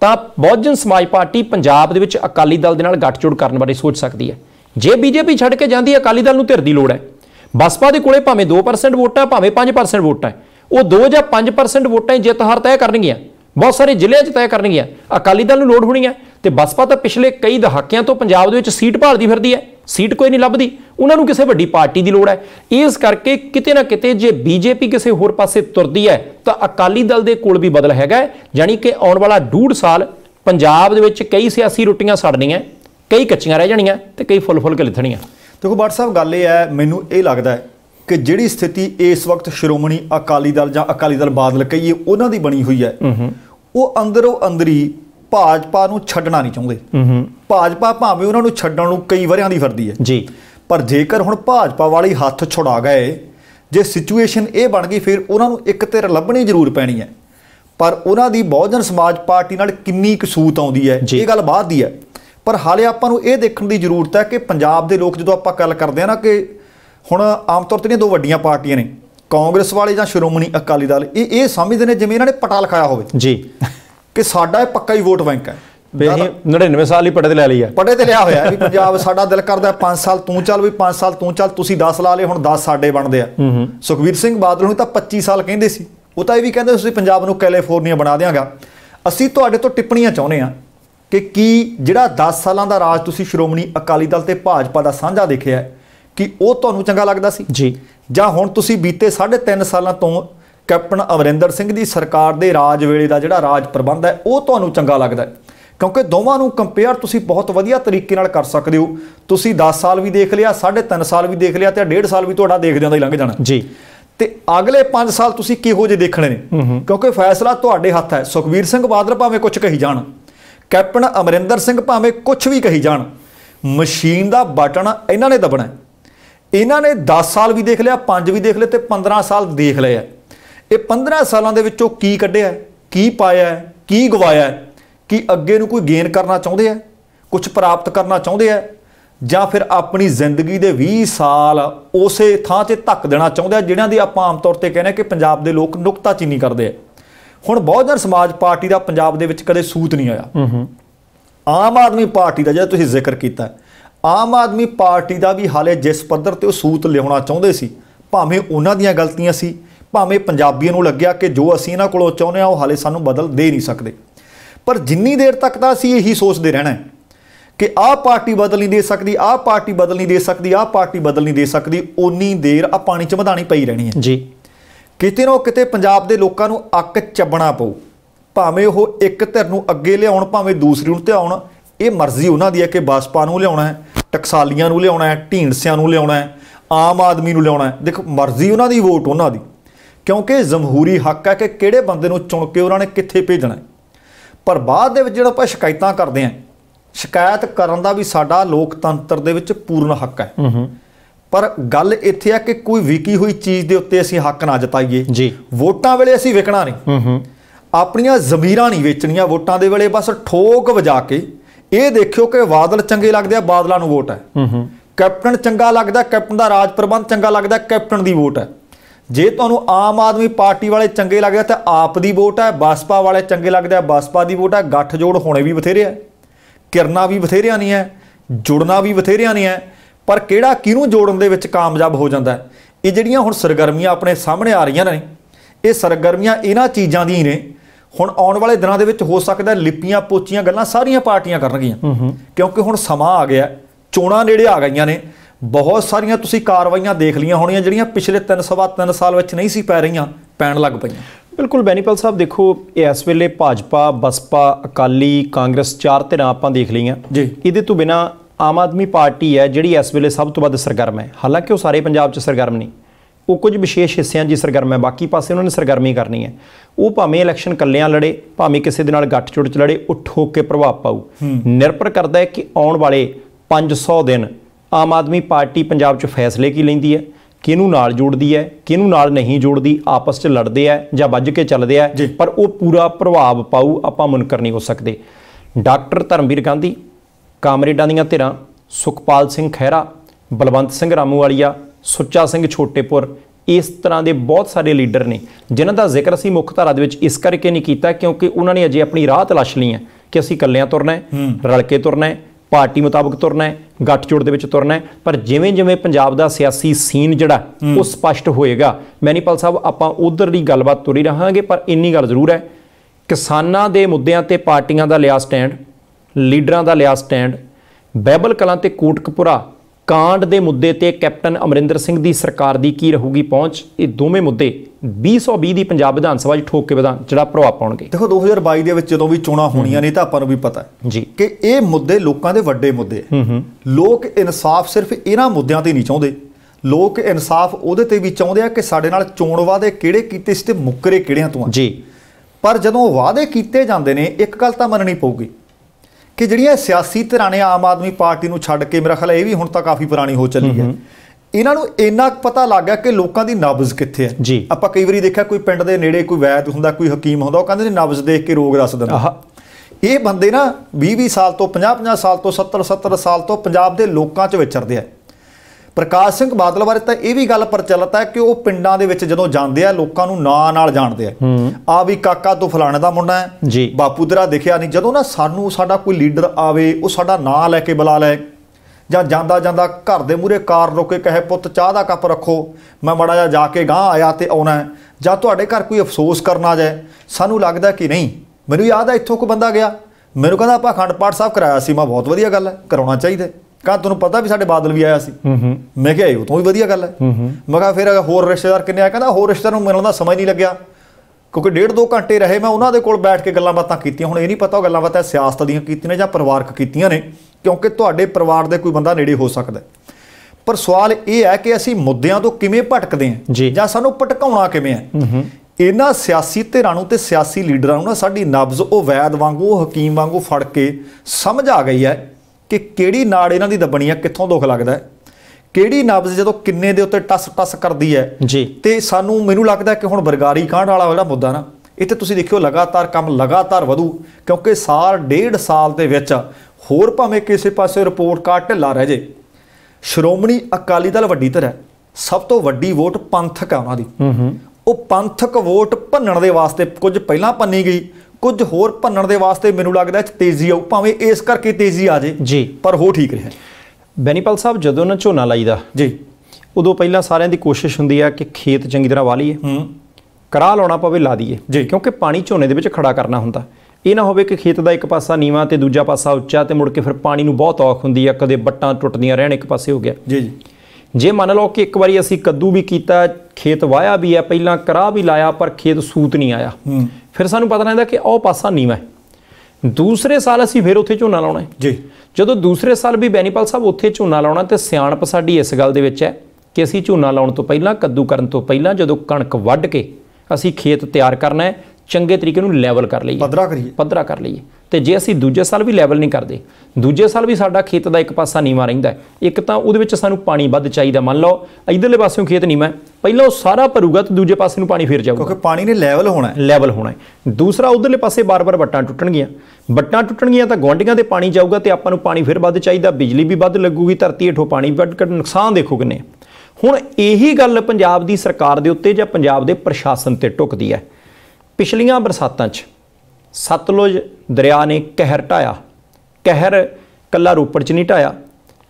ਤਾਂ ਬਹੁਜਨ ਸਮਾਜ ਪਾਰਟੀ ਪੰਜਾਬ ਦੇ ਵਿੱਚ ਅਕਾਲੀ ਦਲ ਦੇ ਨਾਲ ਗੱਠਜੋੜ ਕਰਨ ਬਾਰੇ ਸੋਚ ਸਕਦੀ ਹੈ ਜੇ ਬੀਜੇਪੀ ਛੱਡ ਕੇ ਜਾਂਦੀ ਹੈ ਅਕਾਲੀ ਦਲ ਨੂੰ ਧਿਰ ਦੀ ਲੋੜ ਹੈ ਬਸਪਾ ਦੇ ਕੋਲੇ ਭਾਵੇਂ 2% ਵੋਟਾਂ ਭਾਵੇਂ 5% ਵੋਟਾਂ ਹੈ ਉਹ 2 ਜਾਂ 5% ਵੋਟਾਂ ਹੀ ਜਿੱਤ ਹਾਰ ਤੈਅ ਕਰਨਗੀਆਂ ਬਹੁਤ ਸਾਰੇ ਜ਼ਿਲ੍ਹਿਆਂ 'ਚ ਤੈਅ ਕਰਨਗੀਆਂ ਅਕਾਲੀ ਦਲ ਨੂੰ ਲੋੜ ਹੋਣੀ ਹੈ ਤੇ ਬਸਪਾ ਤਾਂ ਪਿਛਲੇ ਕਈ ਦਹਾਕਿਆਂ ਤੋਂ ਪੰਜਾਬ ਦੇ ਵਿੱਚ ਸੀਟ ਭਾਲਦੀ ਫਿਰਦੀ ਹੈ ਸੀਟ ਕੋਈ ਨਹੀਂ ਲੱਭਦੀ ਉਹਨਾਂ ਨੂੰ ਕਿਸੇ ਵੱਡੀ ਪਾਰਟੀ ਦੀ ਲੋੜ ਹੈ ਇਸ ਕਰਕੇ ਕਿਤੇ ਨਾ ਕਿਤੇ ਜੇ ਬੀਜੇਪੀ ਕਿਸੇ ਹੋਰ ਪਾਸੇ ਤੁਰਦੀ ਹੈ ਤਾਂ ਅਕਾਲੀ ਦਲ ਦੇ ਕੋਲ ਵੀ ਬਦਲ ਹੈਗਾ ਯਾਨੀ ਕਿ ਆਉਣ ਵਾਲਾ ਡੂਢ ਸਾਲ ਪੰਜਾਬ ਦੇ ਵਿੱਚ ਕਈ ਸਿਆਸੀ ਰੋਟੀਆਂ ਸੜਨੀਆਂ ਕਈ ਕੱਚੀਆਂ ਰਹਿ ਜਾਣੀਆਂ ਤੇ ਕਈ ਫੁੱਲ ਫੁੱਲ ਕੇ ਲਿਥਣੀਆਂ ਦੇਖੋ ਵਟਸਐਪ ਗੱਲ ਇਹ ਹੈ ਮੈਨੂੰ ਇਹ ਲੱਗਦਾ ਹੈ ਕਿ ਜਿਹੜੀ ਸਥਿਤੀ ਇਸ ਵਕਤ ਸ਼੍ਰੋਮਣੀ ਅਕਾਲੀ ਦਲ ਜਾਂ ਅਕਾਲੀ ਦਲ ਬਾਦਲ ਕਹੀਏ ਉਹਨਾਂ ਦੀ ਬਣੀ ਹੋਈ ਹੈ ਉਹ ਅੰਦਰੋਂ ਅੰਦਰੀ ਭਾਜਪਾ ਨੂੰ ਛੱਡਣਾ ਨਹੀਂ ਚਾਹੁੰਦੇ ਭਾਜਪਾ ਭਾਵੇਂ ਉਹਨਾਂ ਨੂੰ ਛੱਡਣ ਨੂੰ ਕਈ ਵਰਿਆਂ ਦੀ ਫਰਦੀ ਹੈ ਜੀ ਪਰ ਜੇਕਰ ਹੁਣ ਭਾਜਪਾ ਵਾਲੀ ਹੱਥ ਛੁਡਾ ਗਏ ਜੇ ਸਿਚੁਏਸ਼ਨ ਇਹ ਬਣ ਗਈ ਫਿਰ ਉਹਨਾਂ ਨੂੰ ਇੱਕ ਧਿਰ ਲੱਭਣੀ ਜ਼ਰੂਰ ਪੈਣੀ ਹੈ ਪਰ ਉਹਨਾਂ ਦੀ ਬਹੁਜਨ ਸਮਾਜ ਪਾਰਟੀ ਨਾਲ ਕਿੰਨੀ ਕਸੂਤ ਆਉਂਦੀ ਹੈ ਇਹ ਗੱਲ ਬਾਅਦ ਦੀ ਹੈ ਪਰ ਹਾਲੇ ਆਪਾਂ ਨੂੰ ਇਹ ਦੇਖਣ ਦੀ ਜ਼ਰੂਰਤ ਹੈ ਕਿ ਪੰਜਾਬ ਦੇ ਲੋਕ ਜਦੋਂ ਆਪਾਂ ਗੱਲ ਕਰਦੇ ਆ ਨਾ ਕਿ ਹੁਣ ਆਮ ਤੌਰ ਤੇ ਨਹੀਂ ਦੋ ਵੱਡੀਆਂ ਪਾਰਟੀਆਂ ਨੇ ਕਾਂਗਰਸ ਵਾਲੇ ਜਾਂ ਸ਼੍ਰੋਮਣੀ ਅਕਾਲੀ ਦਲ ਇਹ ਇਹ ਸਮਝਦੇ ਨੇ ਜਿਵੇਂ ਇਹਨਾਂ ਨੇ ਪਟਾ ਲਖਾਇਆ ਹੋਵੇ ਜੀ ਕਿ ਸਾਡਾ ਇਹ ਪੱਕਾ ਹੀ ਵੋਟ ਬੈਂਕ ਹੈ ਬੇਹੀ 99 ਸਾਲ ਹੀ ਪੜੇ ਤੇ ਲੈ ਲਈ ਹੈ ਪੜੇ ਤੇ ਲਿਆ ਹੋਇਆ ਹੈ ਵੀ ਪੰਜਾਬ ਸਾਡਾ ਦਿਲ ਕਰਦਾ 5 ਸਾਲ ਤੂੰ ਚੱਲ ਵੀ 5 ਸਾਲ ਤੂੰ ਚੱਲ ਤੁਸੀਂ 10 ਲਾ ਲੇ ਹੁਣ 10 ਸਾਡੇ ਬਣਦੇ ਆ ਸੁਖਵੀਰ ਸਿੰਘ ਬਾਦਲ ਨੂੰ ਤਾਂ 25 ਸਾਲ ਕਹਿੰਦੇ ਸੀ ਉਹ ਤਾਂ ਇਹ ਵੀ ਕਹਿੰਦੇ ਤੁਸੀਂ ਪੰਜਾਬ ਨੂੰ ਕੈਲੀਫੋਰਨੀਆ ਬਣਾ ਦੇਵਾਂਗਾ ਅਸੀਂ ਤੁਹਾਡੇ ਤੋਂ ਟਿੱਪਣੀਆਂ ਚਾਹੁੰਦੇ ਆ ਕਿ ਕੀ ਜਿਹੜਾ 10 ਸਾਲਾਂ ਦਾ ਰਾਜ ਤੁਸੀਂ ਸ਼੍ਰੋਮਣੀ ਅਕਾਲੀ ਦਲ ਤੇ ਭਾਜਪਾ ਦਾ ਸਾਂਝਾ ਦੇਖਿਆ ਹੈ ਕਿ ਉਹ ਤੁਹਾਨੂੰ ਚੰਗਾ ਲੱਗਦਾ ਸੀ ਜੀ ਜਾਂ ਹੁਣ ਤੁਸੀਂ ਬੀਤੇ 3.5 ਸਾਲਾਂ ਤੋਂ ਕੈਪਟਨ ਅਮਰਿੰਦਰ ਸਿੰਘ ਦੀ ਸਰਕਾਰ ਦੇ ਰਾਜ ਵੇਲੇ ਦਾ ਜਿਹੜਾ ਰਾਜ ਪ੍ਰਬੰਧ ਹੈ ਉਹ ਤੁਹਾਨੂੰ ਚੰਗਾ ਲੱਗਦਾ ਹੈ ਕਿਉਂਕਿ ਦੋਵਾਂ ਨੂੰ ਕੰਪੇਅਰ ਤੁਸੀਂ ਬਹੁਤ ਵਧੀਆ ਤਰੀਕੇ ਨਾਲ ਕਰ ਸਕਦੇ ਹੋ ਤੁਸੀਂ 10 ਸਾਲ ਵੀ ਦੇਖ ਲਿਆ 3.5 ਸਾਲ ਵੀ ਦੇਖ ਲਿਆ ਤੇ 1.5 ਸਾਲ ਵੀ ਤੁਹਾਡਾ ਦੇਖ ਜਾਂਦਾ ਹੀ ਲੰਘ ਜਾਣਾ ਜੀ ਤੇ ਅਗਲੇ 5 ਸਾਲ ਤੁਸੀਂ ਕਿਹੋ ਜਿਹੇ ਦੇਖਣੇ ਨੇ ਕਿਉਂਕਿ ਫੈਸਲਾ ਤੁਹਾਡੇ ਹੱਥ ਹੈ ਸੁਖਵੀਰ ਸਿੰਘ ਬਾਦਲ ਭਾਵੇਂ ਕੁਝ ਕਹੀ ਜਾਣ ਕੈਪਟਨ ਅਮਰਿੰਦਰ ਸਿੰਘ ਭਾਵੇਂ ਕੁਝ ਵੀ ਕਹੀ ਜਾਣ ਮਸ਼ੀਨ ਦਾ ਬਟਨ ਇਹਨਾਂ ਨੇ ਦਬਣਾ ਹੈ ਇਹਨਾਂ ਨੇ 10 ਸਾਲ ਵੀ ਦੇਖ ਲਿਆ 5 ਵੀ ਦੇਖ ਲਏ ਤੇ 15 ਸਾਲ ਦੇਖ ਲਏ ਆ ਇਹ 15 ਸਾਲਾਂ ਦੇ ਵਿੱਚੋਂ ਕੀ ਕੱਢਿਆ ਕੀ ਪਾਇਆ ਕੀ ਗਵਾਇਆ ਕੀ ਅੱਗੇ ਨੂੰ ਕੋਈ ਗੇਨ ਕਰਨਾ ਚਾਹੁੰਦੇ ਆ ਕੁਝ ਪ੍ਰਾਪਤ ਕਰਨਾ ਚਾਹੁੰਦੇ ਆ ਜਾਂ ਫਿਰ ਆਪਣੀ ਜ਼ਿੰਦਗੀ ਦੇ 20 ਸਾਲ ਉਸੇ ਥਾਂ ਤੇ ਧੱਕ ਦੇਣਾ ਚਾਹੁੰਦੇ ਆ ਜਿਨ੍ਹਾਂ ਦੀ ਆਪਾਂ ਆਮ ਤੌਰ ਤੇ ਕਹਿੰਦੇ ਕਿ ਪੰਜਾਬ ਦੇ ਲੋਕ ਨੁਕਤਾਚੀਨੀ ਕਰਦੇ ਆ ਹੁਣ ਬਹੁਤ ਜਨ ਸਮਾਜ ਪਾਰਟੀ ਦਾ ਪੰਜਾਬ ਦੇ ਵਿੱਚ ਕਦੇ ਸੂਤ ਨਹੀਂ ਆਇਆ ਆਮ ਆਦਮੀ ਪਾਰਟੀ ਦਾ ਜਿਹੜਾ ਤੁਸੀਂ ਜ਼ਿਕਰ ਕੀਤਾ ਆਮ ਆਦਮੀ ਪਾਰਟੀ ਦਾ ਵੀ ਹਾਲੇ ਜਿਸ ਪੱਧਰ ਤੇ ਉਹ ਸੂਤ ਲਿਆਉਣਾ ਚਾਹੁੰਦੇ ਸੀ ਭਾਵੇਂ ਉਹਨਾਂ ਦੀਆਂ ਗਲਤੀਆਂ ਸੀ ਭਾਵੇਂ ਪੰਜਾਬੀਆਂ ਨੂੰ ਲੱਗਿਆ ਕਿ ਜੋ ਅਸੀਂ ਇਹਨਾਂ ਕੋਲੋਂ ਚਾਹੁੰਦੇ ਆ ਉਹ ਹਾਲੇ ਸਾਨੂੰ ਬਦਲ ਦੇ ਨਹੀਂ ਸਕਦੇ ਪਰ ਜਿੰਨੀ ਦੇਰ ਤੱਕ ਤਾਂ ਅਸੀਂ ਇਹੀ ਸੋਚਦੇ ਰਹਿਣਾ ਕਿ ਆਹ ਪਾਰਟੀ ਬਦਲ ਨਹੀਂ ਦੇ ਸਕਦੀ ਆਹ ਪਾਰਟੀ ਬਦਲ ਨਹੀਂ ਦੇ ਸਕਦੀ ਆਹ ਪਾਰਟੀ ਬਦਲ ਨਹੀਂ ਦੇ ਸਕਦੀ ਉਨੀ ਦੇਰ ਆ ਪਾਣੀ ਚ ਮਧਾਣੀ ਪਈ ਰਹਿਣੀ ਹੈ ਜੀ ਕਿਤੇ ਨਾ ਕਿਤੇ ਪੰਜਾਬ ਦੇ ਲੋਕਾਂ ਨੂੰ ਅੱਕ ਚੱਬਣਾ ਪਊ ਭਾਵੇਂ ਉਹ ਇੱਕ ਧਿਰ ਨੂੰ ਅੱਗੇ ਲਿਆਉਣ ਭਾਵੇਂ ਦੂਸਰੀ ਨੂੰ ਧਿਆਉਣ ਇਹ ਮਰਜ਼ੀ ਉਹਨਾਂ ਦੀ ਹੈ ਕਿ ਬਾਸਪਾ ਨੂੰ ਲਿਆਉਣਾ ਹੈ ਟਕਸਾਲੀਆਂ ਨੂੰ ਲਿਆਉਣਾ ਹੈ ਢੀਂਡਸਿਆਂ ਨੂੰ ਲਿਆਉਣਾ ਹੈ ਆਮ ਆਦਮੀ ਨੂੰ ਲਿਆਉਣਾ ਹੈ ਦੇਖੋ ਮਰਜ਼ੀ ਉਹਨਾਂ ਦੀ ਵੋਟ ਉਹਨਾਂ ਦੀ ਕਿਉਂਕਿ ਜ਼ਮਹੂਰੀ ਹੱਕ ਹੈ ਕਿ ਕਿਹੜੇ ਬੰਦੇ ਨੂੰ ਚੁਣ ਕੇ ਉਹਨਾਂ ਨੇ ਕਿੱਥੇ ਭੇਜਣਾ ਹੈ ਪਰ ਬਾਅਦ ਦੇ ਵਿੱਚ ਜਿਹੜਾ ਆਪਾਂ ਸ਼ਿਕਾਇਤਾਂ ਕਰਦੇ ਆਂ ਸ਼ਿਕਾਇਤ ਕਰਨ ਦਾ ਵੀ ਸਾਡਾ ਲੋਕਤੰਤਰ ਦੇ ਵਿੱਚ ਪੂਰਨ ਹੱਕ ਹੈ ਪਰ ਗੱਲ ਇੱਥੇ ਆ ਕਿ ਕੋਈ ਵਿਕੀ ਹੋਈ ਚੀਜ਼ ਦੇ ਉੱਤੇ ਅਸੀਂ ਹੱਕ ਨਾ ਜਤਾਈਏ ਜੀ ਵੋਟਾਂ ਵੇਲੇ ਅਸੀਂ ਵਿਕਣਾ ਨਹੀਂ ਆਪਣੀਆਂ ਜ਼ਮੀਰਾਂ ਨਹੀਂ ਵੇਚਣੀਆਂ ਵੋਟਾਂ ਦੇ ਵੇਲੇ ਬਸ ਠੋਕ ਵਜਾ ਕੇ ਇਹ ਦੇਖਿਓ ਕਿ ਬਾਦਲ ਚੰਗੇ ਲੱਗਦੇ ਆ ਬਾਦਲਾਂ ਨੂੰ ਵੋਟ ਹੈ ਹੂੰ ਹੂੰ ਕੈਪਟਨ ਚੰਗਾ ਲੱਗਦਾ ਕੈਪਟਨ ਦਾ ਰਾਜ ਪ੍ਰਬੰਧ ਚੰਗਾ ਲੱਗਦਾ ਕੈਪਟਨ ਦੀ ਵੋਟ ਹੈ ਜੇ ਤੁਹਾਨੂੰ ਆਮ ਆਦਮੀ ਪਾਰਟੀ ਵਾਲੇ ਚੰਗੇ ਲੱਗਦੇ ਤਾਂ ਆਪ ਦੀ ਵੋਟ ਹੈ ਬਸਪਾ ਵਾਲੇ ਚੰਗੇ ਲੱਗਦੇ ਆ ਬਸਪਾ ਦੀ ਵੋਟ ਹੈ ਗੱਠ ਜੋੜ ਹੋਣੇ ਵੀ ਬਥੇਰੇ ਆ ਕਿਰਨਾ ਵੀ ਬਥੇਰੇ ਨਹੀਂ ਹੈ ਜੁੜਨਾ ਵੀ ਬਥੇਰੇ ਨਹੀਂ ਹੈ ਪਰ ਕਿਹੜਾ ਕਿਹਨੂੰ ਜੋੜਨ ਦੇ ਵਿੱਚ ਕਾਮਯਾਬ ਹੋ ਜਾਂਦਾ ਇਹ ਜਿਹੜੀਆਂ ਹੁਣ ਸਰਗਰਮੀਆਂ ਆਪਣੇ ਸਾਹਮਣੇ ਆ ਰਹੀਆਂ ਨੇ ਇਹ ਸਰਗਰਮੀਆਂ ਇਹਨਾਂ ਚੀਜ਼ਾਂ ਦੀ ਨੇ ਹੁਣ ਆਉਣ ਵਾਲੇ ਦਿਨਾਂ ਦੇ ਵਿੱਚ ਹੋ ਸਕਦਾ ਲਿਪੀਆਂ ਪੋਚੀਆਂ ਗੱਲਾਂ ਸਾਰੀਆਂ ਪਾਰਟੀਆਂ ਕਰਨਗੀਆਂ ਕਿਉਂਕਿ ਹੁਣ ਸਮਾਂ ਆ ਗਿਆ ਚੋਣਾਂ ਨੇੜੇ ਆ ਗਈਆਂ ਨੇ ਬਹੁਤ ਸਾਰੀਆਂ ਤੁਸੀਂ ਕਾਰਵਾਈਆਂ ਦੇਖ ਲਈਆਂ ਹੋਣੀਆਂ ਜਿਹੜੀਆਂ ਪਿਛਲੇ 3 ਸਵਾ 3 ਸਾਲ ਵਿੱਚ ਨਹੀਂ ਸੀ ਪੈ ਰਹੀਆਂ ਪੈਣ ਲੱਗ ਪਈਆਂ ਬਿਲਕੁਲ ਬੈਨੀਪਾਲ ਸਾਹਿਬ ਦੇਖੋ ਇਸ ਵੇਲੇ ਭਾਜਪਾ ਬਸਪਾ ਅਕਾਲੀ ਕਾਂਗਰਸ ਚਾਰ ਧਿਰਾਂ ਆਪਾਂ ਦੇਖ ਲਈਆਂ ਜੀ ਇਹਦੇ ਤੋਂ ਬਿਨਾ ਆਮ ਆਦਮੀ ਪਾਰਟੀ ਹੈ ਜਿਹੜੀ ਇਸ ਵੇਲੇ ਸਭ ਤੋਂ ਵੱਧ ਸਰਗਰਮ ਹੈ ਹਾਲਾਂਕਿ ਉਹ ਸਾਰੇ ਪੰਜਾਬ 'ਚ ਸਰਗਰਮ ਨਹੀਂ ਉਹ ਕੁਝ ਵਿਸ਼ੇਸ਼ ਹਿੱਸਿਆਂ ਦੀ ਸਰਗਰਮ ਹੈ ਬਾਕੀ ਪਾਸੇ ਉਹਨਾਂ ਨੇ ਸਰਗਰਮੀ ਕਰਨੀ ਹੈ ਉਹ ਭਾਵੇਂ ਇਲੈਕਸ਼ਨ ਕੱਲਿਆਂ ਲੜੇ ਭਾਵੇਂ ਕਿਸੇ ਦੇ ਨਾਲ ਗੱਠਜੋੜ ਚ ਲੜੇ ਉਹ ਠੋਕ ਕੇ ਪ੍ਰਭਾਵ ਪਾਊ ਨਿਰਪਰ ਕਰਦਾ ਹੈ ਕਿ ਆਉਣ ਵਾਲੇ 500 ਦਿਨ ਆਮ ਆਦਮੀ ਪਾਰਟੀ ਪੰਜਾਬ 'ਚ ਫੈਸਲੇ ਕੀ ਲੈਂਦੀ ਹੈ ਕਿਹਨੂੰ ਨਾਲ ਜੋੜਦੀ ਹੈ ਕਿਹਨੂੰ ਨਾਲ ਨਹੀਂ ਜੋੜਦੀ ਆਪਸ 'ਚ ਲੜਦੇ ਆ ਜਾਂ ਵੱਜ ਕੇ ਚੱਲਦੇ ਆ ਪਰ ਉਹ ਪੂਰਾ ਪ੍ਰਭਾਵ ਪਾਊ ਆਪਾਂ ਮੁਨਕਰ ਨਹੀਂ ਹੋ ਸਕਦੇ ਡਾਕਟਰ ਧਰਮਵੀਰ ਗਾਂਧੀ ਕਾਮਰੇਡਾਂ ਦੀਆਂ ਧਿਰਾਂ ਸੁਖਪਾਲ ਸਿੰਘ ਖਹਿਰਾ ਬਲਵੰਤ ਸਿੰਘ ਰਾਮੂ ਵਾਲੀਆ ਸੁੱਚਾ ਸਿੰਘ ਛੋਟੇਪੁਰ ਇਸ ਤਰ੍ਹਾਂ ਦੇ ਬਹੁਤ ਸਾਰੇ ਲੀਡਰ ਨੇ ਜਿਨ੍ਹਾਂ ਦਾ ਜ਼ਿਕਰ ਅਸੀਂ ਮੁੱਖ ਧਾਰਾ ਦੇ ਵਿੱਚ ਇਸ ਕਰਕੇ ਨਹੀਂ ਕੀਤਾ ਕਿਉਂਕਿ ਉਹਨਾਂ ਨੇ ਅਜੇ ਆਪਣੀ ਰਾਹ ਤਲਾਸ਼ ਲਈ ਹੈ ਕਿ ਅਸੀਂ ਇਕੱਲਿਆਂ ਤੁਰਨਾ ਹੈ ਰਲ ਕੇ ਤੁਰਨਾ ਹੈ ਪਾਰਟੀ ਮੁਤਾਬਕ ਤੁਰਨਾ ਹੈ ਗੱਠਜੋੜ ਦੇ ਵਿੱਚ ਤੁਰਨਾ ਹੈ ਪਰ ਜਿਵੇਂ-ਜਿਵੇਂ ਪੰਜਾਬ ਦਾ ਸਿਆਸੀ ਸੀਨ ਜਿਹੜਾ ਉਹ ਸਪਸ਼ਟ ਹੋਏਗਾ ਮੈਨੀਪਲ ਸਾਹਿਬ ਆਪਾਂ ਉਧਰ ਦੀ ਗੱਲਬਾਤ ਤੁਰੀ ਰਹਾਂਗੇ ਪਰ ਇੰਨੀ ਗੱਲ ਜ਼ਰੂਰ ਹੈ ਕਿਸਾਨਾਂ ਦੇ ਮੁੱਦਿਆਂ ਤੇ ਪਾਰਟੀਆਂ ਦਾ ਲਿਆ ਸਟੈਂਡ ਲੀਡਰਾਂ ਦਾ ਲਿਆ ਸਟੈਂਡ ਬੈਬਲ ਕਲਾਂ ਤੇ ਕੋਟਕਪੁਰਾ ਕਾਂਡ ਦੇ ਮੁੱਦੇ ਤੇ ਕੈਪਟਨ ਅਮਰਿੰਦਰ ਸਿੰਘ ਦੀ ਸਰਕਾਰ ਦੀ ਕੀ ਰਹੂਗੀ ਪਹੁੰਚ ਇਹ ਦੋਵੇਂ ਮੁੱਦੇ 2020 ਦੀ ਪੰਜਾਬ ਵਿਧਾਨ ਸਭਾ 'ਚ ਠੋਕ ਕੇ ਵਿਧਾਨ ਜਿਹੜਾ ਪ੍ਰਭਾਵ ਪਾਉਣਗੇ ਦੇਖੋ 2022 ਦੇ ਵਿੱਚ ਜਦੋਂ ਵੀ ਚੋਣਾਂ ਹੋਣੀਆਂ ਨੇ ਤਾਂ ਆਪਾਂ ਨੂੰ ਵੀ ਪਤਾ ਜੀ ਕਿ ਇਹ ਮੁੱਦੇ ਲੋਕਾਂ ਦੇ ਵੱਡੇ ਮੁੱਦੇ ਹੂੰ ਲੋਕ ਇਨਸਾਫ ਸਿਰਫ ਇਹਨਾਂ ਮੁੱਦਿਆਂ ਤੇ ਨਹੀਂ ਚਾਹੁੰਦੇ ਲੋਕ ਇਨਸਾਫ ਉਹਦੇ ਤੇ ਵੀ ਚਾਹੁੰਦੇ ਆ ਕਿ ਸਾਡੇ ਨਾਲ ਚੋਣ ਵਾਅਦੇ ਕਿਹੜੇ ਕੀਤੇ ਸੀ ਤੇ ਮੁੱਕਰੇ ਕਿਹੜਿਆਂ ਤੋਂ ਆ ਜੀ ਪਰ ਜਦੋਂ ਵਾਅਦੇ ਕੀਤੇ ਜਾਂਦੇ ਨੇ ਇੱਕ ਗੱਲ ਤਾਂ ਮੰਨਣੀ ਪਊਗੀ ਕਿ ਜਿਹੜੀਆਂ ਸਿਆਸੀ ਧਿਰਾਂ ਨੇ ਆਮ ਆਦਮੀ ਪਾਰਟੀ ਨੂੰ ਛੱਡ ਕੇ ਮੇਰਾ ਖਿਆਲ ਇਹ ਵੀ ਹੁਣ ਤਾਂ ਕਾਫੀ ਪੁਰਾਣੀ ਹੋ ਚੱਲੀ ਹੈ ਇਹਨਾਂ ਨੂੰ ਇੰਨਾ ਪਤਾ ਲੱਗ ਗਿਆ ਕਿ ਲੋਕਾਂ ਦੀ ਨਬਜ਼ ਕਿੱਥੇ ਹੈ ਆਪਾਂ ਕਈ ਵਾਰੀ ਦੇਖਿਆ ਕੋਈ ਪਿੰਡ ਦੇ ਨੇੜੇ ਕੋਈ ਵੈਦ ਹੁੰਦਾ ਕੋਈ ਹਕੀਮ ਹੁੰਦਾ ਉਹ ਕਹਿੰਦੇ ਨੇ ਨਬਜ਼ ਦੇਖ ਕੇ ਰੋਗ ਦੱਸ ਦਿੰਦਾ ਇਹ ਬੰਦੇ ਨਾ 20 20 ਸਾਲ ਤੋਂ 50 50 ਸਾਲ ਤੋਂ 70 70 ਸਾਲ ਤੋਂ ਪੰਜਾਬ ਦੇ ਲੋਕਾਂ 'ਚ ਵਿਚਰਦੇ ਆ ਪ੍ਰਕਾਸ਼ ਸਿੰਘ ਬਾਦਲ ਬਾਰੇ ਤਾਂ ਇਹ ਵੀ ਗੱਲ ਪ੍ਰਚਲਿਤ ਹੈ ਕਿ ਉਹ ਪਿੰਡਾਂ ਦੇ ਵਿੱਚ ਜਦੋਂ ਜਾਂਦੇ ਆ ਲੋਕਾਂ ਨੂੰ ਨਾਂ ਨਾਲ ਜਾਣਦੇ ਆ ਆ ਵੀ ਕਾਕਾ ਤੋਂ ਫਲਾਣੇ ਦਾ ਮੁੰਡਾ ਹੈ ਬਾਪੂ ਤੇਰਾ ਦੇਖਿਆ ਨਹੀਂ ਜਦੋਂ ਨਾ ਸਾਨੂੰ ਸਾਡਾ ਕੋਈ ਲੀਡਰ ਆਵੇ ਉਹ ਸਾਡਾ ਨਾਂ ਲੈ ਕੇ ਬੁਲਾ ਲੈ ਜਾਂ ਜਾਂਦਾ ਜਾਂਦਾ ਘਰ ਦੇ ਮੂਹਰੇ ਕਾਰ ਰੋਕੇ ਕਹੇ ਪੁੱਤ ਚਾਹ ਦਾ ਕੱਪ ਰੱਖੋ ਮੈਂ ਮੜਾ ਜਾ ਜਾ ਕੇ ਗਾਂ ਆਇਆ ਤੇ ਆਉਣਾ ਜਾਂ ਤੁਹਾਡੇ ਘਰ ਕੋਈ ਅਫਸੋਸ ਕਰਨ ਆ ਜਾਏ ਸਾਨੂੰ ਲੱਗਦਾ ਕਿ ਨਹੀਂ ਮੈਨੂੰ ਯਾਦ ਆ ਇੱਥੋਂ ਕੋ ਬੰਦਾ ਗਿਆ ਮੈਨੂੰ ਕਹਿੰਦਾ ਆਪਾਂ ਅਖੰਡ ਪਾਠ ਸਾਹਿਬ ਕਰਾਇਆ ਸੀ ਮੈਂ ਬਹੁਤ ਵਧੀਆ ਗੱਲ ਹੈ ਕਰਾਉਣਾ ਚਾਹੀਦਾ ਕਾ ਤੁਹਾਨੂੰ ਪਤਾ ਵੀ ਸਾਡੇ ਬਾਦਲ ਵੀ ਆਇਆ ਸੀ ਮੈਂ ਕਿਹਾ ਇਹ ਤੋਂ ਵੀ ਵਧੀਆ ਗੱਲ ਹੈ ਮੈਂ ਕਿਹਾ ਫਿਰ ਹੋਰ ਰਿਸ਼ਤੇਦਾਰ ਕਿੰਨੇ ਆ ਕਹਿੰਦਾ ਹੋਰ ਰਿਸ਼ਤੇਦਾਰ ਨੂੰ ਮਿਲਣ ਦਾ ਸਮਾਂ ਹੀ ਨਹੀਂ ਲੱਗਿਆ ਕਿਉਂਕਿ ਡੇਢ ਦੋ ਘੰਟੇ ਰਹੇ ਮੈਂ ਉਹਨਾਂ ਦੇ ਕੋਲ ਬੈਠ ਕੇ ਗੱਲਾਂ ਬਾਤਾਂ ਕੀਤੀਆਂ ਹੁਣ ਇਹ ਨਹੀਂ ਪਤਾ ਉਹ ਗੱਲਾਂ ਬਾਤਾਂ ਸਿਆਸਤ ਦੀਆਂ ਕੀਤੀਆਂ ਨੇ ਜਾਂ ਪਰਿਵਾਰਕ ਕੀਤੀਆਂ ਨੇ ਕਿਉਂਕਿ ਤੁਹਾਡੇ ਪਰਿਵਾਰ ਦੇ ਕੋਈ ਬੰਦਾ ਨੇੜੇ ਹੋ ਸਕਦਾ ਪਰ ਸਵਾਲ ਇਹ ਹੈ ਕਿ ਅਸੀਂ ਮੁੱਦਿਆਂ ਤੋਂ ਕਿਵੇਂ ਭਟਕਦੇ ਹਾਂ ਜਾਂ ਸਾਨੂੰ ਭਟਕਾਉਣਾ ਕਿਵੇਂ ਹੈ ਇਹਨਾਂ ਸਿਆਸੀ ਧਿਰਾਂ ਨੂੰ ਤੇ ਸਿਆਸੀ ਲੀਡਰਾਂ ਨੂੰ ਨਾ ਸਾਡੀ ਨਬਜ਼ ਉਹ ਵੈਦ ਵਾਂਗੂ ਉਹ ਹਕੀਮ ਵਾਂਗੂ ਫੜ ਕੇ ਸਮਝ ਆ ਗਈ ਹੈ ਕਿ ਕਿਹੜੀ ਨਾੜ ਇਹਨਾਂ ਦੀ ਦੱਬਣੀ ਆ ਕਿੱਥੋਂ ਦੁੱਖ ਲੱਗਦਾ ਹੈ ਕਿਹੜੀ ਨਬਜ਼ ਜਦੋਂ ਕਿੰਨੇ ਦੇ ਉੱਤੇ ਟਸ ਟਸ ਕਰਦੀ ਹੈ ਜੀ ਤੇ ਸਾਨੂੰ ਮੈਨੂੰ ਲੱਗਦਾ ਕਿ ਹੁਣ ਬਰਗਾਰੀ ਕਾਂਡ ਵਾਲਾ ਜਿਹੜਾ ਮੁੱਦਾ ਨਾ ਇਹ ਤੇ ਤੁਸੀਂ ਦੇਖਿਓ ਲਗਾਤਾਰ ਕੰਮ ਲਗਾਤਾਰ ਵਧੂ ਕਿਉਂਕਿ ਸਾਲ ਡੇਢ ਸਾਲ ਦੇ ਵਿੱਚ ਹੋਰ ਭਾਵੇਂ ਕਿਸੇ ਪਾਸੇ ਰਿਪੋਰਟ ਕਾਰਡ ਢਿੱਲਾ ਰਹਿ ਜੇ ਸ਼੍ਰੋਮਣੀ ਅਕਾਲੀ ਦਲ ਵੱਡੀ ਧਿਰ ਹੈ ਸਭ ਤੋਂ ਵੱਡੀ ਵੋਟ ਪੰਥਕ ਆ ਉਹਨਾਂ ਦੀ ਹੂੰ ਹੂੰ ਉਹ ਪੰਥਕ ਵੋਟ ਭੰਨਣ ਦੇ ਵਾਸਤੇ ਕੁਝ ਪਹਿਲਾਂ ਪੰਨੀ ਗਈ ਕੁਝ ਹੋਰ ਭੰਨਣ ਦੇ ਵਾਸਤੇ ਮੈਨੂੰ ਲੱਗਦਾ ਤੇਜ਼ੀ ਆਉ ਭਾਵੇਂ ਇਸ ਕਰਕੇ ਤੇਜ਼ੀ ਆ ਜੇ ਜੀ ਪਰ ਹੋ ਠੀਕ ਰਿਹਾ ਬੈਨੀਪਲ ਸਾਹਿਬ ਜਦੋਂ ਨਾ ਝੋਨਾ ਲਾਈਦਾ ਜੀ ਉਦੋਂ ਪਹਿਲਾਂ ਸਾਰਿਆਂ ਦੀ ਕੋਸ਼ਿਸ਼ ਹੁੰਦੀ ਹੈ ਕਿ ਖੇਤ ਚੰਗੀ ਤਰ੍ਹਾਂ ਵਾਲੀਏ ਲਈਏ ਹੂੰ ਕਰਾ ਲਾਉਣਾ ਪਵੇ ਲਾ ਦਈਏ ਜੀ ਕਿਉਂਕਿ ਪਾਣੀ ਝੋਨੇ ਦੇ ਵਿੱਚ ਖੜਾ ਕਰਨਾ ਹੁੰਦਾ ਇਹ ਨਾ ਹੋਵੇ ਕਿ ਖੇਤ ਦਾ ਇੱਕ ਪਾਸਾ ਨੀਵਾ ਤੇ ਦੂਜਾ ਪਾਸਾ ਉੱਚਾ ਤੇ ਮੁੜ ਕੇ ਫਿਰ ਪਾਣੀ ਨੂੰ ਬਹੁਤ ਔਖ ਹੁੰਦੀ ਹੈ ਕਦੇ ਬੱਟਾਂ ਟੁੱਟਦੀਆਂ ਰਹਿਣ ਇੱਕ ਪਾਸੇ ਹੋ ਗਿਆ ਜੀ ਜੀ ਜੇ ਮੰਨ ਲਓ ਕਿ ਇੱਕ ਵਾਰੀ ਅਸੀਂ ਕੱਦੂ ਵੀ ਕੀਤਾ ਖੇਤ ਵਾਇਆ ਵੀ ਹੈ ਪਹਿਲਾਂ ਕਰਾ ਵੀ ਲਾਇਆ ਪਰ ਖੇਤ ਸੂਤ ਨਹੀਂ ਆਇਆ ਫਿਰ ਸਾਨੂੰ ਪਤਾ ਲੱਗਦਾ ਕਿ ਉਹ ਪਾਸਾ ਨੀਵਾ ਹੈ ਦੂਸਰੇ ਸਾਲ ਅਸੀਂ ਫਿਰ ਉੱਥੇ ਝੋਨਾ ਲਾਉਣਾ ਹੈ ਜੀ ਜਦੋਂ ਦੂਸਰੇ ਸਾਲ ਵੀ ਬੈਨੀਪਾਲ ਸਾਹਿਬ ਉੱਥੇ ਝੋਨਾ ਲਾਉਣਾ ਤੇ ਸਿਆਣਪ ਸਾਡੀ ਇਸ ਗੱਲ ਦੇ ਵਿੱਚ ਹੈ ਕਿ ਅਸੀਂ ਝੋਨਾ ਲਾਉਣ ਤੋਂ ਪਹਿਲਾਂ ਕੱਦੂ ਕਰਨ ਤੋਂ ਪਹਿਲਾਂ ਜਦੋਂ ਕਣਕ ਵੱਢ ਕੇ ਅਸੀਂ ਖੇਤ ਤਿਆਰ ਕਰਨਾ ਹੈ ਚੰਗੇ ਤਰੀਕੇ ਨੂੰ ਲੈਵਲ ਕਰ ਲਈਏ ਪੱਧਰਾ ਕਰੀਏ ਪੱਧਰਾ ਕਰ ਲਈਏ ਤੇ ਜੇ ਅਸੀਂ ਦੂਜੇ ਸਾਲ ਵੀ ਲੈਵਲ ਨਹੀਂ ਕਰਦੇ ਦੂਜੇ ਸਾਲ ਵੀ ਸਾਡਾ ਖੇਤ ਦਾ ਇੱਕ ਪਾਸਾ ਨੀਵਾ ਰਹਿੰਦਾ ਇੱਕ ਤਾਂ ਉਹਦੇ ਵਿੱਚ ਸਾਨੂੰ ਪਾਣੀ ਵੱਧ ਚਾਹੀਦਾ ਮੰਨ ਲਓ ਇਧਰਲੇ ਪਾਸਿਓਂ ਖੇਤ ਨੀਵਾ ਪਹਿਲਾਂ ਉਹ ਸਾਰਾ ਭਰੂਗਾ ਤੇ ਦੂਜੇ ਪਾਸੇ ਨੂੰ ਪਾਣੀ ਫੇਰ ਜਾਊਗਾ ਕਿਉਂਕਿ ਪਾਣੀ ਨੇ ਲੈਵਲ ਹੋਣਾ ਹੈ ਲੈਵਲ ਹੋਣਾ ਹੈ ਦੂਸਰਾ ਉਧਰਲੇ ਪਾਸੇ ਬਾਰ-ਬਾਰ ਵੱਟਾਂ ਟੁੱਟਣਗੀਆਂ ਵੱਟਾਂ ਟੁੱਟਣਗੀਆਂ ਤਾਂ ਗਵਾਂਡੀਆਂ ਦੇ ਪਾਣੀ ਜਾਊਗਾ ਤੇ ਆਪਾਂ ਨੂੰ ਪਾਣੀ ਫੇਰ ਵੱਧ ਚਾਹੀਦਾ ਬਿਜਲੀ ਵੀ ਵੱਧ ਲੱਗੂਗੀ ਧਰਤੀ ਹੇਠੋਂ ਪਾਣੀ ਵੱਧ ਕੱਢ ਨੁਕਸਾਨ ਦੇਖੋ ਕਿੰਨੇ ਹੁਣ ਇਹੀ ਗੱਲ ਪੰਜਾਬ ਦੀ ਸਰਕਾਰ ਦੇ ਉੱਤੇ ਜਾਂ ਪੰਜਾਬ ਦੇ ਪ੍ਰਸ਼ਾਸਨ ਤੇ ਟੁੱਕਦੀ ਹੈ ਪਿਛਲੀਆਂ ਬਰਸਾਤਾਂ 'ਚ ਸਤਲੁਜ ਦਰਿਆ ਨੇ ਕਹਿਰ ਟਾਇਆ ਕਹਿਰ ਕੱਲਾ ਰੂਪੜ 'ਚ ਨਹੀਂ ਟਾਇਆ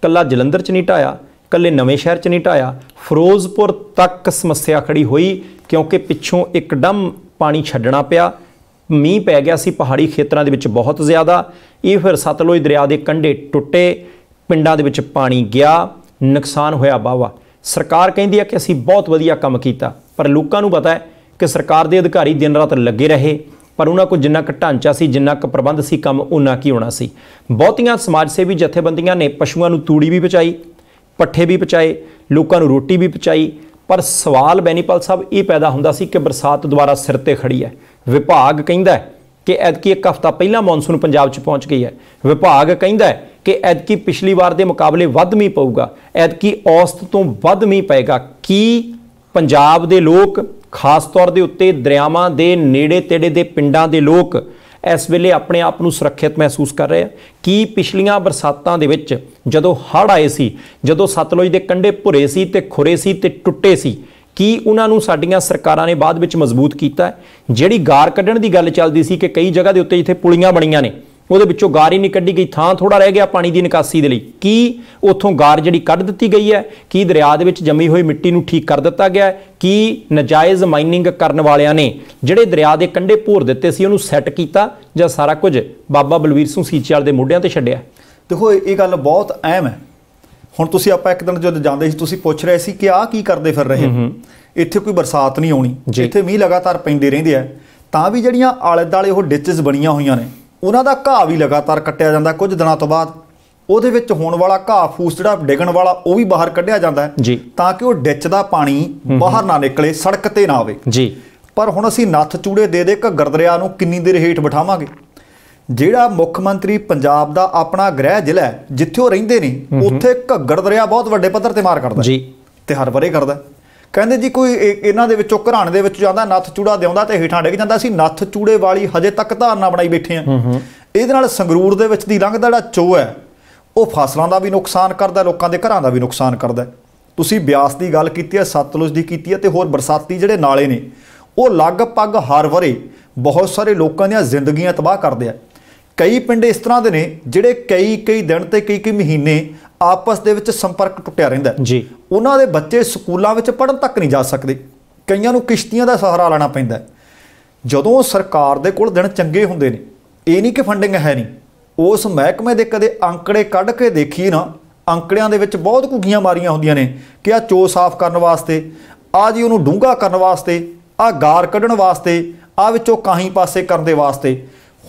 ਕੱਲਾ ਜਲੰਧਰ 'ਚ ਨਹੀਂ ਟਾਇਆ ਕੱਲੇ ਨਵੇਂ ਸ਼ਹਿਰ 'ਚ ਨਹੀਂ ਟਾਇਆ ਫਿਰੋਜ਼ਪੁਰ ਤੱਕ ਸਮੱਸਿਆ ਖੜੀ ਹੋਈ ਕਿਉਂਕਿ ਪਿੱਛੋਂ ਇੱਕਦਮ ਪਾਣੀ ਛੱਡਣਾ ਪਿਆ ਮੀਂਹ ਪੈ ਗਿਆ ਸੀ ਪਹਾੜੀ ਖੇਤਰਾਂ ਦੇ ਵਿੱਚ ਬਹੁਤ ਜ਼ਿਆਦਾ ਇਹ ਫਿਰ ਸਤਲੁਜ ਦਰਿਆ ਦੇ ਕੰਢੇ ਟੁੱਟੇ ਪਿੰਡਾਂ ਦੇ ਵਿੱਚ ਪਾਣੀ ਗਿਆ ਨੁਕਸਾਨ ਹੋਇਆ ਬਾਵਾ ਸਰਕਾਰ ਕਹਿੰਦੀ ਹੈ ਕਿ ਅਸੀਂ ਬਹੁਤ ਵਧੀਆ ਕੰਮ ਕੀਤਾ ਪਰ ਲੋਕਾਂ ਨੂੰ ਪਤਾ ਹੈ ਕਿ ਸਰਕਾਰ ਦੇ ਅਧਿਕਾਰੀ ਦਿਨ ਰਾਤ ਲੱਗੇ ਰਹੇ ਪਰ ਉਹਨਾਂ ਕੋ ਜਿੰਨਾ ਕੁ ਢਾਂਚਾ ਸੀ ਜਿੰਨਾ ਕੁ ਪ੍ਰਬੰਧ ਸੀ ਕੰਮ ਉਹਨਾਂ ਕੀ ਹੋਣਾ ਸੀ ਬਹੁਤੀਆਂ ਸਮਾਜ ਸੇਵੀ ਜਥੇਬੰਦੀਆਂ ਨੇ ਪਸ਼ੂਆਂ ਨੂੰ ਤੂੜੀ ਵੀ ਪਚਾਈ ਪੱਠੇ ਵੀ ਪਚਾਏ ਲੋਕਾਂ ਨੂੰ ਰੋਟੀ ਵੀ ਪਚਾਈ ਪਰ ਸਵਾਲ ਬੈਨੀਪਾਲ ਸਾਹਿਬ ਇਹ ਪੈਦਾ ਹੁੰਦਾ ਸੀ ਕਿ ਬਰਸਾਤ ਦੁਆਰਾ ਸਿਰ ਤੇ ਖੜੀ ਹੈ ਵਿਭਾਗ ਕਹਿੰਦਾ ਹੈ ਕਿ ਐਤਕੀ ਇੱਕ ਹਫ਼ਤਾ ਪਹਿਲਾਂ ਮੌਨਸੂਨ ਪੰਜਾਬ 'ਚ ਪਹੁੰਚ ਗਈ ਹੈ ਵਿਭਾਗ ਕਹਿੰਦਾ ਹੈ ਕਿ ਐਤਕੀ ਪਿਛਲੀ ਵਾਰ ਦੇ ਮੁਕਾਬਲੇ ਵੱਧ ਮੀ ਪਊਗਾ ਐਤਕੀ ਔਸਤ ਤੋਂ ਵੱਧ ਮੀ ਪਏਗਾ ਕੀ ਪੰਜਾਬ ਦੇ ਲੋਕ ਖਾਸ ਤੌਰ ਦੇ ਉੱਤੇ ਦਰਿਆਵਾਂ ਦੇ ਨੇੜੇ ਤੇੜੇ ਦੇ ਪਿੰਡਾਂ ਦੇ ਲੋਕ ਇਸ ਵੇਲੇ ਆਪਣੇ ਆਪ ਨੂੰ ਸੁਰੱਖਿਅਤ ਮਹਿਸੂਸ ਕਰ ਰਹੇ ਆ ਕੀ ਪਿਛਲੀਆਂ ਬਰਸਾਤਾਂ ਦੇ ਵਿੱਚ ਜਦੋਂ ਹੜ੍ਹ ਆਏ ਸੀ ਜਦੋਂ ਸਤਲੁਜ ਦੇ ਕੰਢੇ ਭੁਰੇ ਸੀ ਤੇ ਖੁਰੇ ਸੀ ਤੇ ਟੁੱਟੇ ਸੀ ਕੀ ਉਹਨਾਂ ਨੂੰ ਸਾਡੀਆਂ ਸਰਕਾਰਾਂ ਨੇ ਬਾਅਦ ਵਿੱਚ ਮਜ਼ਬੂਤ ਕੀਤਾ ਜਿਹੜੀ ਗਾਰ ਕੱਢਣ ਦੀ ਗੱਲ ਚੱਲਦੀ ਸੀ ਕਿ ਕਈ ਜਗ੍ਹਾ ਦੇ ਉੱਤੇ ਜਿੱਥੇ ਪੁਲੀਆਂ ਬਣੀਆਂ ਨੇ ਉਹਦੇ ਵਿੱਚੋਂ ਗਾਰ ਹੀ ਨਹੀਂ ਕੱਢੀ ਗਈ ਥਾਂ ਥੋੜਾ ਰਹਿ ਗਿਆ ਪਾਣੀ ਦੀ ਨਿਕਾਸੀ ਦੇ ਲਈ ਕੀ ਉੱਥੋਂ ਗਾਰ ਜਿਹੜੀ ਕੱਢ ਦਿੱਤੀ ਗਈ ਹੈ ਕੀ ਦਰਿਆ ਦੇ ਵਿੱਚ ਜੰਮੀ ਹੋਈ ਮਿੱਟੀ ਨੂੰ ਠੀਕ ਕਰ ਦਿੱਤਾ ਗਿਆ ਕੀ ਨਜਾਇਜ਼ ਮਾਈਨਿੰਗ ਕਰਨ ਵਾਲਿਆਂ ਨੇ ਜਿਹੜੇ ਦਰਿਆ ਦੇ ਕੰਢੇ ਪੂਰ ਦਿੱਤੇ ਸੀ ਉਹਨੂੰ ਸੈੱਟ ਕੀਤਾ ਜਾਂ ਸਾਰਾ ਕੁਝ ਬਾਬਾ ਬਲਵੀਰ ਸਿੰਘ ਸੀਚਾਲ ਦੇ ਮੋਢਿਆਂ ਤੇ ਛੱਡਿਆ ਦੇਖੋ ਇਹ ਗੱਲ ਬਹੁਤ ਅਹਿਮ ਹੈ ਹੁਣ ਤੁਸੀਂ ਆਪਾਂ ਇੱਕ ਦਿਨ ਜਦੋਂ ਜਾਂਦੇ ਸੀ ਤੁਸੀਂ ਪੁੱਛ ਰਹੇ ਸੀ ਕਿ ਆਹ ਕੀ ਕਰਦੇ ਫਿਰ ਰਹੇ ਇੱਥੇ ਕੋਈ ਬਰਸਾਤ ਨਹੀਂ ਆਉਣੀ ਇੱਥੇ ਮੀਂਹ ਲਗਾਤਾਰ ਪੈਂਦੇ ਰਹਿੰਦੇ ਆ ਤਾਂ ਵੀ ਜਿਹੜੀਆਂ ਆਲੇ ਦਾਲੇ ਉਹ ਡਿਚਸ ਬਣੀਆਂ ਹੋਈਆਂ ਨੇ ਉਹਨਾਂ ਦਾ ਘਾਹ ਵੀ ਲਗਾਤਾਰ ਕੱਟਿਆ ਜਾਂਦਾ ਕੁਝ ਦਿਨਾਂ ਤੋਂ ਬਾਅਦ ਉਹਦੇ ਵਿੱਚ ਹੋਣ ਵਾਲਾ ਘਾਹ ਫੂਸ ਜਿਹੜਾ ਡਿੱਗਣ ਵਾਲਾ ਉਹ ਵੀ ਬਾਹਰ ਕੱਢਿਆ ਜਾਂਦਾ ਹੈ ਤਾਂ ਕਿ ਉਹ ਡਿੱਚ ਦਾ ਪਾਣੀ ਬਾਹਰ ਨਾ ਨਿਕਲੇ ਸੜਕ ਤੇ ਨਾ ਆਵੇ ਜੀ ਪਰ ਹੁਣ ਅਸੀਂ ਨੱਥ ਚੂੜੇ ਦੇ ਦੇ ਘੱਗਰ ਦਰਿਆ ਨੂੰ ਕਿੰਨੀ ਦੇਰ ਹੇਠ ਬਿਠਾਵਾਂਗੇ ਜਿਹੜਾ ਮੁੱਖ ਮੰਤਰੀ ਪੰਜਾਬ ਦਾ ਆਪਣਾ ਗ੍ਰਹਿ ਜ਼ਿਲ੍ਹਾ ਹੈ ਜਿੱਥੇ ਉਹ ਰਹਿੰਦੇ ਨੇ ਉੱਥੇ ਘੱਗਰ ਦਰਿਆ ਬਹੁਤ ਵੱਡੇ ਪੱਧਰ ਤੇ ਮਾਰ ਕਰਦਾ ਜੀ ਤੇ ਹਰ ਵਾਰੇ ਕਰਦਾ ਕਹਿੰਦੇ ਜੀ ਕੋਈ ਇਹਨਾਂ ਦੇ ਵਿੱਚੋਂ ਘਰਾਣ ਦੇ ਵਿੱਚ ਜਾਂਦਾ ਨੱਥ ਚੂੜਾ ਦਿਉਂਦਾ ਤੇ ਹੀਠਾਂ ਡਿੱਗ ਜਾਂਦਾ ਸੀ ਨੱਥ ਚੂੜੇ ਵਾਲੀ ਹਜੇ ਤੱਕ ਧਾਰਨਾ ਬਣਾਈ ਬੈਠੇ ਆ ਇਹਦੇ ਨਾਲ ਸੰਗਰੂਰ ਦੇ ਵਿੱਚ ਦੀ ਲੰਘਦਾ ਜਿਹੜਾ ਚੋ ਹੈ ਉਹ ਫਸਲਾਂ ਦਾ ਵੀ ਨੁਕਸਾਨ ਕਰਦਾ ਲੋਕਾਂ ਦੇ ਘਰਾਂ ਦਾ ਵੀ ਨੁਕਸਾਨ ਕਰਦਾ ਤੁਸੀਂ ਬਿਆਸ ਦੀ ਗੱਲ ਕੀਤੀ ਹੈ ਸਤਲੁਜ ਦੀ ਕੀਤੀ ਹੈ ਤੇ ਹੋਰ ਬਰਸਾਤੀ ਜਿਹੜੇ ਨਾਲੇ ਨੇ ਉਹ ਲਗਭਗ ਹਰ ਵਰੇ ਬਹੁਤ ਸਾਰੇ ਲੋਕਾਂ ਦੀਆਂ ਜ਼ਿੰਦਗੀਆਂ ਤਬਾਹ ਕਰਦੇ ਆ ਕਈ ਪਿੰਡ ਇਸ ਤਰ੍ਹਾਂ ਦੇ ਨੇ ਜਿਹੜੇ ਕਈ ਕਈ ਦਿਨ ਤੇ ਕਈ ਕਈ ਮਹੀਨੇ ਆਪਸ ਦੇ ਵਿੱਚ ਸੰਪਰਕ ਟੁੱਟਿਆ ਰਹਿੰਦਾ ਜੀ ਉਹਨਾਂ ਦੇ ਬੱਚੇ ਸਕੂਲਾਂ ਵਿੱਚ ਪੜਨ ਤੱਕ ਨਹੀਂ ਜਾ ਸਕਦੇ ਕਈਆਂ ਨੂੰ ਕਿਸ਼ਤੀਆਂ ਦਾ ਸਹਾਰਾ ਲੈਣਾ ਪੈਂਦਾ ਜਦੋਂ ਸਰਕਾਰ ਦੇ ਕੋਲ ਦਿਨ ਚੰਗੇ ਹੁੰਦੇ ਨੇ ਇਹ ਨਹੀਂ ਕਿ ਫੰਡਿੰਗ ਹੈ ਨਹੀਂ ਉਸ ਮਹਿਕਮੇ ਦੇ ਕਦੇ ਅੰਕੜੇ ਕੱਢ ਕੇ ਦੇਖੀ ਨਾ ਅੰਕੜਿਆਂ ਦੇ ਵਿੱਚ ਬਹੁਤ ਘੁਗੀਆਂ ਮਾਰੀਆਂ ਹੁੰਦੀਆਂ ਨੇ ਕਿ ਆ ਚੋ ਸਾਫ਼ ਕਰਨ ਵਾਸਤੇ ਆ ਜੀ ਉਹਨੂੰ ਡੂੰਘਾ ਕਰਨ ਵਾਸਤੇ ਆ ਗਾਰ ਕੱਢਣ ਵਾਸਤੇ ਆ ਵਿੱਚੋਂ ਕਾਹੀ ਪਾਸੇ ਕਰਨ ਦੇ ਵਾਸਤੇ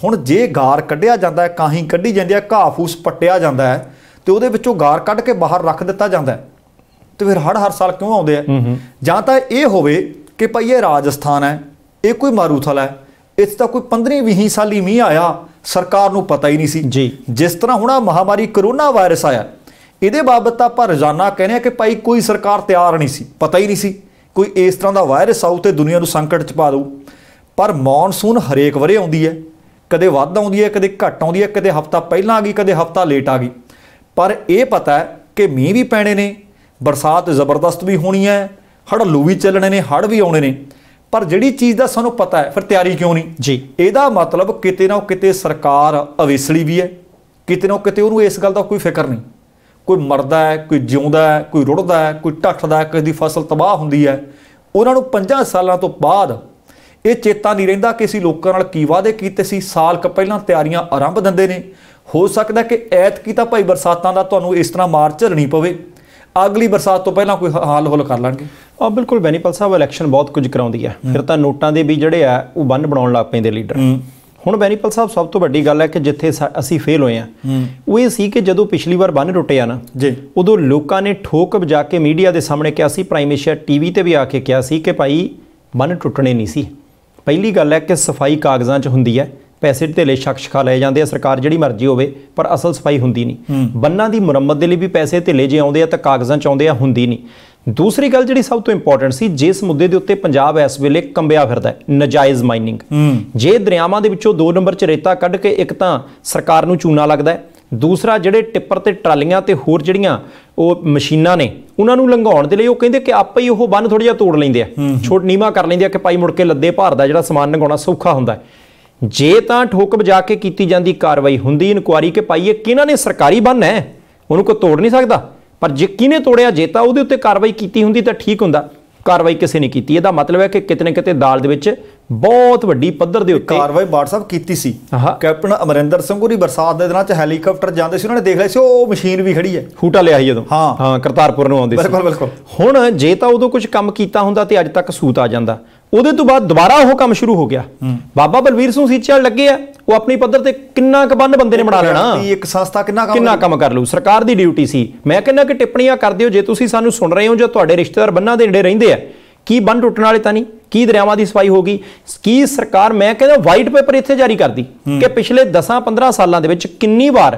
ਹੁਣ ਜੇ ਗਾਰ ਕੱਢਿਆ ਜਾਂਦਾ ਹੈ ਕਾਹੀ ਕੱਢੀ ਜਾਂਦੀ ਹੈ ਘਾਹ ਫੂਸ ਪੱਟਿਆ ਜਾਂਦਾ ਹੈ ਤੇ ਉਹਦੇ ਵਿੱਚੋਂ ਗਾਰ ਕੱਢ ਕੇ ਬਾਹਰ ਰੱਖ ਦਿੱਤਾ ਜਾਂਦਾ ਤੇ ਫਿਰ ਹੜ ਹਰ ਸਾਲ ਕਿਉਂ ਆਉਂਦੇ ਆ ਜਾਂ ਤਾਂ ਇਹ ਹੋਵੇ ਕਿ ਭਈ ਇਹ ਰਾਜਸਥਾਨ ਹੈ ਇਹ ਕੋਈ ਮਾਰੂਥਲ ਹੈ ਇਸ ਦਾ ਕੋਈ 15 20 ਸਾਲੀ ਮੀਂਹ ਆਇਆ ਸਰਕਾਰ ਨੂੰ ਪਤਾ ਹੀ ਨਹੀਂ ਸੀ ਜੀ ਜਿਸ ਤਰ੍ਹਾਂ ਹੁਣ ਆ ਮਹਾਮਾਰੀ ਕਰੋਨਾ ਵਾਇਰਸ ਆਇਆ ਇਹਦੇ ਬਾਬਤ ਤਾਂ ਆਪਾਂ ਰੋਜ਼ਾਨਾ ਕਹਿੰਦੇ ਆ ਕਿ ਭਾਈ ਕੋਈ ਸਰਕਾਰ ਤਿਆਰ ਨਹੀਂ ਸੀ ਪਤਾ ਹੀ ਨਹੀਂ ਸੀ ਕੋਈ ਇਸ ਤਰ੍ਹਾਂ ਦਾ ਵਾਇਰਸ ਆਉ ਤੇ ਦੁਨੀਆ ਨੂੰ ਸੰਕਟ ਚ ਪਾ ਦੂ ਪਰ ਮੌਨਸੂਨ ਹਰੇਕ ਵਾਰੇ ਆਉਂਦੀ ਹੈ ਕਦੇ ਵੱਧ ਆਉਂਦੀ ਹੈ ਕਦੇ ਘੱਟ ਆਉਂਦੀ ਹੈ ਕਦੇ ਹਫਤਾ ਪਹਿਲਾਂ ਆ ਗਈ ਕਦੇ ਹਫਤਾ ਲੇਟ ਆ ਗਈ ਪਰ ਇਹ ਪਤਾ ਹੈ ਕਿ ਮੀਂਹ ਵੀ ਪੈਣੇ ਨੇ ਬਰਸਾਤ ਜ਼ਬਰਦਸਤ ਵੀ ਹੋਣੀ ਹੈ ਹੜਲੂ ਵੀ ਚੱਲਣੇ ਨੇ ਹੜ ਵੀ ਆਉਣੇ ਨੇ ਪਰ ਜਿਹੜੀ ਚੀਜ਼ ਦਾ ਸਾਨੂੰ ਪਤਾ ਹੈ ਫਿਰ ਤਿਆਰੀ ਕਿਉਂ ਨਹੀਂ ਜੀ ਇਹਦਾ ਮਤਲਬ ਕਿਤੇ ਨਾ ਕਿਤੇ ਸਰਕਾਰ ਅਵੇਸਲੀ ਵੀ ਹੈ ਕਿਤੇ ਨਾ ਕਿਤੇ ਉਹਨੂੰ ਇਸ ਗੱਲ ਦਾ ਕੋਈ ਫਿਕਰ ਨਹੀਂ ਕੋਈ ਮਰਦਾ ਹੈ ਕੋਈ ਜਿਉਂਦਾ ਹੈ ਕੋਈ ਰੁੜਦਾ ਹੈ ਕੋਈ ਟੱਟਦਾ ਹੈ ਕਿਸੇ ਦੀ ਫਸਲ ਤਬਾਹ ਹੁੰਦੀ ਹੈ ਉਹਨਾਂ ਨੂੰ ਪੰਜਾਂ ਸਾਲਾਂ ਤੋਂ ਬਾਅਦ ਇਹ ਚੇਤਾ ਨਹੀਂ ਰਹਿੰਦਾ ਕਿ ਅਸੀਂ ਲੋਕਾਂ ਨਾਲ ਕੀ ਵਾਅਦੇ ਕੀਤੇ ਸੀ ਸਾਲ ਕ ਪਹਿਲਾਂ ਤਿਆਰੀਆਂ ਆਰੰਭ ਦਿੰਦੇ ਨੇ ਹੋ ਸਕਦਾ ਕਿ ਐਤ ਤਾਂ ਭਾਈ ਬਰਸਾਤਾਂ ਦਾ ਤੁਹਾਨੂੰ ਇਸ ਤਰ੍ਹਾਂ ਮਾਰ ਝਲਣੀ ਪਵੇ ਅਗਲੀ ਬਰਸਾਤ ਤੋਂ ਪਹਿਲਾਂ ਕੋਈ ਹਾਲ ਹੁਲ ਕਰ ਲਾਂਗੇ ਆ ਬਿਲਕੁਲ ਬੈਨੀਪਲ ਸਾਹਿਬ ਇਲੈਕਸ਼ਨ ਬਹੁਤ ਕੁਝ ਕਰਾਉਂਦੀ ਆ ਫਿਰ ਤਾਂ ਨੋਟਾਂ ਦੇ ਵੀ ਜਿਹੜੇ ਆ ਉਹ ਬੰਨ ਬਣਾਉਣ ਲੱਗ ਪੈਂਦੇ ਲੀਡਰ ਹੁਣ ਬੈਨੀਪਲ ਸਾਹਿਬ ਸਭ ਤੋਂ ਵੱਡੀ ਗੱਲ ਹੈ ਕਿ ਜਿੱਥੇ ਅਸੀਂ ਫੇਲ ਹੋਏ ਆ ਉਹ ਇਹ ਸੀ ਕਿ ਜਦੋਂ ਪਿਛਲੀ ਵਾਰ ਬੰਨ ਟੁੱਟਿਆ ਨਾ ਜੀ ਉਦੋਂ ਲੋਕਾਂ ਨੇ ਠੋਕ ਵਜਾ ਕੇ ਮੀਡੀਆ ਦੇ ਸਾਹਮਣੇ ਕਿਹਾ ਸੀ ਪ੍ਰਾਈਮ ਟੀਵੀ ਤੇ ਵੀ ਆ ਕੇ ਕਿਹਾ ਸੀ ਕਿ ਭਾਈ ਬੰਨ ਟੁੱਟਣੇ ਨਹੀਂ ਸੀ ਪਹਿਲੀ ਗੱਲ ਹੈ ਕਿ ਸਫਾਈ ਕਾਗਜ਼ਾਂ 'ਚ ਹੁੰਦੀ ਹੈ ਪੈਸੇ ਢੇਲੇ ਸ਼ਖਸ਼ ਖਾ ਲਏ ਜਾਂਦੇ ਆ ਸਰਕਾਰ ਜਿਹੜੀ ਮਰਜ਼ੀ ਹੋਵੇ ਪਰ ਅਸਲ ਸਫਾਈ ਹੁੰਦੀ ਨਹੀਂ ਬੰਨਾਂ ਦੀ ਮੁਰੰਮਤ ਦੇ ਲਈ ਵੀ ਪੈਸੇ ਢੇਲੇ ਜੇ ਆਉਂਦੇ ਆ ਤਾਂ ਕਾਗਜ਼ਾਂ 'ਚ ਆਉਂਦੇ ਆ ਹੁੰਦੀ ਨਹੀਂ ਦੂਸਰੀ ਗੱਲ ਜਿਹੜੀ ਸਭ ਤੋਂ ਇੰਪੋਰਟੈਂਟ ਸੀ ਜਿਸ ਮੁੱਦੇ ਦੇ ਉੱਤੇ ਪੰਜਾਬ ਇਸ ਵੇਲੇ ਕੰਬਿਆ ਫਿਰਦਾ ਹੈ ਨਜਾਇਜ਼ ਮਾਈਨਿੰਗ ਜੇ ਦਰਿਆਵਾਂ ਦੇ ਵਿੱਚੋਂ ਦੋ ਨੰਬਰ 'ਚ ਰੇਤਾ ਕੱਢ ਕੇ ਇੱਕ ਤਾਂ ਸਰਕਾਰ ਨੂੰ ਚੂਨਾ ਲੱਗਦਾ ਹੈ ਦੂਸਰਾ ਜਿਹੜੇ ਟਿੱਪਰ ਤੇ ਟਰਾਲੀਆਂ ਤੇ ਹੋਰ ਜਿਹੜੀਆਂ ਉਹ ਮਸ਼ੀਨਾਂ ਨੇ ਉਹਨਾਂ ਨੂੰ ਲੰਘਾਉਣ ਦੇ ਲਈ ਉਹ ਕਹਿੰਦੇ ਕਿ ਆਪੇ ਹੀ ਉਹ ਬੰਨ ਥੋੜਾ ਜਿਹਾ ਤੋੜ ਲੈਂਦੇ ਆ ਛੋਟ ਨੀਵਾ ਕਰ ਲੈਂਦੇ ਆ ਕਿ ਪਾਈ ਮੁੜ ਕੇ ਲੱਦੇ ਭਾਰ ਦਾ ਜਿਹੜਾ ਸਮਾਨ ਲੰਘਾਉਣਾ ਸੌਖਾ ਹੁੰਦਾ ਹੈ ਜੇ ਤਾਂ ਠੋਕ ਵਜਾ ਕੇ ਕੀਤੀ ਜਾਂਦੀ ਕਾਰਵਾਈ ਹੁੰਦੀ ਇਨਕੁਆਰੀ ਕਿ ਪਾਈਏ ਕਿਹਨਾਂ ਨੇ ਸਰਕਾਰੀ ਬੰਨ ਹੈ ਉਹਨੂੰ ਕੋ ਤੋੜ ਨਹੀਂ ਸਕਦਾ ਪਰ ਜੇ ਕਿਹਨੇ ਤੋੜਿਆ ਜੇ ਤਾਂ ਉਹਦੇ ਉੱਤੇ ਕਾਰਵਾਈ ਕੀਤੀ ਹੁੰਦੀ ਤਾਂ ਠੀਕ ਹੁੰਦਾ ਕਾਰਵਾਈ ਕਿਸੇ ਨੇ ਕੀਤੀ ਇਹਦਾ ਮਤਲਬ ਹੈ ਕਿ ਕਿਤਨੇ ਕਿਤੇ ਦਾਲ ਦੇ ਵਿੱਚ ਬਹੁਤ ਵੱਡੀ ਪੱਧਰ ਦੇ ਉੱਤੇ ਕਾਰਵਾਈ ਬਾਟ ਕੀਤੀ ਸੀ ਕੈਪਟਨ ਅਮਰਿੰਦਰ ਸਿੰਘ ਉਹਦੀ ਬਰਸਾਤ ਦੇ ਦਿਨਾਂ 'ਚ ਹੈਲੀਕਾਪਟਰ ਜਾਂਦੇ ਸੀ ਉਹਨਾਂ ਨੇ ਦੇਖ ਲਿਆ ਸੀ ਉਹ ਮਸ਼ੀਨ ਵੀ ਖੜੀ ਹੈ ਹੂਟਾ ਲਿਆ ਸੀ ਜਦੋਂ ਹਾਂ ਹਾਂ ਕਰਤਾਰਪੁਰ ਨੂੰ ਆਉਂਦੇ ਸੀ ਬਿਲਕੁਲ ਬਿਲਕੁਲ ਹੁਣ ਜੇ ਤਾਂ ਉਦੋਂ ਕੁਝ ਕੰਮ ਕੀਤਾ ਹੁੰਦਾ ਤੇ ਅੱਜ ਤੱਕ ਸੂਤ ਆ ਜਾਂਦਾ ਉਹਦੇ ਤੋਂ ਬਾਅਦ ਦੁਬਾਰਾ ਉਹ ਕੰਮ ਸ਼ੁਰੂ ਹੋ ਗਿਆ ਬਾਬਾ ਬਲਵੀਰ ਸਿੰਘ ਸੀਚਾ ਲੱਗੇ ਆ ਉਹ ਆਪਣੀ ਪੱਧਰ ਤੇ ਕਿੰਨਾ ਕੁ ਬੰਦ ਬੰਦੇ ਨੇ ਬਣਾ ਲੈਣਾ ਇੱਕ ਸੰਸਥਾ ਕਿੰਨਾ ਕੰਮ ਕਿੰਨਾ ਕੰਮ ਕਰ ਲੂ ਸਰਕਾਰ ਦੀ ਡਿਊਟੀ ਸੀ ਮੈਂ ਕਹਿੰਦਾ ਕਿ ਟਿੱਪਣੀਆਂ ਕਰਦੇ ਹੋ ਜੇ ਤੁਸੀਂ ਸਾਨੂੰ ਸੁਣ ਰਹੇ ਹੋ ਜਾਂ ਤੁਹਾਡੇ ਰਿਸ਼ਤੇਦਾਰ ਬੰਨਾਂ ਦੇ ਨੇੜੇ ਰਹਿੰਦੇ ਆ ਕੀ ਬੰਨ ਟੁੱਟਣ ਵਾਲੇ ਤਾਂ ਨਹੀਂ ਕੀ ਦਰਿਆਵਾਂ ਦੀ ਸਫਾਈ ਹੋਗੀ ਕੀ ਸਰਕਾਰ ਮੈਂ ਕਹਿੰਦਾ ਵਾਈਟ ਪੇਪਰ ਇੱਥੇ ਜਾਰੀ ਕਰਦੀ ਕਿ ਪਿਛਲੇ 10-15 ਸਾਲਾਂ ਦੇ ਵਿੱਚ ਕਿੰਨੀ ਵਾਰ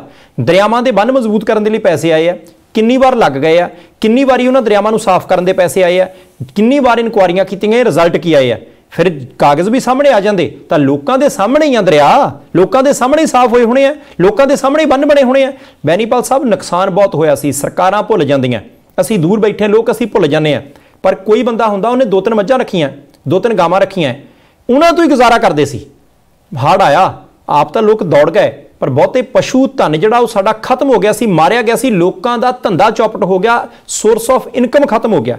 ਦਰਿਆਵਾਂ ਦੇ ਬੰਨ ਮਜ਼ਬੂਤ ਕਰਨ ਦੇ ਲਈ ਪੈਸੇ ਆਏ ਆ ਕਿੰਨੀ ਵਾਰ ਲੱਗ ਗਏ ਆ ਕਿੰਨੀ ਵਾਰੀ ਉਹਨਾਂ ਦਰਿਆਵਾਂ ਨੂੰ ਸਾਫ਼ ਕਰਨ ਦੇ ਪੈਸੇ ਆਏ ਆ ਕਿੰਨੀ ਵਾਰ ਇਨਕੁਆਰੀਆਂ ਕੀਤੀਆਂ ਰਿਜ਼ਲਟ ਕੀ ਆਏ ਆ ਫਿਰ ਕਾਗਜ਼ ਵੀ ਸਾਹਮਣੇ ਆ ਜਾਂਦੇ ਤਾਂ ਲੋਕਾਂ ਦੇ ਸਾਹਮਣੇ ਹੀ ਆ ਦਰਿਆ ਲੋਕਾਂ ਦੇ ਸਾਹਮਣੇ ਹੀ ਸਾਫ਼ ਹੋਏ ਹੋਣੇ ਆ ਲੋਕਾਂ ਦੇ ਸਾਹਮਣੇ ਹੀ ਬੰਨ ਬਣੇ ਹੋਣੇ ਆ ਬੈਨੀਪਾਲ ਸਾਹਿਬ ਨੁਕਸਾਨ ਬਹੁਤ ਹੋਇਆ ਸੀ ਸਰਕਾਰਾਂ ਭੁੱਲ ਜਾਂਦੀਆਂ ਅਸੀਂ ਦੂਰ ਬੈਠੇ ਲੋਕ ਅਸੀਂ ਭੁੱਲ ਜਾਂਦੇ ਆ ਪਰ ਕੋਈ ਬੰਦਾ ਹੁੰਦਾ ਉਹਨੇ ਦੋ ਤਿੰਨ ਮੱਝਾਂ ਰੱਖੀਆਂ ਦੋ ਤਿੰਨ ਗਾਵਾਂ ਰੱਖੀਆਂ ਉਹਨਾਂ ਤੋਂ ਹੀ ਗੁਜ਼ਾਰਾ ਕਰਦੇ ਸੀ ਹੜ ਆਇਆ ਆਪ ਤਾਂ ਲੋਕ ਦੌੜ ਗਏ ਪਰ ਬਹੁਤੇ ਪਸ਼ੂ ਧਨ ਜਿਹੜਾ ਉਹ ਸਾਡਾ ਖਤਮ ਹੋ ਗਿਆ ਸੀ ਮਾਰਿਆ ਗਿਆ ਸੀ ਲੋਕਾਂ ਦਾ ਧੰਦਾ ਚੌਪਟ ਹੋ ਗਿਆ ਸੋਰਸ ਆਫ ਇਨਕਮ ਖਤਮ ਹੋ ਗਿਆ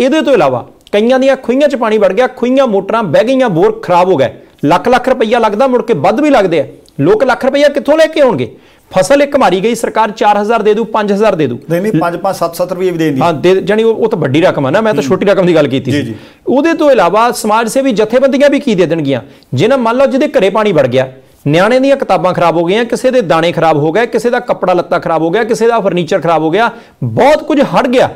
ਇਹਦੇ ਤੋਂ ਇਲਾਵਾ ਕਈਆਂ ਦੀਆਂ ਖੁਈਆਂ 'ਚ ਪਾਣੀ ਵੜ ਗਿਆ ਖੁਈਆਂ ਮੋਟਰਾਂ ਬਹਿ ਗਈਆਂ ਬੋਰ ਖਰਾਬ ਹੋ ਗਏ ਲੱਖ ਲੱਖ ਰੁਪਈਆ ਲੱਗਦਾ ਮੁੜ ਕੇ ਵੱਧ ਵੀ ਲੱਗਦੇ ਆ ਲੋਕ ਲੱਖ ਰੁਪਈਆ ਕਿੱਥੋਂ ਲੈ ਕੇ ਆਉਣਗੇ ਫਸਲ ਇੱਕ ਮਾਰੀ ਗਈ ਸਰਕਾਰ 4000 ਦੇ ਦੂ 5000 ਦੇ ਦੂ ਨਹੀਂ ਨਹੀਂ 5 5 7 7 ਰੁਪਏ ਵੀ ਦੇਣ ਦੀ ਹਾਂ ਜਾਨੀ ਉਹ ਤਾਂ ਵੱਡੀ ਰਕਮ ਆ ਨਾ ਮੈਂ ਤਾਂ ਛੋਟੀ ਰਕਮ ਦੀ ਗੱਲ ਕੀਤੀ ਸੀ ਉਹਦੇ ਤੋਂ ਇਲਾਵਾ ਸਮਾਜ ਸੇਵੀ ਜਥੇਬੰਦੀਆਂ ਵੀ ਕੀ ਦੇ ਦੇਣਗੀਆਂ ਜਿਨ੍ਹਾਂ ਮੰਨ ਲਓ ਜਿਹਦੇ ਘਰੇ ਪਾਣੀ ਵੜ ਗਿਆ ਨਿਆਣੇ ਦੀਆਂ ਕਿਤਾਬਾਂ ਖਰਾਬ ਹੋ ਗਈਆਂ ਕਿਸੇ ਦੇ ਦਾਣੇ ਖਰਾਬ ਹੋ ਗਏ ਕਿਸੇ ਦਾ ਕੱਪੜਾ ਲੱਤਾ ਖਰਾਬ ਹੋ ਗਿਆ ਕਿਸੇ ਦਾ ਫਰਨੀਚਰ ਖਰਾਬ ਹੋ ਗਿਆ ਬਹੁਤ ਕੁਝ ਹਟ ਗਿਆ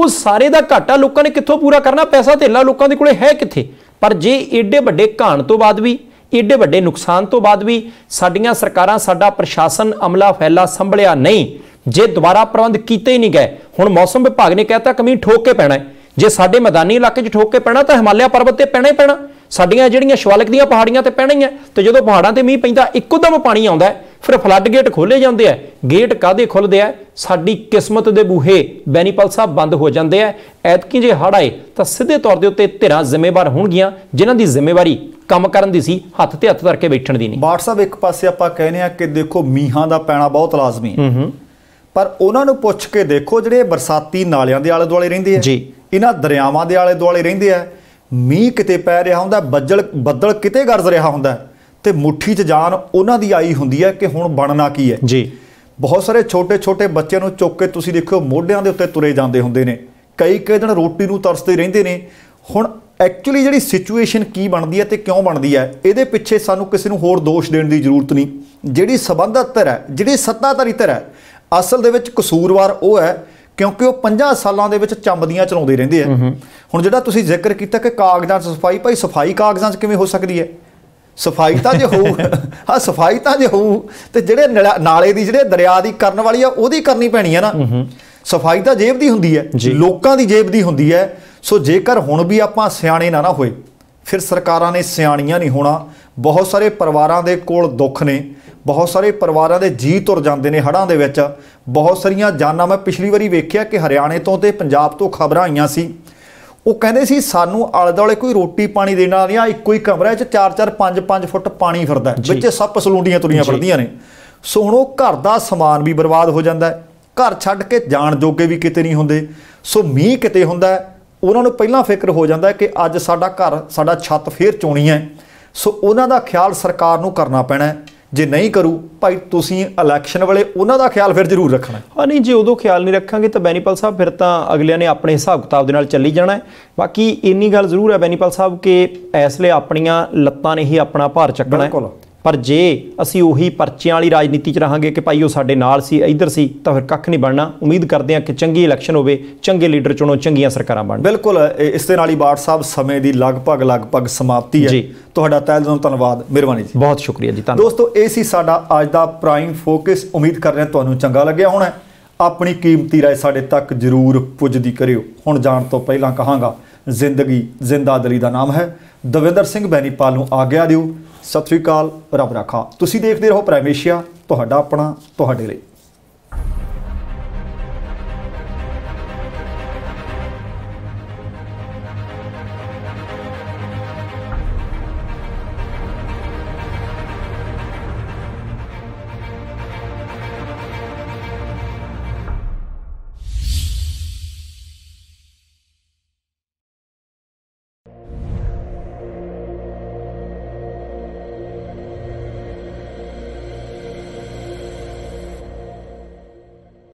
ਉਹ ਸਾਰੇ ਦਾ ਘਾਟਾ ਲੋਕਾਂ ਨੇ ਕਿੱਥੋਂ ਪੂਰਾ ਕਰਨਾ ਪੈਸਾ ਧੇਲਾ ਲੋਕਾਂ ਦੇ ਕੋਲੇ ਹੈ ਕਿੱਥੇ ਪਰ ਜੇ ਏਡੇ ਵੱਡੇ ਘਾਣ ਤੋਂ ਬਾਅਦ ਵੀ ਏਡੇ ਵੱਡੇ ਨੁਕਸਾਨ ਤੋਂ ਬਾਅਦ ਵੀ ਸਾਡੀਆਂ ਸਰਕਾਰਾਂ ਸਾਡਾ ਪ੍ਰਸ਼ਾਸਨ ਅਮਲਾ ਫੈਲਾ ਸੰਭਲਿਆ ਨਹੀਂ ਜੇ ਦੁਬਾਰਾ ਪ੍ਰਬੰਧ ਕੀਤੇ ਹੀ ਨਹੀਂ ਗਏ ਹੁਣ ਮੌਸਮ ਵਿਭਾਗ ਨੇ ਕਹਿਤਾ ਕਮੀ ਠੋਕ ਕੇ ਪੈਣਾ ਜੇ ਸਾਡੇ ਮੈਦਾਨੀ ਇਲਾਕੇ 'ਚ ਠੋਕ ਕੇ ਪੈਣਾ ਤਾਂ ਹਿਮਾਲਿਆ ਪਰਬਤ ਤੇ ਪੈਣਾ ਹੀ ਪੈਣਾ ਸਾਡੀਆਂ ਜਿਹੜੀਆਂ ਸ਼ਵਾਲਕ ਦੀਆਂ ਪਹਾੜੀਆਂ ਤੇ ਪੈਣਾ ਹੀ ਹੈ ਤੇ ਜਦੋਂ ਪਹਾੜਾਂ ਤੇ ਮੀਂਹ ਪੈਂਦਾ ਇੱਕੋਦਮ ਪਾਣੀ ਆਉਂਦਾ ਫਿਰ ਫਲੱਡ ਗੇਟ ਖੋਲੇ ਜਾਂਦੇ ਆ ਗੇਟ ਕਾਦੇ ਖੁੱਲਦੇ ਆ ਸਾਡੀ ਕਿਸਮਤ ਦੇ ਬੂਹੇ ਬੈਨੀਪਲ ਸਾਹਿਬ ਬੰਦ ਹੋ ਜਾਂਦੇ ਆ ਐਤਕੀ ਜੇ ਹੜ ਆਏ ਤਾਂ ਸਿੱਧੇ ਤੌਰ ਦੇ ਉੱਤੇ ਧਿਰਾਂ ਜ਼ਿੰਮੇਵਾਰ ਹੋਣਗੀਆਂ ਜਿਨ੍ਹਾਂ ਦੀ ਜ਼ਿੰਮੇਵਾਰੀ ਕੰਮ ਕਰਨ ਦੀ ਸੀ ਹੱਥ ਤੇ ਹੱਥ ਧਰ ਕੇ ਬੈਠਣ ਦੀ ਨਹੀਂ WhatsApp ਇੱਕ ਪਾਸੇ ਆਪਾਂ ਕਹਿੰਦੇ ਆ ਕਿ ਦੇਖੋ ਮੀਂਹਾਂ ਦਾ ਪੈਣਾ ਬਹੁਤ ਲਾਜ਼ਮੀ ਹੈ ਪਰ ਉਹਨਾਂ ਨੂੰ ਪੁੱਛ ਕੇ ਦੇਖੋ ਜਿਹੜੇ ਬਰਸਾਤੀ ਨਾਲਿਆਂ ਦੇ ਆਲੇ ਦੁਆਲੇ ਰਹਿੰਦੇ ਆ ਜੀ ਇਹਨਾਂ ਦਰਿਆਵਾਂ ਦੇ ਆਲੇ ਦੁਆਲੇ ਰਹਿੰਦੇ ਆ ਮੀਂਹ ਕਿਤੇ ਪੈ ਰਿਹਾ ਹੁੰਦਾ ਬੱਦਲ ਬੱਦਲ ਕਿਤੇ ਗਰਜ ਰਿਹਾ ਹੁੰਦਾ ਤੇ ਮੁਠੀ 'ਚ ਜਾਨ ਉਹਨਾਂ ਦੀ ਆਈ ਹੁੰਦੀ ਹੈ ਕਿ ਹੁਣ ਬਣਨਾ ਕੀ ਹੈ ਜੀ ਬਹੁਤ ਸਾਰੇ ਛੋਟੇ-ਛੋਟੇ ਬੱਚਿਆਂ ਨੂੰ ਚੁੱਕ ਕੇ ਤੁਸੀਂ ਦੇਖੋ ਮੋਢਿਆਂ ਦੇ ਉੱਤੇ ਤੁਰੇ ਜਾਂਦੇ ਹੁੰਦੇ ਨੇ ਕਈ ਕਈ ਦਿਨ ਰੋਟੀ ਨੂੰ ਤਰਸਦੇ ਰਹਿੰਦੇ ਨੇ ਹੁਣ ਐਕਚੁਅਲੀ ਜਿਹੜੀ ਸਿਚੁਏਸ਼ਨ ਕੀ ਬਣਦੀ ਹੈ ਤੇ ਕਿਉਂ ਬਣਦੀ ਹੈ ਇਹਦੇ ਪਿੱਛੇ ਸਾਨੂੰ ਕਿਸੇ ਨੂੰ ਹੋਰ ਦੋਸ਼ ਦੇਣ ਦੀ ਜ਼ਰੂਰਤ ਨਹੀਂ ਜਿਹੜੀ ਸਬੰਧਤ ਧਿਰ ਹੈ ਜਿਹੜੀ ਸੱਤਾਧਾਰੀ ਧਿਰ ਹੈ ਅਸਲ ਦੇ ਵਿੱਚ ਕਸੂਰਵਾਰ ਉਹ ਹੈ ਕਿਉਂਕਿ ਉਹ 50 ਸਾਲਾਂ ਦੇ ਵਿੱਚ ਚੰਬਦੀਆਂ ਚਲਾਉਂਦੇ ਰਹਿੰਦੇ ਆ ਹੁਣ ਜਿਹੜਾ ਤੁਸੀਂ ਜ਼ਿਕਰ ਕੀਤਾ ਕਿ ਕਾਗਜ਼ਾਂ 'ਚ ਸਫਾਈ ਭਾਈ ਸਫਾਈ ਕਾਗਜ਼ਾਂ 'ਚ ਕਿਵੇਂ ਹੋ ਸਕਦੀ ਹੈ ਸਫਾਈ ਤਾਂ ਜੇ ਹੋਊ ਹਾਂ ਸਫਾਈ ਤਾਂ ਜੇ ਹੋਊ ਤੇ ਜਿਹੜੇ ਨਾਲੇ ਦੀ ਜਿਹੜੇ ਦਰਿਆ ਦੀ ਕਰਨ ਵਾਲੀ ਆ ਉਹਦੀ ਕਰਨੀ ਪੈਣੀ ਆ ਨਾ ਸਫਾਈ ਤਾਂ ਜੇਬ ਦੀ ਹੁੰਦੀ ਹੈ ਲੋਕਾਂ ਦੀ ਜੇਬ ਦੀ ਹੁੰਦੀ ਹੈ ਸੋ ਜੇਕਰ ਹੁਣ ਵੀ ਆਪਾਂ ਸਿਆਣੇ ਨਾ ਨਾ ਹੋਏ ਫਿਰ ਸਰਕਾਰਾਂ ਨੇ ਸਿਆਣੀਆਂ ਨਹੀਂ ਹੋਣਾ ਬਹੁਤ ਸਾਰੇ ਪਰਿਵਾਰਾਂ ਦੇ ਕੋਲ ਦੁੱਖ ਨੇ ਬਹੁਤ ਸਾਰੇ ਪਰਿਵਾਰਾਂ ਦੇ ਜੀ ਤੁਰ ਜਾਂਦੇ ਨੇ ਹੜਾਂ ਦੇ ਵਿੱਚ ਬਹੁਤ ਸਾਰੀਆਂ ਜਾਨਾਂ ਮੈਂ ਪਿਛਲੀ ਵਾਰੀ ਵੇਖਿਆ ਕਿ ਹਰਿਆਣੇ ਤੋਂ ਤੇ ਪੰਜਾਬ ਤੋਂ ਖਬਰਾਂ ਆਈਆਂ ਸੀ ਉਹ ਕਹਿੰਦੇ ਸੀ ਸਾਨੂੰ ਆਲੇ-ਦਾਲੇ ਕੋਈ ਰੋਟੀ ਪਾਣੀ ਦੇਣ ਆ ਇੱਕੋ ਹੀ ਕਮਰੇ 'ਚ 4-4 5-5 ਫੁੱਟ ਪਾਣੀ ਫਿਰਦਾ ਵਿੱਚ ਸੱਪ ਸਲੂੰਡੀਆਂ ਤੁਰੀਆਂ ਫਿਰਦੀਆਂ ਨੇ ਸੋ ਹੁਣ ਉਹ ਘਰ ਦਾ ਸਮਾਨ ਵੀ ਬਰਬਾਦ ਹੋ ਜਾਂਦਾ ਹੈ ਘਰ ਛੱਡ ਕੇ ਜਾਣ ਜੋਗੇ ਵੀ ਕਿਤੇ ਨਹੀਂ ਹੁੰਦੇ ਸੋ ਮੀਂਹ ਕਿਤੇ ਹੁੰਦਾ ਉਹਨਾਂ ਨੂੰ ਪਹਿਲਾਂ ਫਿਕਰ ਹੋ ਜਾਂਦਾ ਕਿ ਅੱਜ ਸਾਡਾ ਘਰ ਸਾਡਾ ਛੱਤ ਫੇਰ ਚੋਣੀ ਹੈ ਸੋ ਉਹਨਾਂ ਦਾ ਖਿਆਲ ਸਰਕਾਰ ਨੂੰ ਕਰਨਾ ਪੈਣਾ ਜੇ ਨਹੀਂ ਕਰੂ ਭਾਈ ਤੁਸੀਂ ਇਲੈਕਸ਼ਨ ਵਾਲੇ ਉਹਨਾਂ ਦਾ ਖਿਆਲ ਫਿਰ ਜ਼ਰੂਰ ਰੱਖਣਾ ਹਾਂ ਨਹੀਂ ਜੇ ਉਦੋਂ ਖਿਆਲ ਨਹੀਂ ਰੱਖਾਂਗੇ ਤਾਂ ਬੈਨੀਪਾਲ ਸਾਹਿਬ ਫਿਰ ਤਾਂ ਅਗਲਿਆਂ ਨੇ ਆਪਣੇ ਹਿਸਾਬ ਕਿਤਾਬ ਦੇ ਨਾਲ ਚੱਲੀ ਜਾਣਾ ਹੈ ਬਾਕੀ ਇੰਨੀ ਗੱਲ ਜ਼ਰੂਰ ਹੈ ਬੈਨੀਪਾਲ ਸਾਹਿਬ ਕਿ ਐਸਲੇ ਆਪਣੀਆਂ ਲੱਤਾਂ ਨੇ ਹੀ ਆਪਣਾ ਭਾਰ ਚੱਕਣਾ ਹੈ ਬਿਲਕੁਲ ਪਰ ਜੇ ਅਸੀਂ ਉਹੀ ਪਰਚਿਆਂ ਵਾਲੀ ਰਾਜਨੀਤੀ 'ਚ ਰਹਾਂਗੇ ਕਿ ਭਾਈ ਉਹ ਸਾਡੇ ਨਾਲ ਸੀ ਇੱਧਰ ਸੀ ਤਾਂ ਫਿਰ ਕੱਖ ਨਹੀਂ ਬਣਨਾ ਉਮੀਦ ਕਰਦੇ ਹਾਂ ਕਿ ਚੰਗੀ ਇਲੈਕਸ਼ਨ ਹੋਵੇ ਚੰਗੇ ਲੀਡਰ ਚੁਣੋ ਚੰਗੀਆਂ ਸਰਕਾਰਾਂ ਬਣਨ ਬਿਲਕੁਲ ਇਸ ਦੇ ਨਾਲ ਹੀ ਬਾਟ ਸਾਹਿਬ ਸਮੇਂ ਦੀ ਲਗਭਗ ਲਗਭਗ ਸਮਾਪਤੀ ਹੈ ਤੁਹਾਡਾ ਤਹਿ ਦਿਲੋਂ ਧੰਨਵਾਦ ਮਿਹਰਬਾਨੀ ਜੀ ਬਹੁਤ ਸ਼ੁਕਰੀਆ ਜੀ ਧੰਨਵਾਦ ਦੋਸਤੋ ਇਹ ਸੀ ਸਾਡਾ ਅੱਜ ਦਾ ਪ੍ਰਾਈਮ ਫੋਕਸ ਉਮੀਦ ਕਰ ਰਹੇ ਤੁਹਾਨੂੰ ਚੰਗਾ ਲੱਗਿਆ ਹੋਣਾ ਆਪਣੀ ਕੀਮਤੀ رائے ਸਾਡੇ ਤੱਕ ਜ਼ਰੂਰ ਪੁੱਜਦੀ ਕਰਿਓ ਹੁਣ ਜਾਣ ਤੋਂ ਪਹਿਲਾਂ ਕਹਾਂਗਾ ਜ਼ਿੰਦਗੀ ਜ਼ਿੰਦਾਦਲੀ ਦਾ ਨਾਮ ਹੈ ਦਵਿੰਦਰ ਸਿੰਘ ਬੈਨੀਪਾਲ ਨੂੰ ਆਗਿਆ ਦਿਓ ਸਤਿ ਸ੍ਰੀ ਅਕਾਲ ਰੱਬ ਰੱਖਾ ਤੁਸੀਂ ਦੇਖਦੇ ਰਹੋ ਪ੍ਰਾਈਮੇਸ਼ੀਆ ਤੁਹਾਡਾ ਆਪਣਾ ਤੁਹਾਡੇ ਲਈ